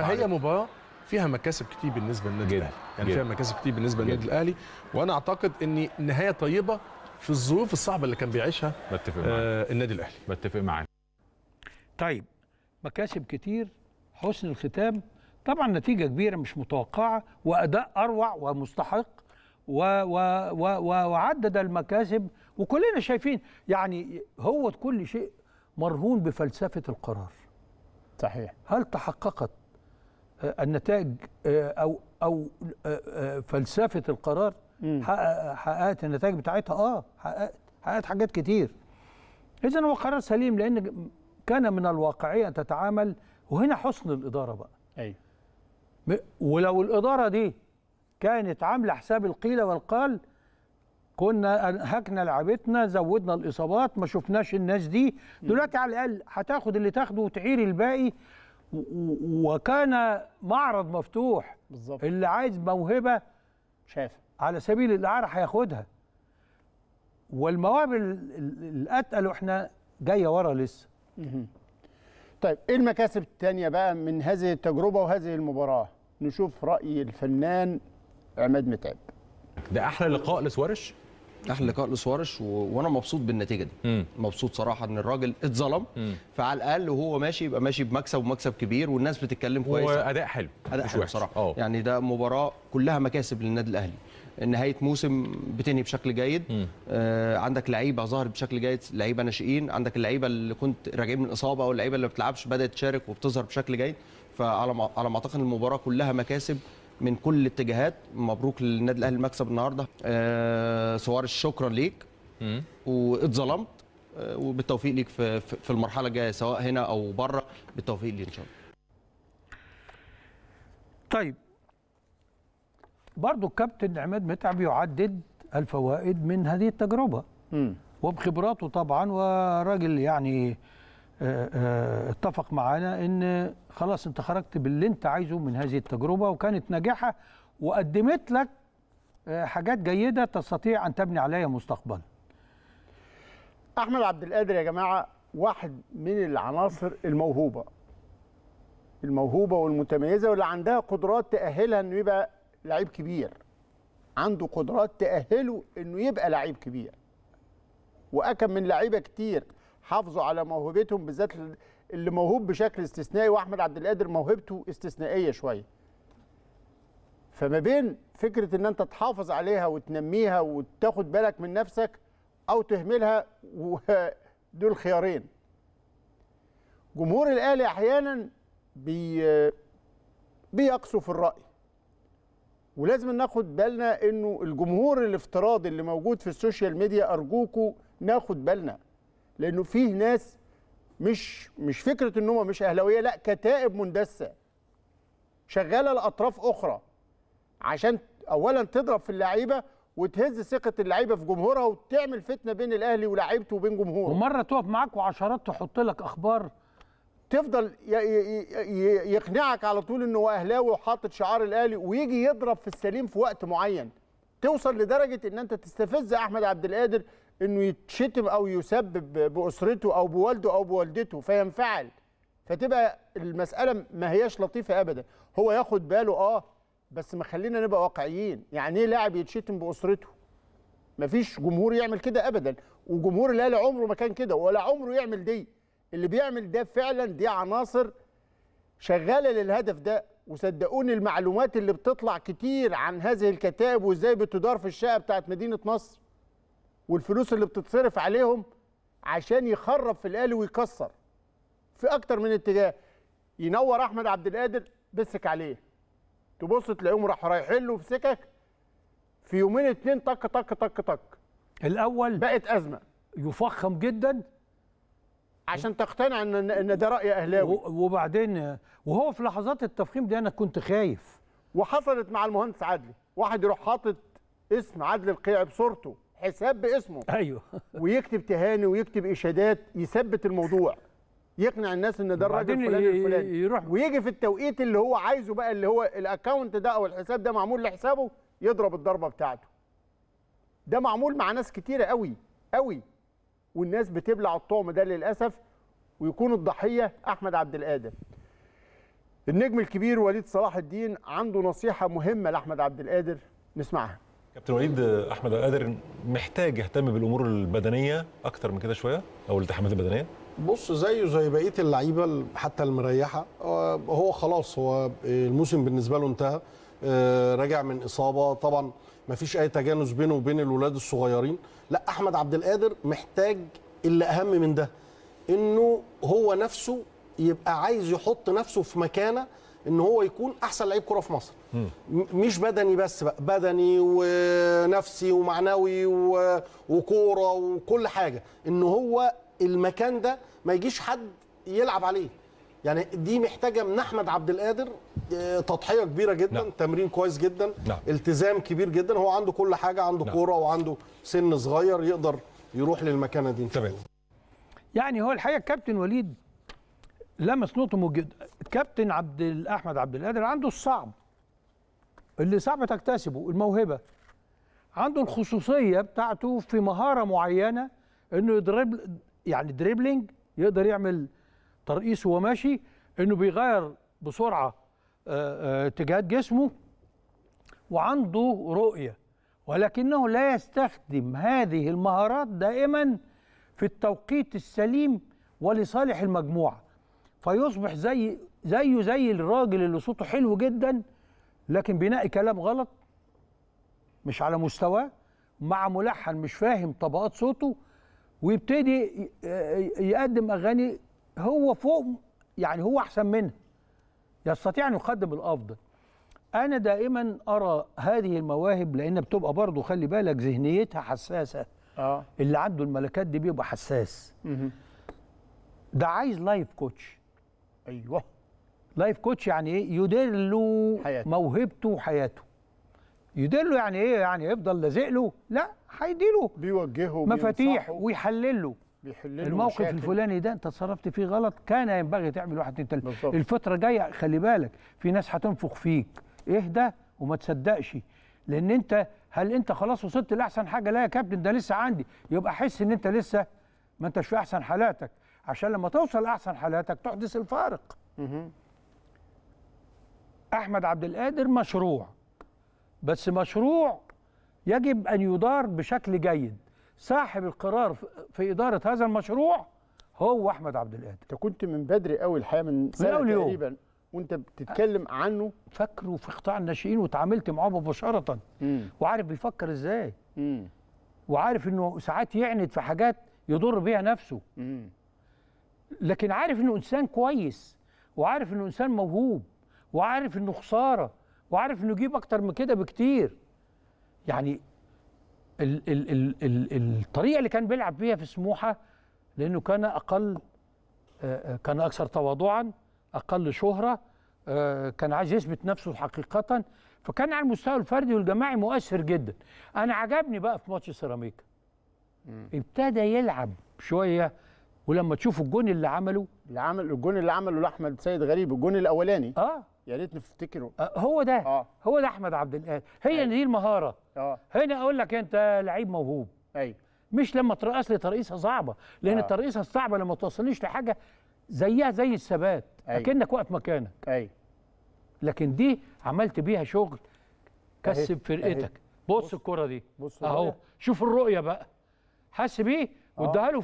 فهي مباراه فيها مكاسب كتير بالنسبه للنادي الاهلي يعني جد. فيها مكاسب كتير بالنسبه للنادي الاهلي وانا اعتقد ان نهايه طيبه في الظروف الصعبه اللي كان بيعيشها بتفق آه النادي الاهلي بتفق معاك طيب مكاسب كتير حسن الختام طبعا نتيجه كبيره مش متوقعه واداء اروع ومستحق و و و وعدد المكاسب وكلنا شايفين يعني هو كل شيء مرهون بفلسفه القرار صحيح هل تحققت النتائج آه، او او آه، آه، فلسفه القرار حققت النتائج بتاعتها اه حققت حققت حاجات كتير اذا هو قرار سليم لان كان من الواقعيه ان تتعامل وهنا حسن الاداره بقى ايوه ولو الاداره دي كانت عامله حساب القيل والقال كنا انهكنا لعبتنا زودنا الاصابات ما شفناش الناس دي دلوقتي على الاقل هتاخد اللي تاخده وتعير الباقي وكان معرض مفتوح بالظبط اللي عايز موهبه شاف على سبيل الاعاره هياخدها والمواهب الاتقل واحنا جايه ورا لسه طيب ايه المكاسب الثانيه بقى من هذه التجربه وهذه المباراه نشوف راي الفنان عماد متعب ده احلى لقاء لسوارش احلى لقاء لسوارش و... وانا مبسوط بالنتيجه دي مم. مبسوط صراحه ان الراجل اتظلم فعلى الاقل وهو ماشي يبقى ماشي بمكسب ومكسب كبير والناس بتتكلم كويس واداء حلو اداء حلو صراحه أوه. يعني ده مباراه كلها مكاسب للنادي الاهلي نهايه موسم بتنهي بشكل جيد آه عندك لعيبه ظهرت بشكل جيد لعيبه ناشئين عندك اللعيبه اللي كنت راجعين من اصابه او اللعيبه اللي ما بتلعبش بدات تشارك وبتظهر بشكل جيد فعلى على ما اعتقد المباراه كلها مكاسب من كل الاتجاهات مبروك للنادي الاهلي المكسب النهارده آه الشكر ليك واتظلمت آه، وبالتوفيق ليك في, في المرحله الجايه سواء هنا او بره بالتوفيق لي ان شاء الله طيب برضو الكابتن عماد متعب يعدد الفوائد من هذه التجربه مم. وبخبراته طبعا وراجل يعني اتفق معانا ان خلاص انت خرجت باللي انت عايزه من هذه التجربه وكانت ناجحه وقدمت لك آه، حاجات جيده تستطيع ان تبني عليها مستقبلا. احمد عبد القادر يا جماعه واحد من العناصر الموهوبه. الموهوبه والمتميزه واللي عندها قدرات تاهلها انه يبقى لعيب كبير. عنده قدرات تاهله انه يبقى لعيب كبير. واكم من لعيبه كتير حافظوا على موهبتهم بالذات اللي موهوب بشكل استثنائي واحمد عبد القادر موهبته استثنائيه شويه فما بين فكره ان انت تحافظ عليها وتنميها وتاخد بالك من نفسك او تهملها ودول خيارين جمهور الاهلي احيانا بي بيقسو في الراي ولازم ناخد بالنا انه الجمهور الافتراضي اللي موجود في السوشيال ميديا ارجوكوا ناخد بالنا لانه فيه ناس مش مش فكره ان هم مش اهلاويه لا كتائب مندسه شغاله لاطراف اخرى عشان اولا تضرب في اللعيبه وتهز ثقه اللعيبه في جمهورها وتعمل فتنه بين الاهلي ولاعيبته وبين جمهوره ومره تقف معاك وعشرات تحط لك اخبار تفضل يقنعك على طول انه هو اهلاوي وحاطط شعار الاهلي ويجي يضرب في السليم في وقت معين توصل لدرجه ان انت تستفز احمد عبد القادر انه يتشتم او يسبب باسرته او بوالده او بوالدته فينفعل فتبقى المساله ما هياش لطيفه ابدا هو ياخد باله اه بس ما خلينا نبقى واقعيين يعني ايه لاعب يتشتم باسرته مفيش جمهور يعمل كده ابدا وجمهور الاهلي عمره ما كان كده ولا عمره يعمل دي اللي بيعمل ده فعلا دي عناصر شغاله للهدف ده وصدقوني المعلومات اللي بتطلع كتير عن هذه الكتائب وازاي بتدار في الشقه بتاعت مدينه نصر والفلوس اللي بتتصرف عليهم عشان يخرب في الاهلي ويكسر في اكتر من اتجاه ينور احمد عبد القادر بسك عليه تبص تلاقيهم راح رايحين له في سكك في يومين اتنين طك طك طك طك الاول بقت ازمه يفخم جدا عشان تقتنع ان ان ده راي اهلاوي وبعدين وهو في لحظات التفخيم دي انا كنت خايف وحصلت مع المهندس عدلي واحد يروح حاطط اسم عدلي القيعي بصورته حساب باسمه ايوه ويكتب تهاني ويكتب اشادات يثبت الموضوع يقنع الناس ان ده الراجل الفلاني الفلاني يروح ويجي في التوقيت اللي هو عايزه بقى اللي هو الاكونت ده او الحساب ده معمول لحسابه يضرب الضربه بتاعته ده معمول مع ناس كتيره قوي قوي والناس بتبلع الطعم ده للاسف ويكون الضحيه احمد عبد القادر النجم الكبير وليد صلاح الدين عنده نصيحه مهمه لاحمد عبد القادر نسمعها كابتن وليد احمد القادر محتاج يهتم بالامور البدنيه اكتر من كده شويه او الالتحامات البدنيه بص زيه زي بقيه اللعيبه حتى المريحه آه، هو خلاص هو الموسم بالنسبه له انتهى آه، راجع من اصابه طبعا ما فيش اي تجانس بينه وبين الاولاد الصغيرين لا احمد عبد القادر محتاج اللي اهم من ده انه هو نفسه يبقى عايز يحط نفسه في مكانه ان هو يكون احسن لعيب كره في مصر مش بدني بس بقى بدني ونفسي ومعنوي وكوره وكل حاجه ان هو المكان ده ما يجيش حد يلعب عليه يعني دي محتاجه من احمد عبد القادر آه، تضحيه كبيره جدا نعم. تمرين كويس جدا نعم. التزام كبير جدا هو عنده كل حاجه عنده نعم. كوره وعنده سن صغير يقدر يروح للمكانه دي تمام يعني هو الحقيقه الكابتن وليد لمس نقطه جدا كابتن عبد احمد عبد القادر عنده الصعب اللي صعب تكتسبه الموهبه عنده الخصوصيه بتاعته في مهاره معينه انه يضرب يعني دريبلينج يقدر يعمل ترقيص وهو ماشي انه بيغير بسرعه آه، آه، اتجاهات جسمه وعنده رؤيه ولكنه لا يستخدم هذه المهارات دائما في التوقيت السليم ولصالح المجموعه فيصبح زي زيه زي الراجل اللي صوته حلو جدا لكن بناء كلام غلط مش على مستواه مع ملحن مش فاهم طبقات صوته ويبتدي يقدم اغاني هو فوق يعني هو احسن منها يستطيع ان يقدم الافضل انا دائما ارى هذه المواهب لان بتبقى برضه خلي بالك ذهنيتها حساسه اه اللي عنده الملكات دي بيبقى حساس ده عايز لايف كوتش ايوه لايف كوتش يعني ايه يدير له حياته. موهبته وحياته يدير له يعني ايه يعني يفضل لازق له لا هيديله بيوجهه مفاتيح ويحلل له بيحل الموقف مشاكل. الفلاني ده انت اتصرفت فيه غلط كان ينبغي تعمل واحد اتنين تلاته الفتره الجايه خلي بالك في ناس هتنفخ فيك اهدى وما تصدقش لان انت هل انت خلاص وصلت لاحسن حاجه لا يا كابتن ده لسه عندي يبقى حس ان انت لسه ما انتش في احسن حالاتك عشان لما توصل احسن حالاتك تحدث الفارق احمد عبد القادر مشروع بس مشروع يجب ان يدار بشكل جيد صاحب القرار في اداره هذا المشروع هو احمد عبد القادر انت كنت من بدري قوي الحقيقه من سنه من تقريبا وانت بتتكلم عنه فاكره في قطاع الناشئين وتعاملت معاه مباشره وعارف بيفكر ازاي مم. وعارف انه ساعات يعند في حاجات يضر بيها نفسه مم. لكن عارف انه انسان كويس وعارف انه انسان موهوب وعارف انه خساره وعارف انه يجيب اكتر من كده بكتير يعني ال ال ال ال الطريقه اللي كان بيلعب بيها في سموحه لانه كان اقل كان اكثر تواضعا اقل شهره كان عايز يثبت نفسه حقيقه فكان على المستوى الفردي والجماعي مؤثر جدا انا عجبني بقى في ماتش سيراميكا ابتدى يلعب شويه ولما تشوف الجون اللي عمله اللي عمل الجون اللي عمله لاحمد سيد غريب الجون الاولاني اه يا ريت نفتكره آه هو ده آه. هو ده احمد عبد القادر آه، هي أي. أيوه. دي المهاره اه هنا اقول لك انت لعيب موهوب ايوه مش لما ترقص لي ترقيصه صعبه لان آه. الترقيصه الصعبه لما توصلنيش لحاجه زيها زي الثبات أيوه. اكنك واقف مكانك ايوه لكن دي عملت بيها شغل كسب فرقتك بص, بص الكره دي بص اهو شوف الرؤيه بقى حس بيه آه. واداها له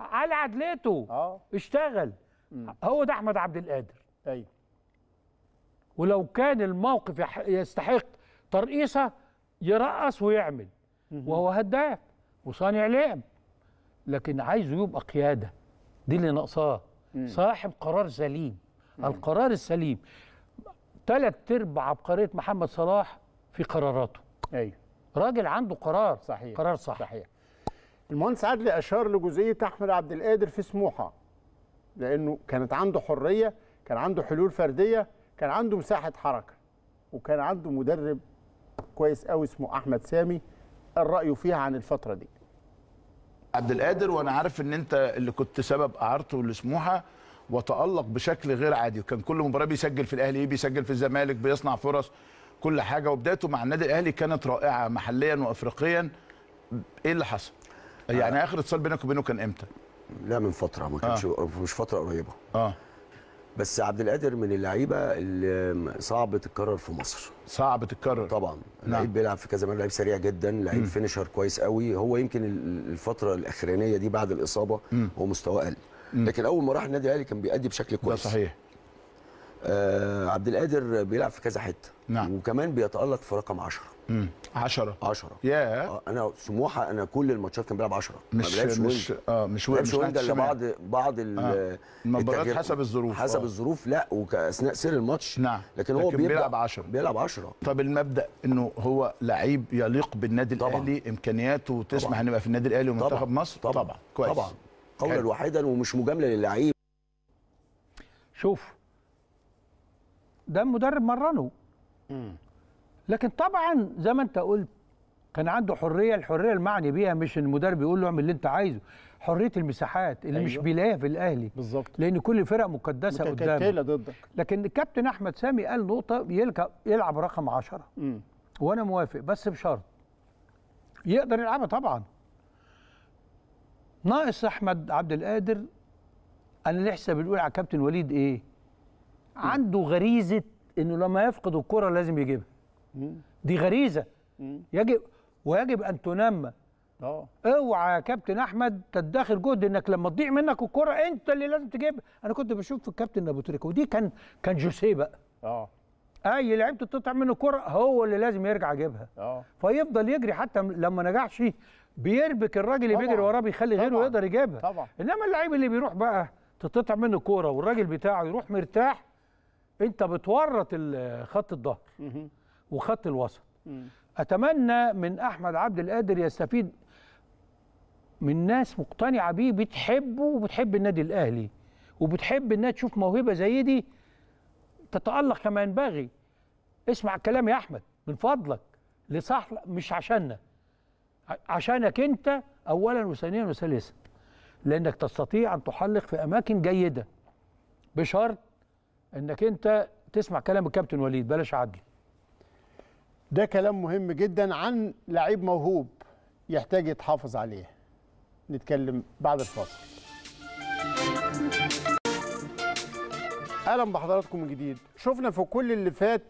على عدلته اه اشتغل مم. هو ده احمد عبد القادر ايوه ولو كان الموقف يستحق ترقيصه يرقص ويعمل مم. وهو هداف وصانع لعب لكن عايزه يبقى قياده دي اللي ناقصاه صاحب قرار سليم مم. القرار السليم ثلاث ارباع عبقريه محمد صلاح في قراراته ايوه راجل عنده قرار صحيح قرار صح صحيح المهندس عدلي اشار لجزئيه احمد عبد القادر في سموحه لانه كانت عنده حريه كان عنده حلول فرديه كان عنده مساحه حركه وكان عنده مدرب كويس قوي اسمه احمد سامي رايه فيها عن الفتره دي عبد القادر وانا عارف ان انت اللي كنت سبب اعارته لسموحه وتالق بشكل غير عادي وكان كل مباراه بيسجل في الاهلي بيسجل في الزمالك بيصنع فرص كل حاجه وبدايته مع النادي الاهلي كانت رائعه محليا وافريقيا ايه اللي حصل يعني آه. اخر اتصال بينك وبينه كان امتى؟ لا من فتره ما كانش آه. مش فتره قريبه اه بس عبد القادر من اللعيبه اللي صعب تتكرر في مصر صعب تتكرر طبعا نعم. لعيب بيلعب في كذا مره لعيب سريع جدا لعيب فينيشر كويس قوي هو يمكن الفتره الاخرانيه دي بعد الاصابه هو مستواه قل لكن اول ما راح النادي الاهلي كان بيأدي بشكل كويس ده صحيح آه عبد القادر بيلعب في كذا حته نعم. وكمان بيتالق في رقم 10 10 10 يا انا سموحه انا كل الماتشات كان بيلعب 10 مش مش اه مش وينج مش الا بعض بعض آه. المباريات حسب الظروف حسب آه. الظروف لا واثناء سير الماتش نعم لكن, لكن هو بيلعب 10 بيلعب 10 طب المبدا انه هو لعيب يليق بالنادي الاهلي امكانياته تسمح ان يبقى في النادي الاهلي ومنتخب مصر طبعا طبعا كويس طبعا قولا واحدا ومش مجامله للعيب شوف ده المدرب مرنه امم لكن طبعا زي ما انت قلت كان عنده حريه الحريه المعني بيها مش المدرب يقول له اعمل اللي انت عايزه حريه المساحات اللي أيوه. مش بيلاقيها في الاهلي بالظبط لان كل الفرق مقدسه قدامه ضدك لكن الكابتن احمد سامي قال نقطه يلعب رقم 10 وانا موافق بس بشرط يقدر يلعبها طبعا ناقص احمد عبد القادر انا لسه بنقول على كابتن وليد ايه عنده غريزه انه لما يفقد الكره لازم يجيبها دي غريزه يجب ويجب ان تنمى اه اوعى يا كابتن احمد تدخر جهد انك لما تضيع منك الكره انت اللي لازم تجيبها انا كنت بشوف في الكابتن ابو تريكه ودي كان كان جوسيه بقى اه اي لعيب تتقطع منه الكره هو اللي لازم يرجع يجيبها اه فيفضل يجري حتى لما نجحش بيربك الراجل اللي بيجري وراه بيخلي غيره يقدر يجيبها طبعا انما اللعيب اللي بيروح بقى تتقطع منه الكره والراجل بتاعه يروح مرتاح انت بتورط خط الظهر وخط الوسط اتمنى من احمد عبد القادر يستفيد من ناس مقتنعه بيه بتحبه وبتحب النادي الاهلي وبتحب انها تشوف موهبه زي دي تتالق كما ينبغي اسمع الكلام يا احمد من فضلك لصح مش عشاننا عشانك انت اولا وثانيا وثالثا لانك تستطيع ان تحلق في اماكن جيده بشرط انك انت تسمع كلام الكابتن وليد بلاش عدل ده كلام مهم جدا عن لعيب موهوب يحتاج يتحافظ عليه نتكلم بعد الفاصل اهلا بحضراتكم من جديد شفنا في كل اللي فات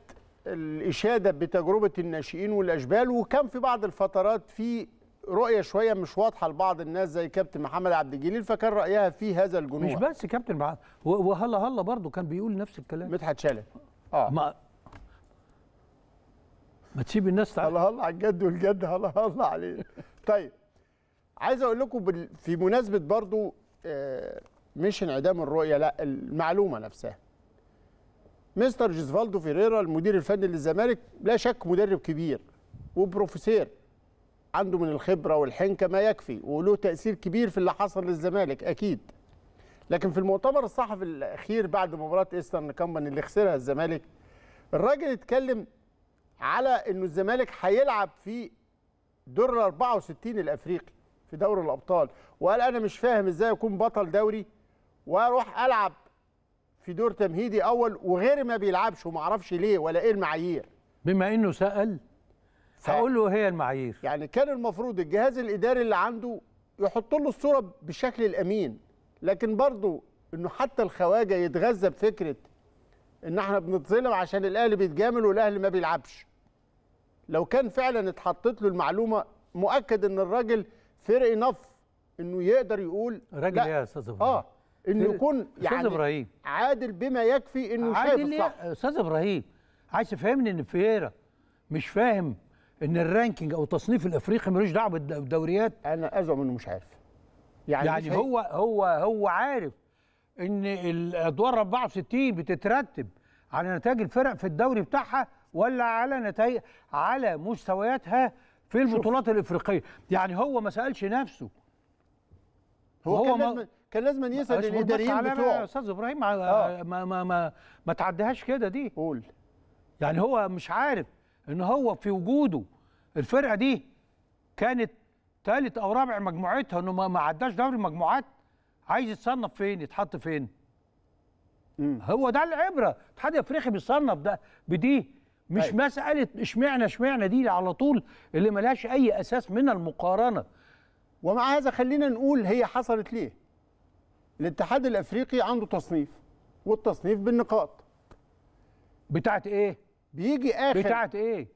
الاشاده بتجربه الناشئين والاشبال وكان في بعض الفترات في رؤيه شويه مش واضحه لبعض الناس زي كابتن محمد عبد الجليل فكان رايها في هذا الجنون مش بس كابتن معاه وهلا هلا برضه كان بيقول نفس الكلام مدحت شلبي اه ما ما تسيب الناس تعالى الله الله على الجد والجد الله الله عليه طيب عايز اقول لكم في مناسبه برضو آه، مش انعدام الرؤيه لا المعلومه نفسها مستر جيزفالدو فيريرا المدير الفني للزمالك لا شك مدرب كبير وبروفيسير عنده من الخبره والحنكه ما يكفي وله تاثير كبير في اللي حصل للزمالك اكيد لكن في المؤتمر الصحفي الاخير بعد مباراه ايسترن كامباني اللي خسرها الزمالك الراجل اتكلم على انه الزمالك هيلعب في دور ال 64 الافريقي في دوري الابطال وقال انا مش فاهم ازاي اكون بطل دوري واروح العب في دور تمهيدي اول وغيري ما بيلعبش وما اعرفش ليه ولا ايه المعايير بما انه سال هقول له هي المعايير يعني كان المفروض الجهاز الاداري اللي عنده يحط له الصوره بالشكل الامين لكن برضه انه حتى الخواجه يتغذى بفكره ان احنا بنتظلم عشان الاهلي بيتجامل والاهلي ما بيلعبش لو كان فعلا اتحطت له المعلومه مؤكد ان الراجل فرق نف انه يقدر يقول راجل ايه يا استاذ ابراهيم اه انه يكون يعني إبراهيم. عادل بما يكفي انه شايف إيه؟ الصح استاذ ابراهيم عايز تفهمني ان فييرا مش فاهم ان الرانكينج او التصنيف الافريقي ملوش دعوه بالدوريات انا ازعم انه مش عارف يعني, يعني مش هو هو هو عارف ان الادوار 64 بتترتب على نتائج الفرق في الدوري بتاعها ولا على نتائج على مستوياتها في البطولات الافريقيه يعني هو ما سالش نفسه هو, هو كان لازم كان لازم يسال الاداريين بتوعه يا استاذ ابراهيم آه. ما ما ما, ما تعديهاش كده دي قول يعني هو مش عارف ان هو في وجوده الفرقه دي كانت ثالث او رابع مجموعتها انه ما عداش دوري المجموعات عايز يتصنف فين يتحط فين مم. هو ده العبره الاتحاد الافريقي بيصنف ده بدي مش أيوة. مساله اشمعنى اشمعنى دي على طول اللي ملهاش اي اساس من المقارنه ومع هذا خلينا نقول هي حصلت ليه الاتحاد الافريقي عنده تصنيف والتصنيف بالنقاط بتاعت ايه بيجي اخر بتاعت ايه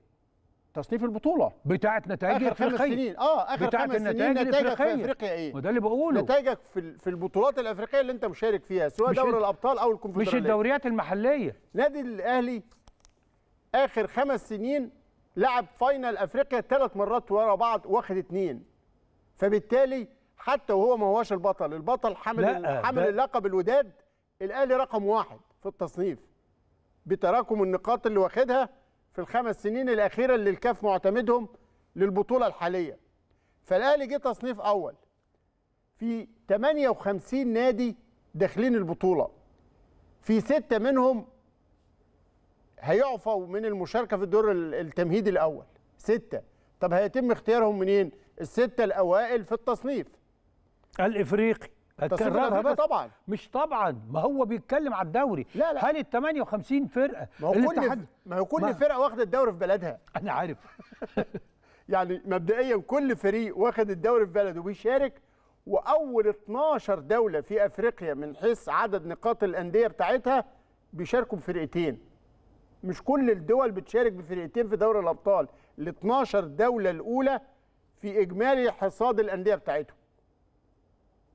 تصنيف البطوله بتاعه نتائج اخر خمس سنين اه اخر بتاعت خمس سنين النتائج نتائجك في افريقيا ايه وده اللي بقوله نتائجك في في البطولات الافريقيه اللي انت مشارك فيها سواء دوري الابطال او الكونفدراليه مش الدوريات المحليه نادي الاهلي اخر خمس سنين لعب فاينل افريقيا ثلاث مرات ورا بعض واخد اثنين فبالتالي حتى وهو ما هواش البطل البطل حامل حامل اللقب الوداد الاهلي رقم واحد في التصنيف بتراكم النقاط اللي واخدها في الخمس سنين الاخيره اللي الكاف معتمدهم للبطوله الحاليه فالاهلي جه تصنيف اول في 58 نادي داخلين البطوله في سته منهم هيعفوا من المشاركه في الدور التمهيدي الاول سته طب هيتم اختيارهم منين السته الاوائل في التصنيف الافريقي هتكررها بس طبعا مش طبعا ما هو بيتكلم على الدوري لا لا هل ال 58 فرقه ما هو كل ما هو كل ما فرقه واخده الدوري في بلدها انا عارف يعني مبدئيا كل فريق واخد الدوري في بلده بيشارك واول 12 دوله في افريقيا من حيث عدد نقاط الانديه بتاعتها بيشاركوا بفرقتين مش كل الدول بتشارك بفرقتين في دوري الابطال ال 12 دوله الاولى في اجمالي حصاد الانديه بتاعتهم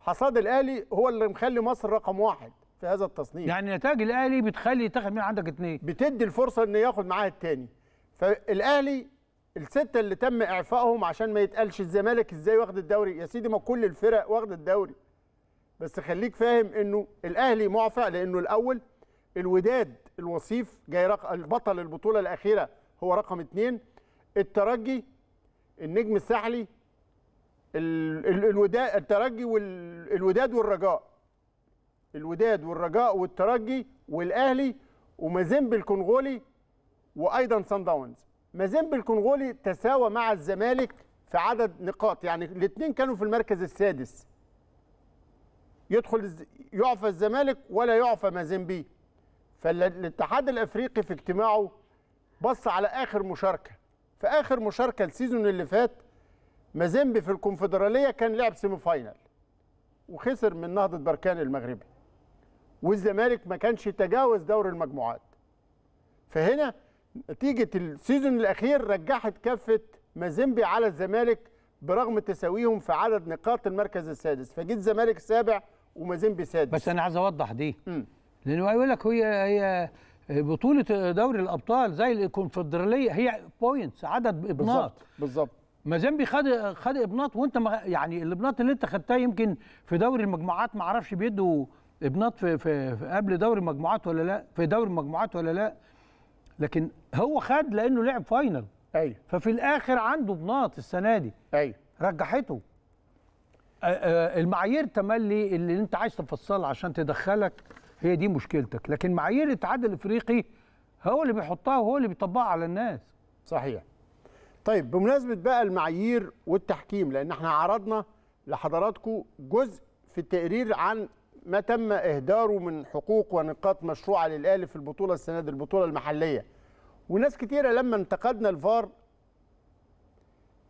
حصاد الاهلي هو اللي مخلي مصر رقم واحد في هذا التصنيف يعني نتائج الاهلي بتخلي تاخد من عندك اثنين بتدي الفرصه ان ياخد معاها الثاني فالاهلي السته اللي تم اعفائهم عشان ما يتقالش الزمالك ازاي واخد الدوري يا سيدي ما كل الفرق واخد الدوري بس خليك فاهم انه الاهلي معفى لانه الاول الوداد الوصيف جاي رقم البطل البطوله الاخيره هو رقم اثنين الترجي النجم الساحلي الوداد الترجي والوداد والرجاء الوداد والرجاء والترجي والاهلي ومازيمب الكونغولي وايضا سان داونز مازيمب الكونغولي تساوى مع الزمالك في عدد نقاط يعني الاثنين كانوا في المركز السادس يدخل يعفى الزمالك ولا يعفى مازيمبي فالاتحاد الافريقي في اجتماعه بص على اخر مشاركه في اخر مشاركه السيزون اللي فات مازيمبي في الكونفدراليه كان لعب سيمي فاينل وخسر من نهضه بركان المغربي والزمالك ما كانش تجاوز دور المجموعات فهنا نتيجه السيزون الاخير رجحت كفه مازيمبي على الزمالك برغم تساويهم في عدد نقاط المركز السادس فجيت الزمالك سابع ومازيمبي سادس بس انا عايز اوضح دي لانه يقول لك هي هي بطوله دوري الابطال زي الكونفدراليه هي بوينتس عدد نقط بالظبط بالظبط ما زامبي خد خد ابناط وانت ما يعني الابناط اللي انت خدتها يمكن في دوري المجموعات ما اعرفش بيدوا ابناط في, في, في قبل دوري المجموعات ولا لا في دوري المجموعات ولا لا لكن هو خد لانه لعب فاينل ايوه ففي الاخر عنده ابناط السنه دي ايوه رجحته المعايير تملي اللي انت عايز تفصلها عشان تدخلك هي دي مشكلتك لكن معايير الاتحاد الافريقي هو اللي بيحطها وهو اللي بيطبقها على الناس صحيح طيب بمناسبه بقى المعايير والتحكيم لان احنا عرضنا لحضراتكم جزء في التقرير عن ما تم اهداره من حقوق ونقاط مشروعه للاهلي في البطوله السنه دي البطوله المحليه وناس كتيره لما انتقدنا الفار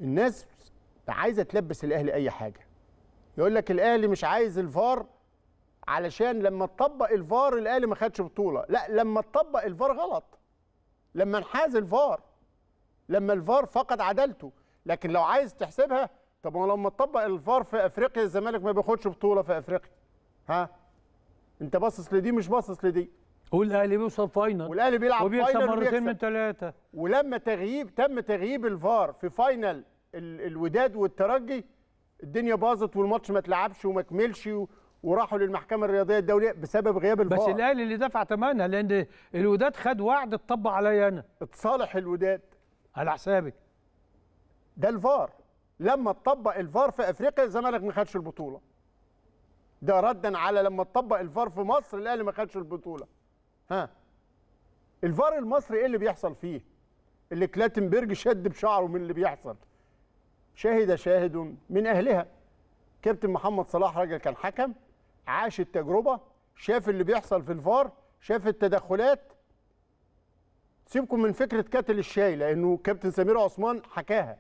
الناس عايزه تلبس الاهلي اي حاجه يقول لك الاهلي مش عايز الفار علشان لما تطبق الفار الاهلي ما خدش بطوله لا لما تطبق الفار غلط لما انحاز الفار لما الفار فقد عدالته لكن لو عايز تحسبها طب ما لما تطبق الفار في افريقيا الزمالك ما بياخدش بطوله في افريقيا ها انت باصص لدي مش باصص لدي والاهلي بيوصل فاينل والاهلي بيلعب وبيكسب مرتين من ثلاثه ولما تغييب تم تغييب الفار في فاينل الوداد والترجي الدنيا باظت والماتش ما اتلعبش وما كملش وراحوا للمحكمه الرياضيه الدوليه بسبب غياب الفار بس الاهلي اللي دفع ثمنها لان الوداد خد وعد اتطبق عليا انا اتصالح الوداد على حسابك ده الفار لما تطبق الفار في افريقيا الزمالك ما خدش البطوله ده ردا على لما تطبق الفار في مصر الاهلي ما خدش البطوله ها الفار المصري ايه اللي بيحصل فيه اللي كلاتنبرج شد بشعره من اللي بيحصل شهد شاهد من اهلها كابتن محمد صلاح راجل كان حكم عاش التجربه شاف اللي بيحصل في الفار شاف التدخلات سيبكم من فكره كاتل الشاي لانه كابتن سمير عثمان حكاها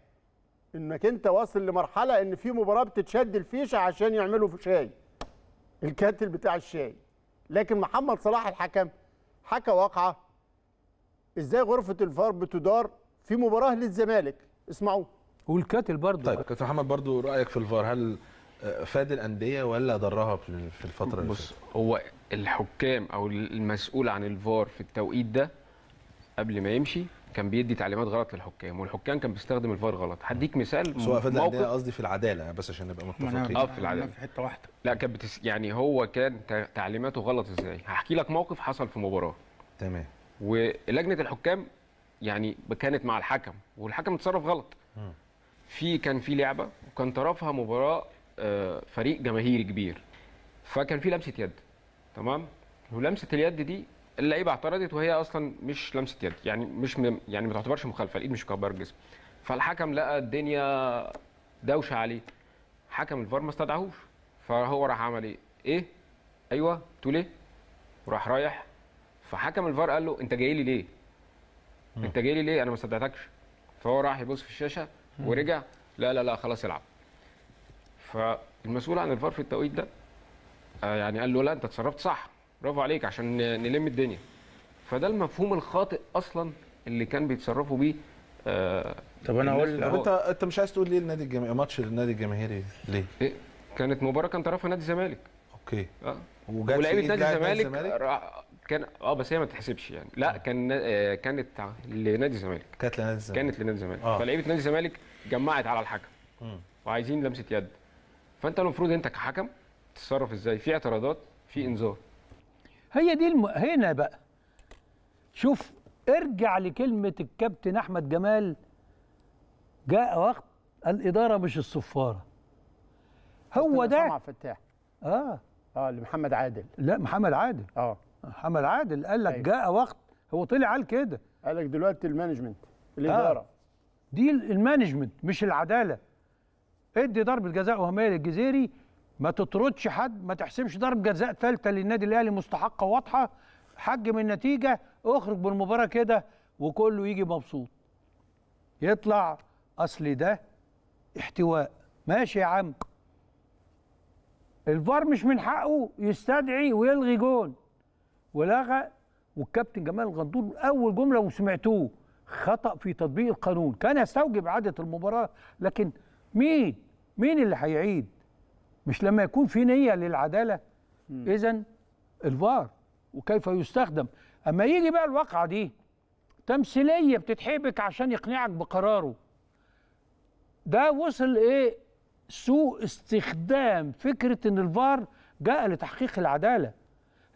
انك انت واصل لمرحله ان في مباراه بتتشد الفيشه عشان يعملوا في شاي الكاتل بتاع الشاي لكن محمد صلاح الحكم حكى واقعه ازاي غرفه الفار بتدار في مباراه للزمالك اسمعوه والكاتل برضه طيب كابتن محمد برضه رايك في الفار هل آه، فاد الانديه ولا ضرها في الفتره بص اللي هو الحكام او المسؤول عن الفار في التوقيت ده قبل ما يمشي كان بيدي تعليمات غلط للحكام والحكام كان بيستخدم الفار غلط هديك مثال سواء فادي موقف قصدي في العداله بس عشان نبقى متفقين اه في العداله في حته واحده لا كان بتس... يعني هو كان تعليماته غلط ازاي هحكي لك موقف حصل في مباراه تمام ولجنه الحكام يعني كانت مع الحكم والحكم اتصرف غلط في كان في لعبه وكان طرفها مباراه آه، فريق جماهيري كبير فكان في لمسه يد تمام ولمسه اليد دي اللعيبه اعترضت وهي اصلا مش لمسه يد يعني مش يعني ما تعتبرش مخالفه الايد مش كبار الجسم فالحكم لقى الدنيا دوشه عليه حكم الفار ما استدعاهوش فهو راح عمل ايه؟ ايه؟ ايوه تقول ايه؟ وراح رايح فحكم الفار قال له انت جاي لي ليه؟ انت جاي لي ليه؟ انا ما استدعتكش فهو راح يبص في الشاشه ورجع لا لا لا خلاص العب فالمسؤول عن الفار في التوقيت ده آه، يعني قال له لا انت اتصرفت صح برافو عليك عشان نلم الدنيا فده المفهوم الخاطئ اصلا اللي كان بيتصرفوا بيه آه طب انا اقول انت انت مش عايز تقول ليه النادي الجماهيري ماتش النادي الجماهيري ليه؟ إيه؟ كانت مباراه كان طرفها نادي الزمالك اوكي اه ولاعيبه نادي الزمالك كان اه بس هي ما تحسبش يعني لا آه. كان آه كانت لنادي الزمالك كانت لنادي الزمالك كانت لنادي الزمالك آه. فلعيبه نادي الزمالك جمعت على الحكم وعايزين لمسه يد فانت المفروض انت كحكم تتصرف ازاي في اعتراضات في انذار هي دي الم... هنا بقى شوف ارجع لكلمة الكابتن أحمد جمال جاء وقت الإدارة مش الصفارة هو ده سمع فتاح اه اه لمحمد عادل لا محمد عادل اه محمد عادل قال لك أيوه. جاء وقت هو طلع قال كده قال لك دلوقتي المانجمنت آه. الإدارة آه. دي المانجمنت مش العدالة ادي ضربة جزاء وهمية للجزيري ما تطردش حد ما تحسبش ضرب جزاء ثالثه للنادي الاهلي مستحقه واضحه حجم النتيجه اخرج بالمباراه كده وكله يجي مبسوط يطلع اصل ده احتواء ماشي يا عم الفار مش من حقه يستدعي ويلغي جون ولغى والكابتن جمال غندور اول جمله وسمعتوه خطا في تطبيق القانون كان يستوجب اعاده المباراه لكن مين مين اللي هيعيد مش لما يكون في نيه للعداله اذا الفار وكيف يستخدم اما يجي بقى الواقعه دي تمثيليه بتتحبك عشان يقنعك بقراره ده وصل ايه سوء استخدام فكره ان الفار جاء لتحقيق العداله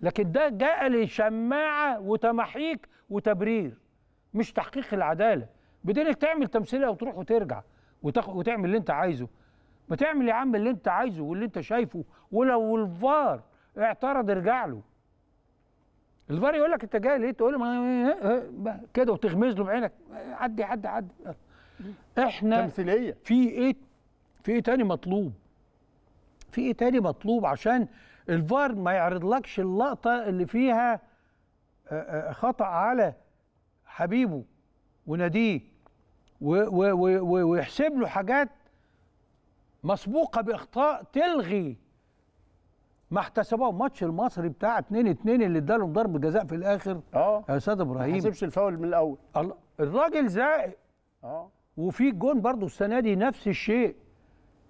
لكن ده جاء لشماعه وتمحيك وتبرير مش تحقيق العداله بدينك تعمل تمثيليه وتروح وترجع وتعمل اللي انت عايزه ما تعمل يا عم اللي انت عايزه واللي انت شايفه ولو الفار اعترض ارجع له الفار يقول لك انت جاي ليه تقول له كده وتغمز له بعينك عدي عدي عدي احنا تمثيليه في ايه في ايه تاني مطلوب في ايه تاني مطلوب عشان الفار ما يعرضلكش اللقطه اللي فيها آه، آه، خطا على حبيبه وناديه ويحسب له حاجات مسبوقه باخطاء تلغي ما احتسبوها ماتش المصري بتاع 2 2 اللي ادالهم ضرب جزاء في الاخر اه يا استاذ ابراهيم ما حسبش الفاول من الاول الراجل زائق اه وفي جون برضو السنه دي نفس الشيء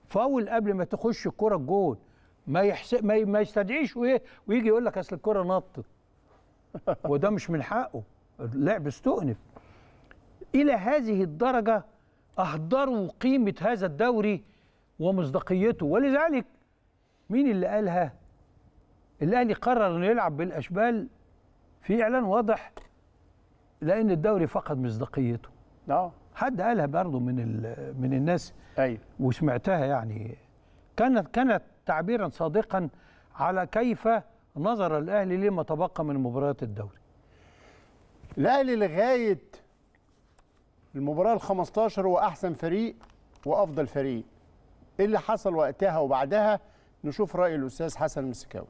فاول قبل ما تخش الكره الجون ما يحسب ما, ما يستدعيش وايه ويجي يقول لك اصل الكره نطت وده مش من حقه اللعب استؤنف الى هذه الدرجه اهدروا قيمه هذا الدوري ومصداقيته ولذلك مين اللي قالها؟ الاهلي قرر انه يلعب بالاشبال في اعلان واضح لان الدوري فقد مصداقيته. اه حد قالها برضه من من الناس ايوه وسمعتها يعني كانت كانت تعبيرا صادقا على كيف نظر الاهلي لما تبقى من مباريات الدوري. الاهلي لغايه المباراه ال 15 هو احسن فريق وافضل فريق. ايه اللي حصل وقتها وبعدها نشوف راي الاستاذ حسن مسكاوي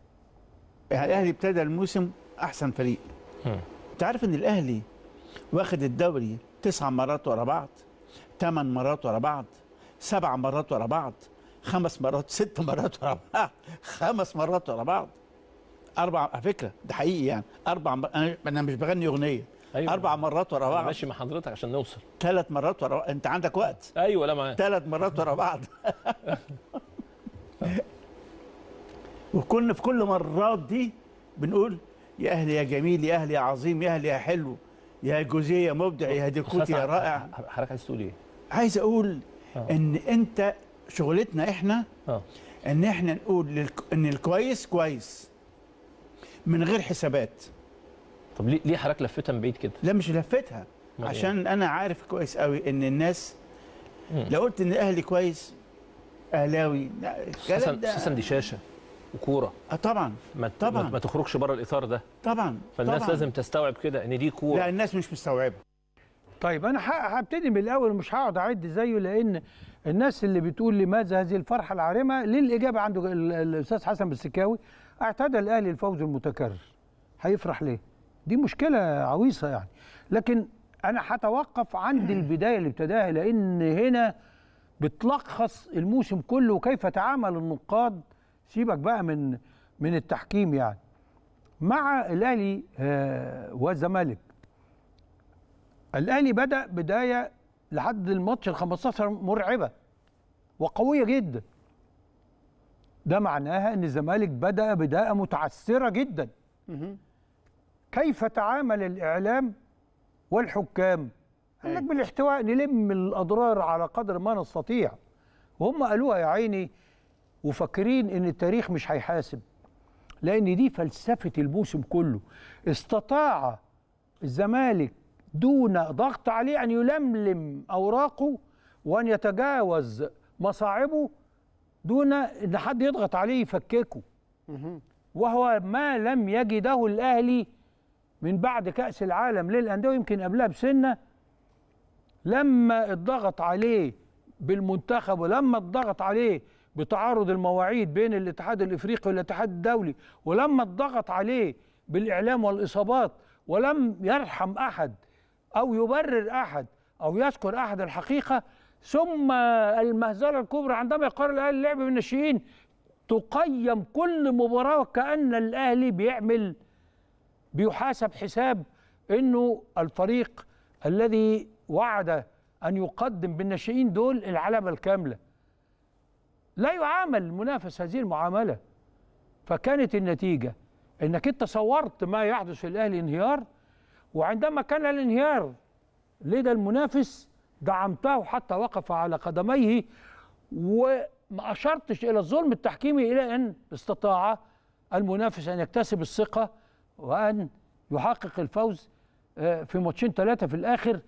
الاهلي ابتدى الموسم احسن فريق انت عارف ان الاهلي واخد الدوري تسع مرات ورا بعض ثمان مرات ورا بعض سبع مرات ورا بعض خمس مرات ست مرات ورا بعض خمس مرات ورا بعض اربع على فكره ده حقيقي يعني اربع انا انا مش بغني اغنيه أيوة. اربع مرات ورا بعض ماشي مع حضرتك عشان نوصل ثلاث مرات ورا بعض انت عندك وقت ايوه لا معايا ثلاث مرات ورا بعض وكنا في كل مرات دي بنقول يا اهلي يا جميل يا اهلي يا عظيم يا اهلي يا حلو يا جوزيه يا مبدع يا ديكوتي يا رائع حضرتك عايز تقول ايه؟ عايز اقول آه. ان انت شغلتنا احنا آه. ان احنا نقول ان الكويس كويس من غير حسابات طب ليه ليه حضرتك لفتها من بعيد كده؟ لا مش لفتها إيه؟ عشان انا عارف كويس قوي ان الناس لو قلت ان الاهلي كويس اهلاوي اساسا دي شاشه وكوره اه طبعا ما طبعا ما تخرجش بره الاطار ده طبعا فالناس طبعا. لازم تستوعب كده ان دي كوره لا الناس مش مستوعبه طيب انا هبتدي من الاول مش هقعد اعد زيه لان الناس اللي بتقول لماذا هذه الفرحه العارمه ليه الاجابه عنده الاستاذ حسن بالسكاوي اعتدى الاهلي الفوز المتكرر هيفرح ليه؟ دي مشكله عويصه يعني لكن انا هتوقف عند البدايه اللي ابتداها لان هنا بتلخص الموسم كله وكيف تعامل النقاد سيبك بقى من من التحكيم يعني مع الاهلي آه والزمالك الاهلي بدا بدايه لحد الماتش ال 15 مرعبه وقويه جدا ده معناها ان الزمالك بدا بدايه متعثره جدا كيف تعامل الإعلام والحكام قال لك بالاحتواء نلم الأضرار على قدر ما نستطيع وهم قالوها يا عيني وفاكرين إن التاريخ مش هيحاسب لأن دي فلسفة الموسم كله استطاع الزمالك دون ضغط عليه أن يلملم أوراقه وأن يتجاوز مصاعبه دون ان حد يضغط عليه يفككه وهو ما لم يجده الاهلي من بعد كأس العالم للأندية ويمكن قبلها بسنة لما اتضغط عليه بالمنتخب ولما اتضغط عليه بتعارض المواعيد بين الاتحاد الافريقي والاتحاد الدولي ولما اتضغط عليه بالاعلام والاصابات ولم يرحم احد او يبرر احد او يذكر احد الحقيقه ثم المهزله الكبرى عندما يقرر الاهلي اللعب بالناشئين تقيم كل مباراه وكان الاهلي بيعمل بيحاسب حساب انه الفريق الذي وعد ان يقدم بالناشئين دول العلامه الكامله لا يعامل المنافس هذه المعامله فكانت النتيجه انك انت صورت ما يحدث في الاهلي انهيار وعندما كان الانهيار لدى المنافس دعمته حتى وقف على قدميه وما اشرتش الى الظلم التحكيمي الى ان استطاع المنافس ان يكتسب الثقه وأن يحقق الفوز آه، في ماتشين ثلاثة في الآخر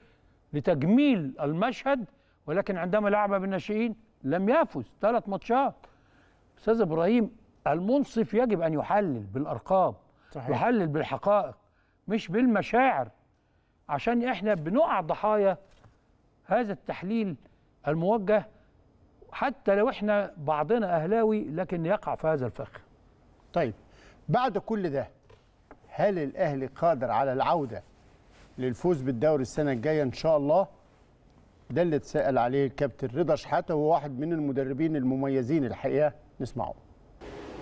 لتجميل المشهد ولكن عندما لعب بالناشئين لم يفز ثلاث ماتشات أستاذ إبراهيم المنصف يجب أن يحلل بالأرقام صحيح. يحلل بالحقائق مش بالمشاعر عشان احنا بنقع ضحايا هذا التحليل الموجه حتى لو احنا بعضنا اهلاوي لكن يقع في هذا الفخ. طيب بعد كل ده هل الاهلي قادر على العوده للفوز بالدوري السنه الجايه ان شاء الله ده اللي اتسال عليه الكابتن رضا شحاته وهو واحد من المدربين المميزين الحقيقه نسمعه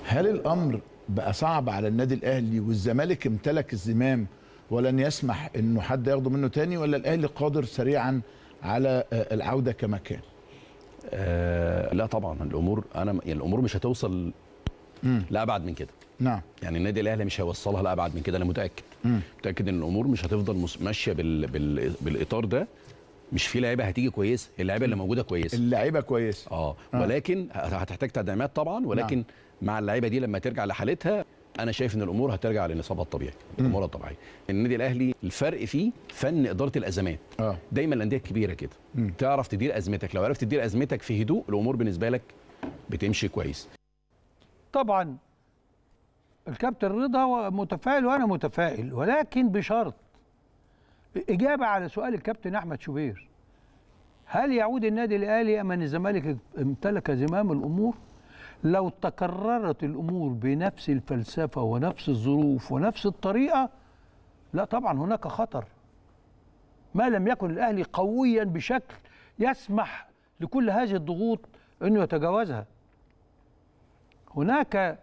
هل الامر بقى صعب على النادي الاهلي والزمالك امتلك الزمام ولن يسمح انه حد ياخده منه تاني ولا الاهلي قادر سريعا على آه، العوده كما كان آه لا طبعا الامور انا يعني الامور مش هتوصل مم. لابعد من كده نعم يعني النادي الاهلي مش هيوصلها لابعد من كده انا متاكد مم. متاكد ان الامور مش هتفضل ماشيه بال... بال... بالاطار ده مش في لعيبه هتيجي كويسه اللعيبه اللي موجوده كويسه اللعيبه كويسه اه, آه. ولكن هتحتاج تدعيمات طبعا ولكن نعم. مع اللعيبه دي لما ترجع لحالتها انا شايف ان الامور هترجع لنصابها الطبيعي الامور الطبيعيه النادي الاهلي الفرق فيه فن اداره الازمات آه. دايما الانديه الكبيره كده تعرف تدير ازمتك لو عرفت تدير ازمتك في هدوء الامور بالنسبه لك بتمشي كويس طبعا الكابتن رضا متفائل وانا متفائل ولكن بشرط اجابه على سؤال الكابتن احمد شوبير هل يعود النادي الاهلي ام ان الزمالك امتلك زمام الامور لو تكررت الامور بنفس الفلسفه ونفس الظروف ونفس الطريقه لا طبعا هناك خطر ما لم يكن الاهلي قويا بشكل يسمح لكل هذه الضغوط انه يتجاوزها هناك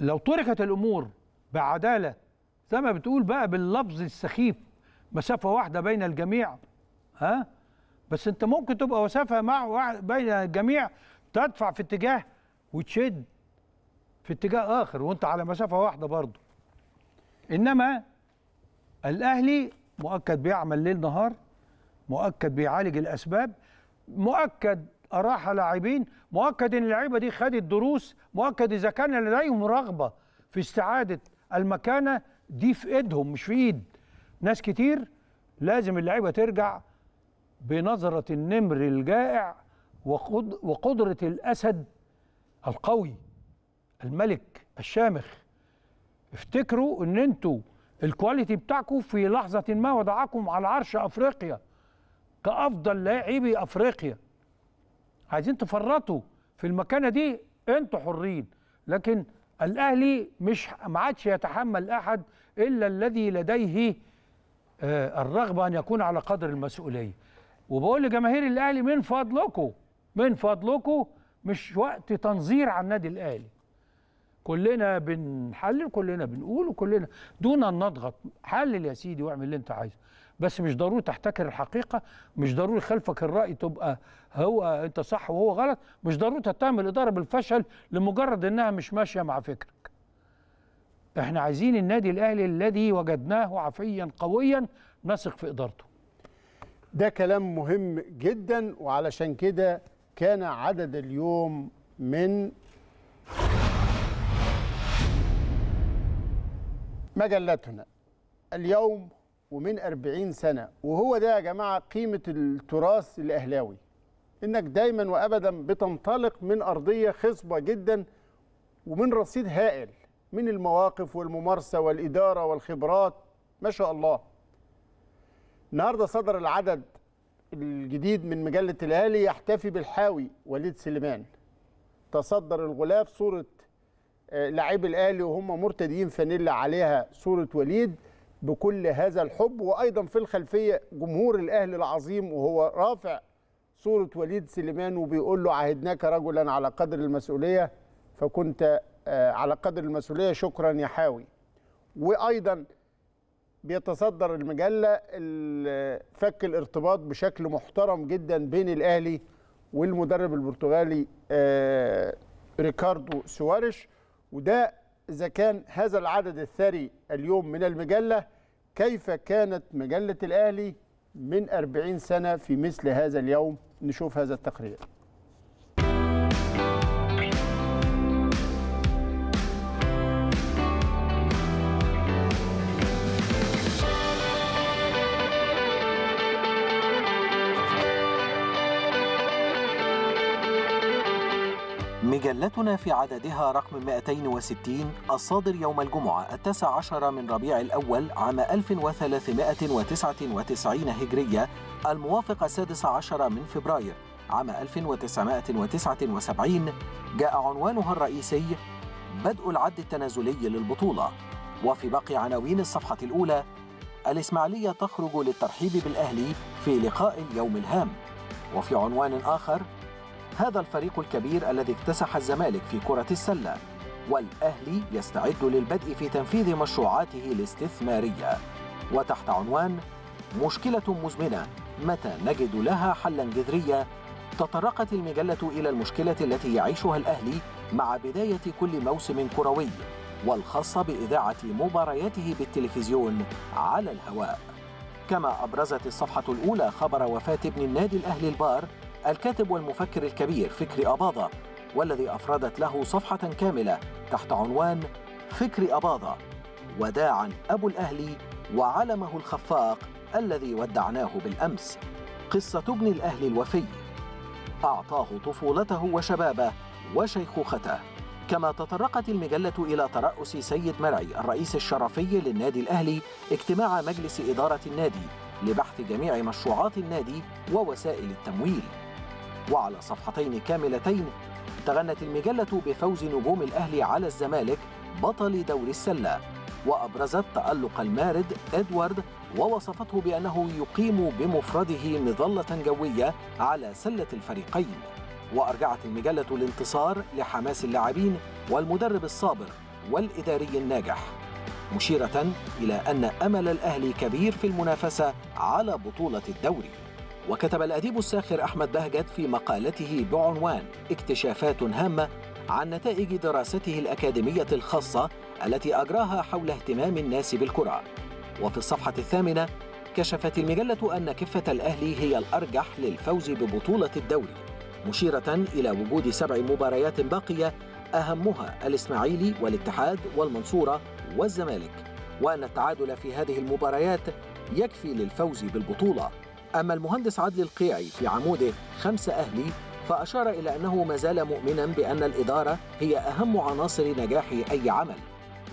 لو تركت الامور بعداله زي ما بتقول بقى باللفظ السخيف مسافه واحده بين الجميع ها بس انت ممكن تبقى مسافه مع واحد بين الجميع تدفع في اتجاه وتشد في اتجاه اخر وانت على مسافه واحده برضه انما الاهلي مؤكد بيعمل ليل نهار مؤكد بيعالج الاسباب مؤكد أراح لاعبين مؤكد أن اللعيبة دي خدت دروس مؤكد إذا كان لديهم رغبة في استعادة المكانة دي في إيدهم مش في إيد ناس كتير لازم اللعيبة ترجع بنظرة النمر الجائع وقدرة الأسد القوي الملك الشامخ افتكروا ان انتوا الكواليتي بتاعكم في لحظة ما وضعكم على عرش افريقيا كأفضل لاعبي افريقيا عايزين تفرطوا في المكانه دي انتوا حرين لكن الاهلي مش ما عادش يتحمل احد الا الذي لديه آه، الرغبه ان يكون على قدر المسؤوليه وبقول لجماهير الاهلي من فضلكم من فضلكم مش وقت تنظير عن النادي الاهلي كلنا بنحلل كلنا بنقول وكلنا دون ان نضغط حلل يا سيدي واعمل اللي انت عايزه بس مش ضروري تحتكر الحقيقه مش ضروري خلفك الراي تبقى هو انت صح وهو غلط مش ضروري تتهم الاداره بالفشل لمجرد انها مش ماشيه مع فكرك احنا عايزين النادي الاهلي الذي وجدناه عفيا قويا نثق في ادارته ده كلام مهم جدا وعلشان كده كان عدد اليوم من مجلتنا اليوم ومن 40 سنة وهو ده يا جماعة قيمة التراث الأهلاوي إنك دايما وأبدا بتنطلق من أرضية خصبة جدا ومن رصيد هائل من المواقف والممارسة والإدارة والخبرات ما شاء الله النهاردة صدر العدد الجديد من مجلة الأهلي يحتفي بالحاوي وليد سليمان تصدر الغلاف صورة آه، لاعبي الأهلي وهم مرتديين فانيلا عليها صورة وليد بكل هذا الحب وايضا في الخلفيه جمهور الاهلي العظيم وهو رافع صوره وليد سليمان وبيقول له عهدناك رجلا على قدر المسؤوليه فكنت آه، على قدر المسؤوليه شكرا يا حاوي وايضا بيتصدر المجله فك الارتباط بشكل محترم جدا بين الاهلي والمدرب البرتغالي آه، ريكاردو سواريش وده إذا كان هذا العدد الثري اليوم من المجلة كيف كانت مجلة الأهلي من 40 سنة في مثل هذا اليوم نشوف هذا التقرير رحلتنا في عددها رقم 260 الصادر يوم الجمعة التاسع عشر من ربيع الأول عام 1399 هجرية الموافق السادس عشر من فبراير عام 1979 جاء عنوانها الرئيسي بدء العد التنازلي للبطولة وفي باقي عناوين الصفحة الأولى الإسماعيلية تخرج للترحيب بالأهلي في لقاء اليوم الهام وفي عنوان آخر هذا الفريق الكبير الذي اكتسح الزمالك في كرة السلة والأهلي يستعد للبدء في تنفيذ مشروعاته الاستثمارية وتحت عنوان مشكلة مزمنة متى نجد لها حلا جذريا تطرقت المجلة إلى المشكلة التي يعيشها الأهلي مع بداية كل موسم كروي والخاصة بإذاعة مبارياته بالتلفزيون على الهواء كما أبرزت الصفحة الأولى خبر وفاة ابن النادي الأهلي البار الكاتب والمفكر الكبير فكري أباضة والذي أفردت له صفحة كاملة تحت عنوان فكري أباضة وداعا أبو الأهلي وعلمه الخفاق الذي ودعناه بالأمس قصة ابن الأهل الوفي أعطاه طفولته وشبابه وشيخوخته كما تطرقت المجلة إلى ترأس سيد مرعي الرئيس الشرفي للنادي الأهلي اجتماع مجلس إدارة النادي لبحث جميع مشروعات النادي ووسائل التمويل وعلى صفحتين كاملتين تغنت المجلة بفوز نجوم الأهلي على الزمالك بطل دوري السلة وأبرزت تألق المارد إدوارد ووصفته بأنه يقيم بمفرده مظلة جوية على سلة الفريقين وأرجعت المجلة الانتصار لحماس اللاعبين والمدرب الصابر والإداري الناجح مشيرة إلى أن أمل الأهلي كبير في المنافسة على بطولة الدوري وكتب الأديب الساخر أحمد بهجت في مقالته بعنوان اكتشافات هامة عن نتائج دراسته الأكاديمية الخاصة التي أجراها حول اهتمام الناس بالكرة وفي الصفحة الثامنة كشفت المجلة أن كفة الأهلي هي الأرجح للفوز ببطولة الدوري مشيرة إلى وجود سبع مباريات باقية أهمها الإسماعيلي والاتحاد والمنصورة والزمالك وأن التعادل في هذه المباريات يكفي للفوز بالبطولة أما المهندس عدلي القيعي في عموده خمسة أهلي فأشار إلى أنه ما زال مؤمنا بأن الإدارة هي أهم عناصر نجاح أي عمل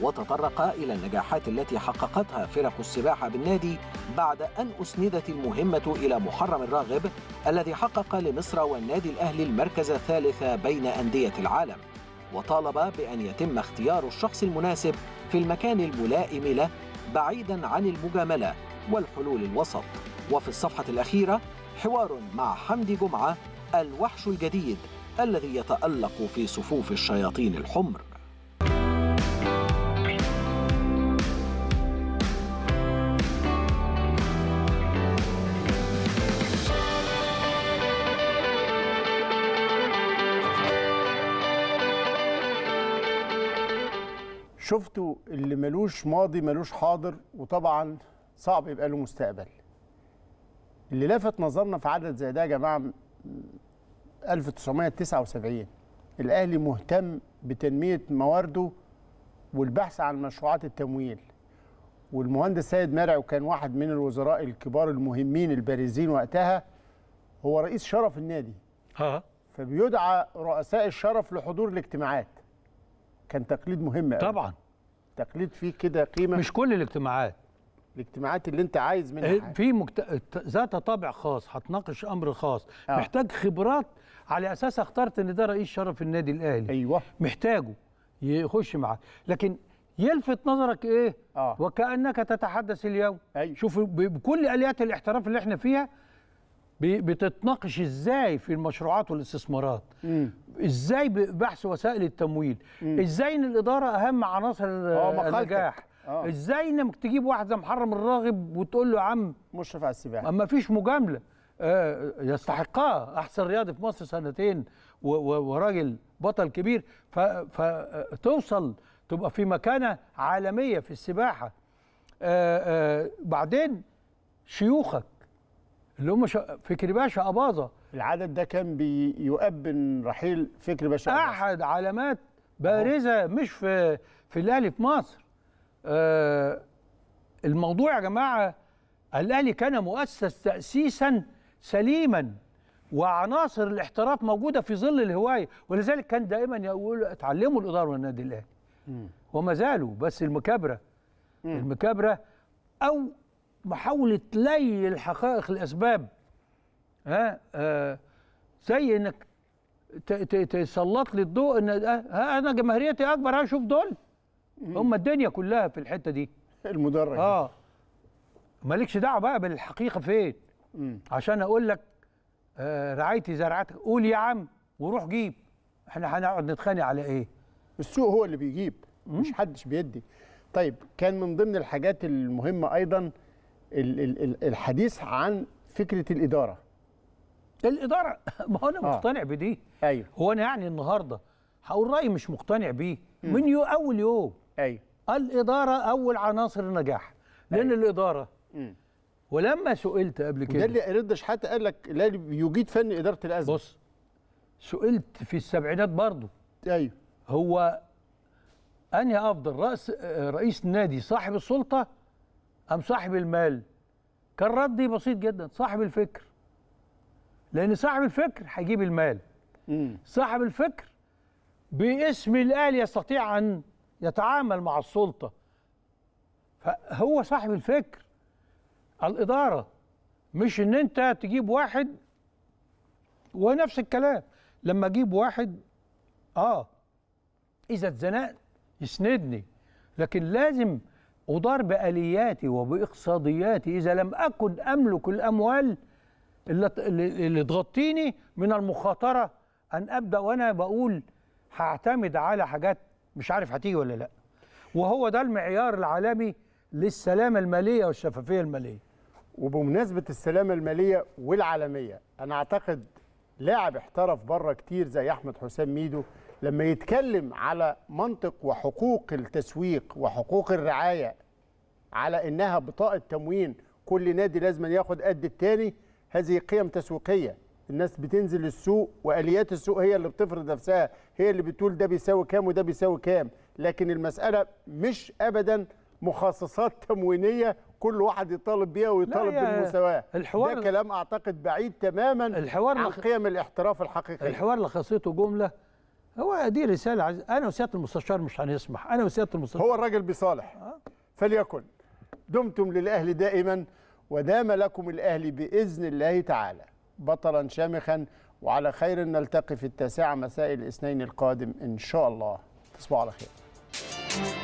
وتطرق إلى النجاحات التي حققتها فرق السباحة بالنادي بعد أن أسندت المهمة إلى محرم الراغب الذي حقق لمصر والنادي الأهلي المركز الثالث بين أندية العالم وطالب بأن يتم اختيار الشخص المناسب في المكان الملائم له بعيدا عن المجاملة والحلول الوسط وفي الصفحة الأخيرة حوار مع حمدي جمعة الوحش الجديد الذي يتألق في صفوف الشياطين الحمر شفتوا اللي ملوش ماضي ملوش حاضر وطبعا صعب يبقى له مستقبل اللي لفت نظرنا في عدد زي ده يا جماعه 1979 الاهلي مهتم بتنميه موارده والبحث عن مشروعات التمويل والمهندس سيد مرعي وكان واحد من الوزراء الكبار المهمين البارزين وقتها هو رئيس شرف النادي ها فبيدعى رؤساء الشرف لحضور الاجتماعات كان تقليد مهم قوي طبعا تقليد فيه كده قيمه مش كل الاجتماعات الاجتماعات اللي انت عايز منها إيه، في مكت... ذات طابع خاص هتناقش امر خاص آه. محتاج خبرات على اساسها اخترت ان ده رئيس شرف النادي الاهلي ايوه محتاجه يخش معاك لكن يلفت نظرك ايه آه. وكانك تتحدث اليوم أيوة. شوف بكل اليات الاحتراف اللي احنا فيها بتتناقش ازاي في المشروعات والاستثمارات مم. ازاي بحث وسائل التمويل مم. ازاي ان الاداره اهم عناصر النجاح آه. ازاي انك تجيب واحد زي محرم الراغب وتقول له يا عم مشرف على السباحه ما فيش مجامله آه يستحقها احسن رياضي في مصر سنتين وراجل بطل كبير فتوصل تبقى في مكانه عالميه في السباحه آآ آه، آآ آه، بعدين شيوخك اللي هم فكري باشا اباظه العدد ده كان بيؤبن رحيل فكري باشا احد علامات بارزه مش في في الاهلي في مصر آه، الموضوع يا جماعه الاهلي كان مؤسس تاسيسا سليما وعناصر الاحتراف موجوده في ظل الهوايه ولذلك كان دائما يقول اتعلموا الاداره والنادي الاهلي وما زالوا بس المكابره مم. المكابره او محاوله لي الحقائق الاسباب ها آه زي انك تسلط لي الضوء ان آه، آه، انا جماهيريتي اكبر هشوف دول هم الدنيا كلها في الحته دي المدرج اه مالكش دعوه بقى بالحقيقه فين مم. عشان اقول لك آه رعايتي زرعتك قول يا عم وروح جيب احنا هنقعد نتخانق على ايه السوق هو اللي بيجيب مم. مش حدش بيدي طيب كان من ضمن الحاجات المهمه ايضا الحديث عن فكره الاداره الاداره ما هو انا آه. مقتنع بدي ايوه هو انا يعني النهارده هقول رايي مش مقتنع بيه من يو اول يوم ايوه الاداره اول عناصر النجاح لان أي. أيوه. الاداره م. ولما سئلت قبل كده ده اللي رد شحاته قال لك لا يجيد فن اداره الازمه بص سئلت في السبعينات برضه ايوه هو انهي افضل راس رئيس نادي صاحب السلطه ام صاحب المال كان ردي بسيط جدا صاحب الفكر لان صاحب الفكر هيجيب المال صاحب الفكر باسم الاهلي يستطيع ان يتعامل مع السلطه فهو صاحب الفكر الاداره مش ان انت تجيب واحد ونفس الكلام لما اجيب واحد اه اذا اتزنقت يسندني لكن لازم أدار بآلياتي وبإقتصادياتي إذا لم أكن أملك الأموال اللي, اللي تغطيني من المخاطرة أن أبدأ وأنا بقول هعتمد على حاجات مش عارف هتيجي ولا لا وهو ده المعيار العالمي للسلامه الماليه والشفافيه الماليه وبمناسبه السلامه الماليه والعالميه انا اعتقد لاعب احترف بره كتير زي احمد حسام ميدو لما يتكلم على منطق وحقوق التسويق وحقوق الرعايه على انها بطاقه تموين كل نادي لازم ياخد قد التاني هذه قيم تسويقيه الناس بتنزل السوق واليات السوق هي اللي بتفرض نفسها هي اللي بتقول ده بيساوي كام وده بيساوي كام لكن المساله مش ابدا مخصصات تموينيه كل واحد يطالب بيها ويطالب بالمساواه الحوار ده كلام اعتقد بعيد تماما الحوار عن قيم الاحتراف الحقيقي الحوار لخصيته جمله هو دي رساله عز... انا وسياده المستشار مش هنسمح انا وسياده المستشار هو الراجل بصالح آه. فليكن دمتم للاهل دائما ودام لكم الاهل باذن الله تعالى بطلا شامخا وعلى خير نلتقي في التاسعة مساء الاثنين القادم إن شاء الله تصبحوا على خير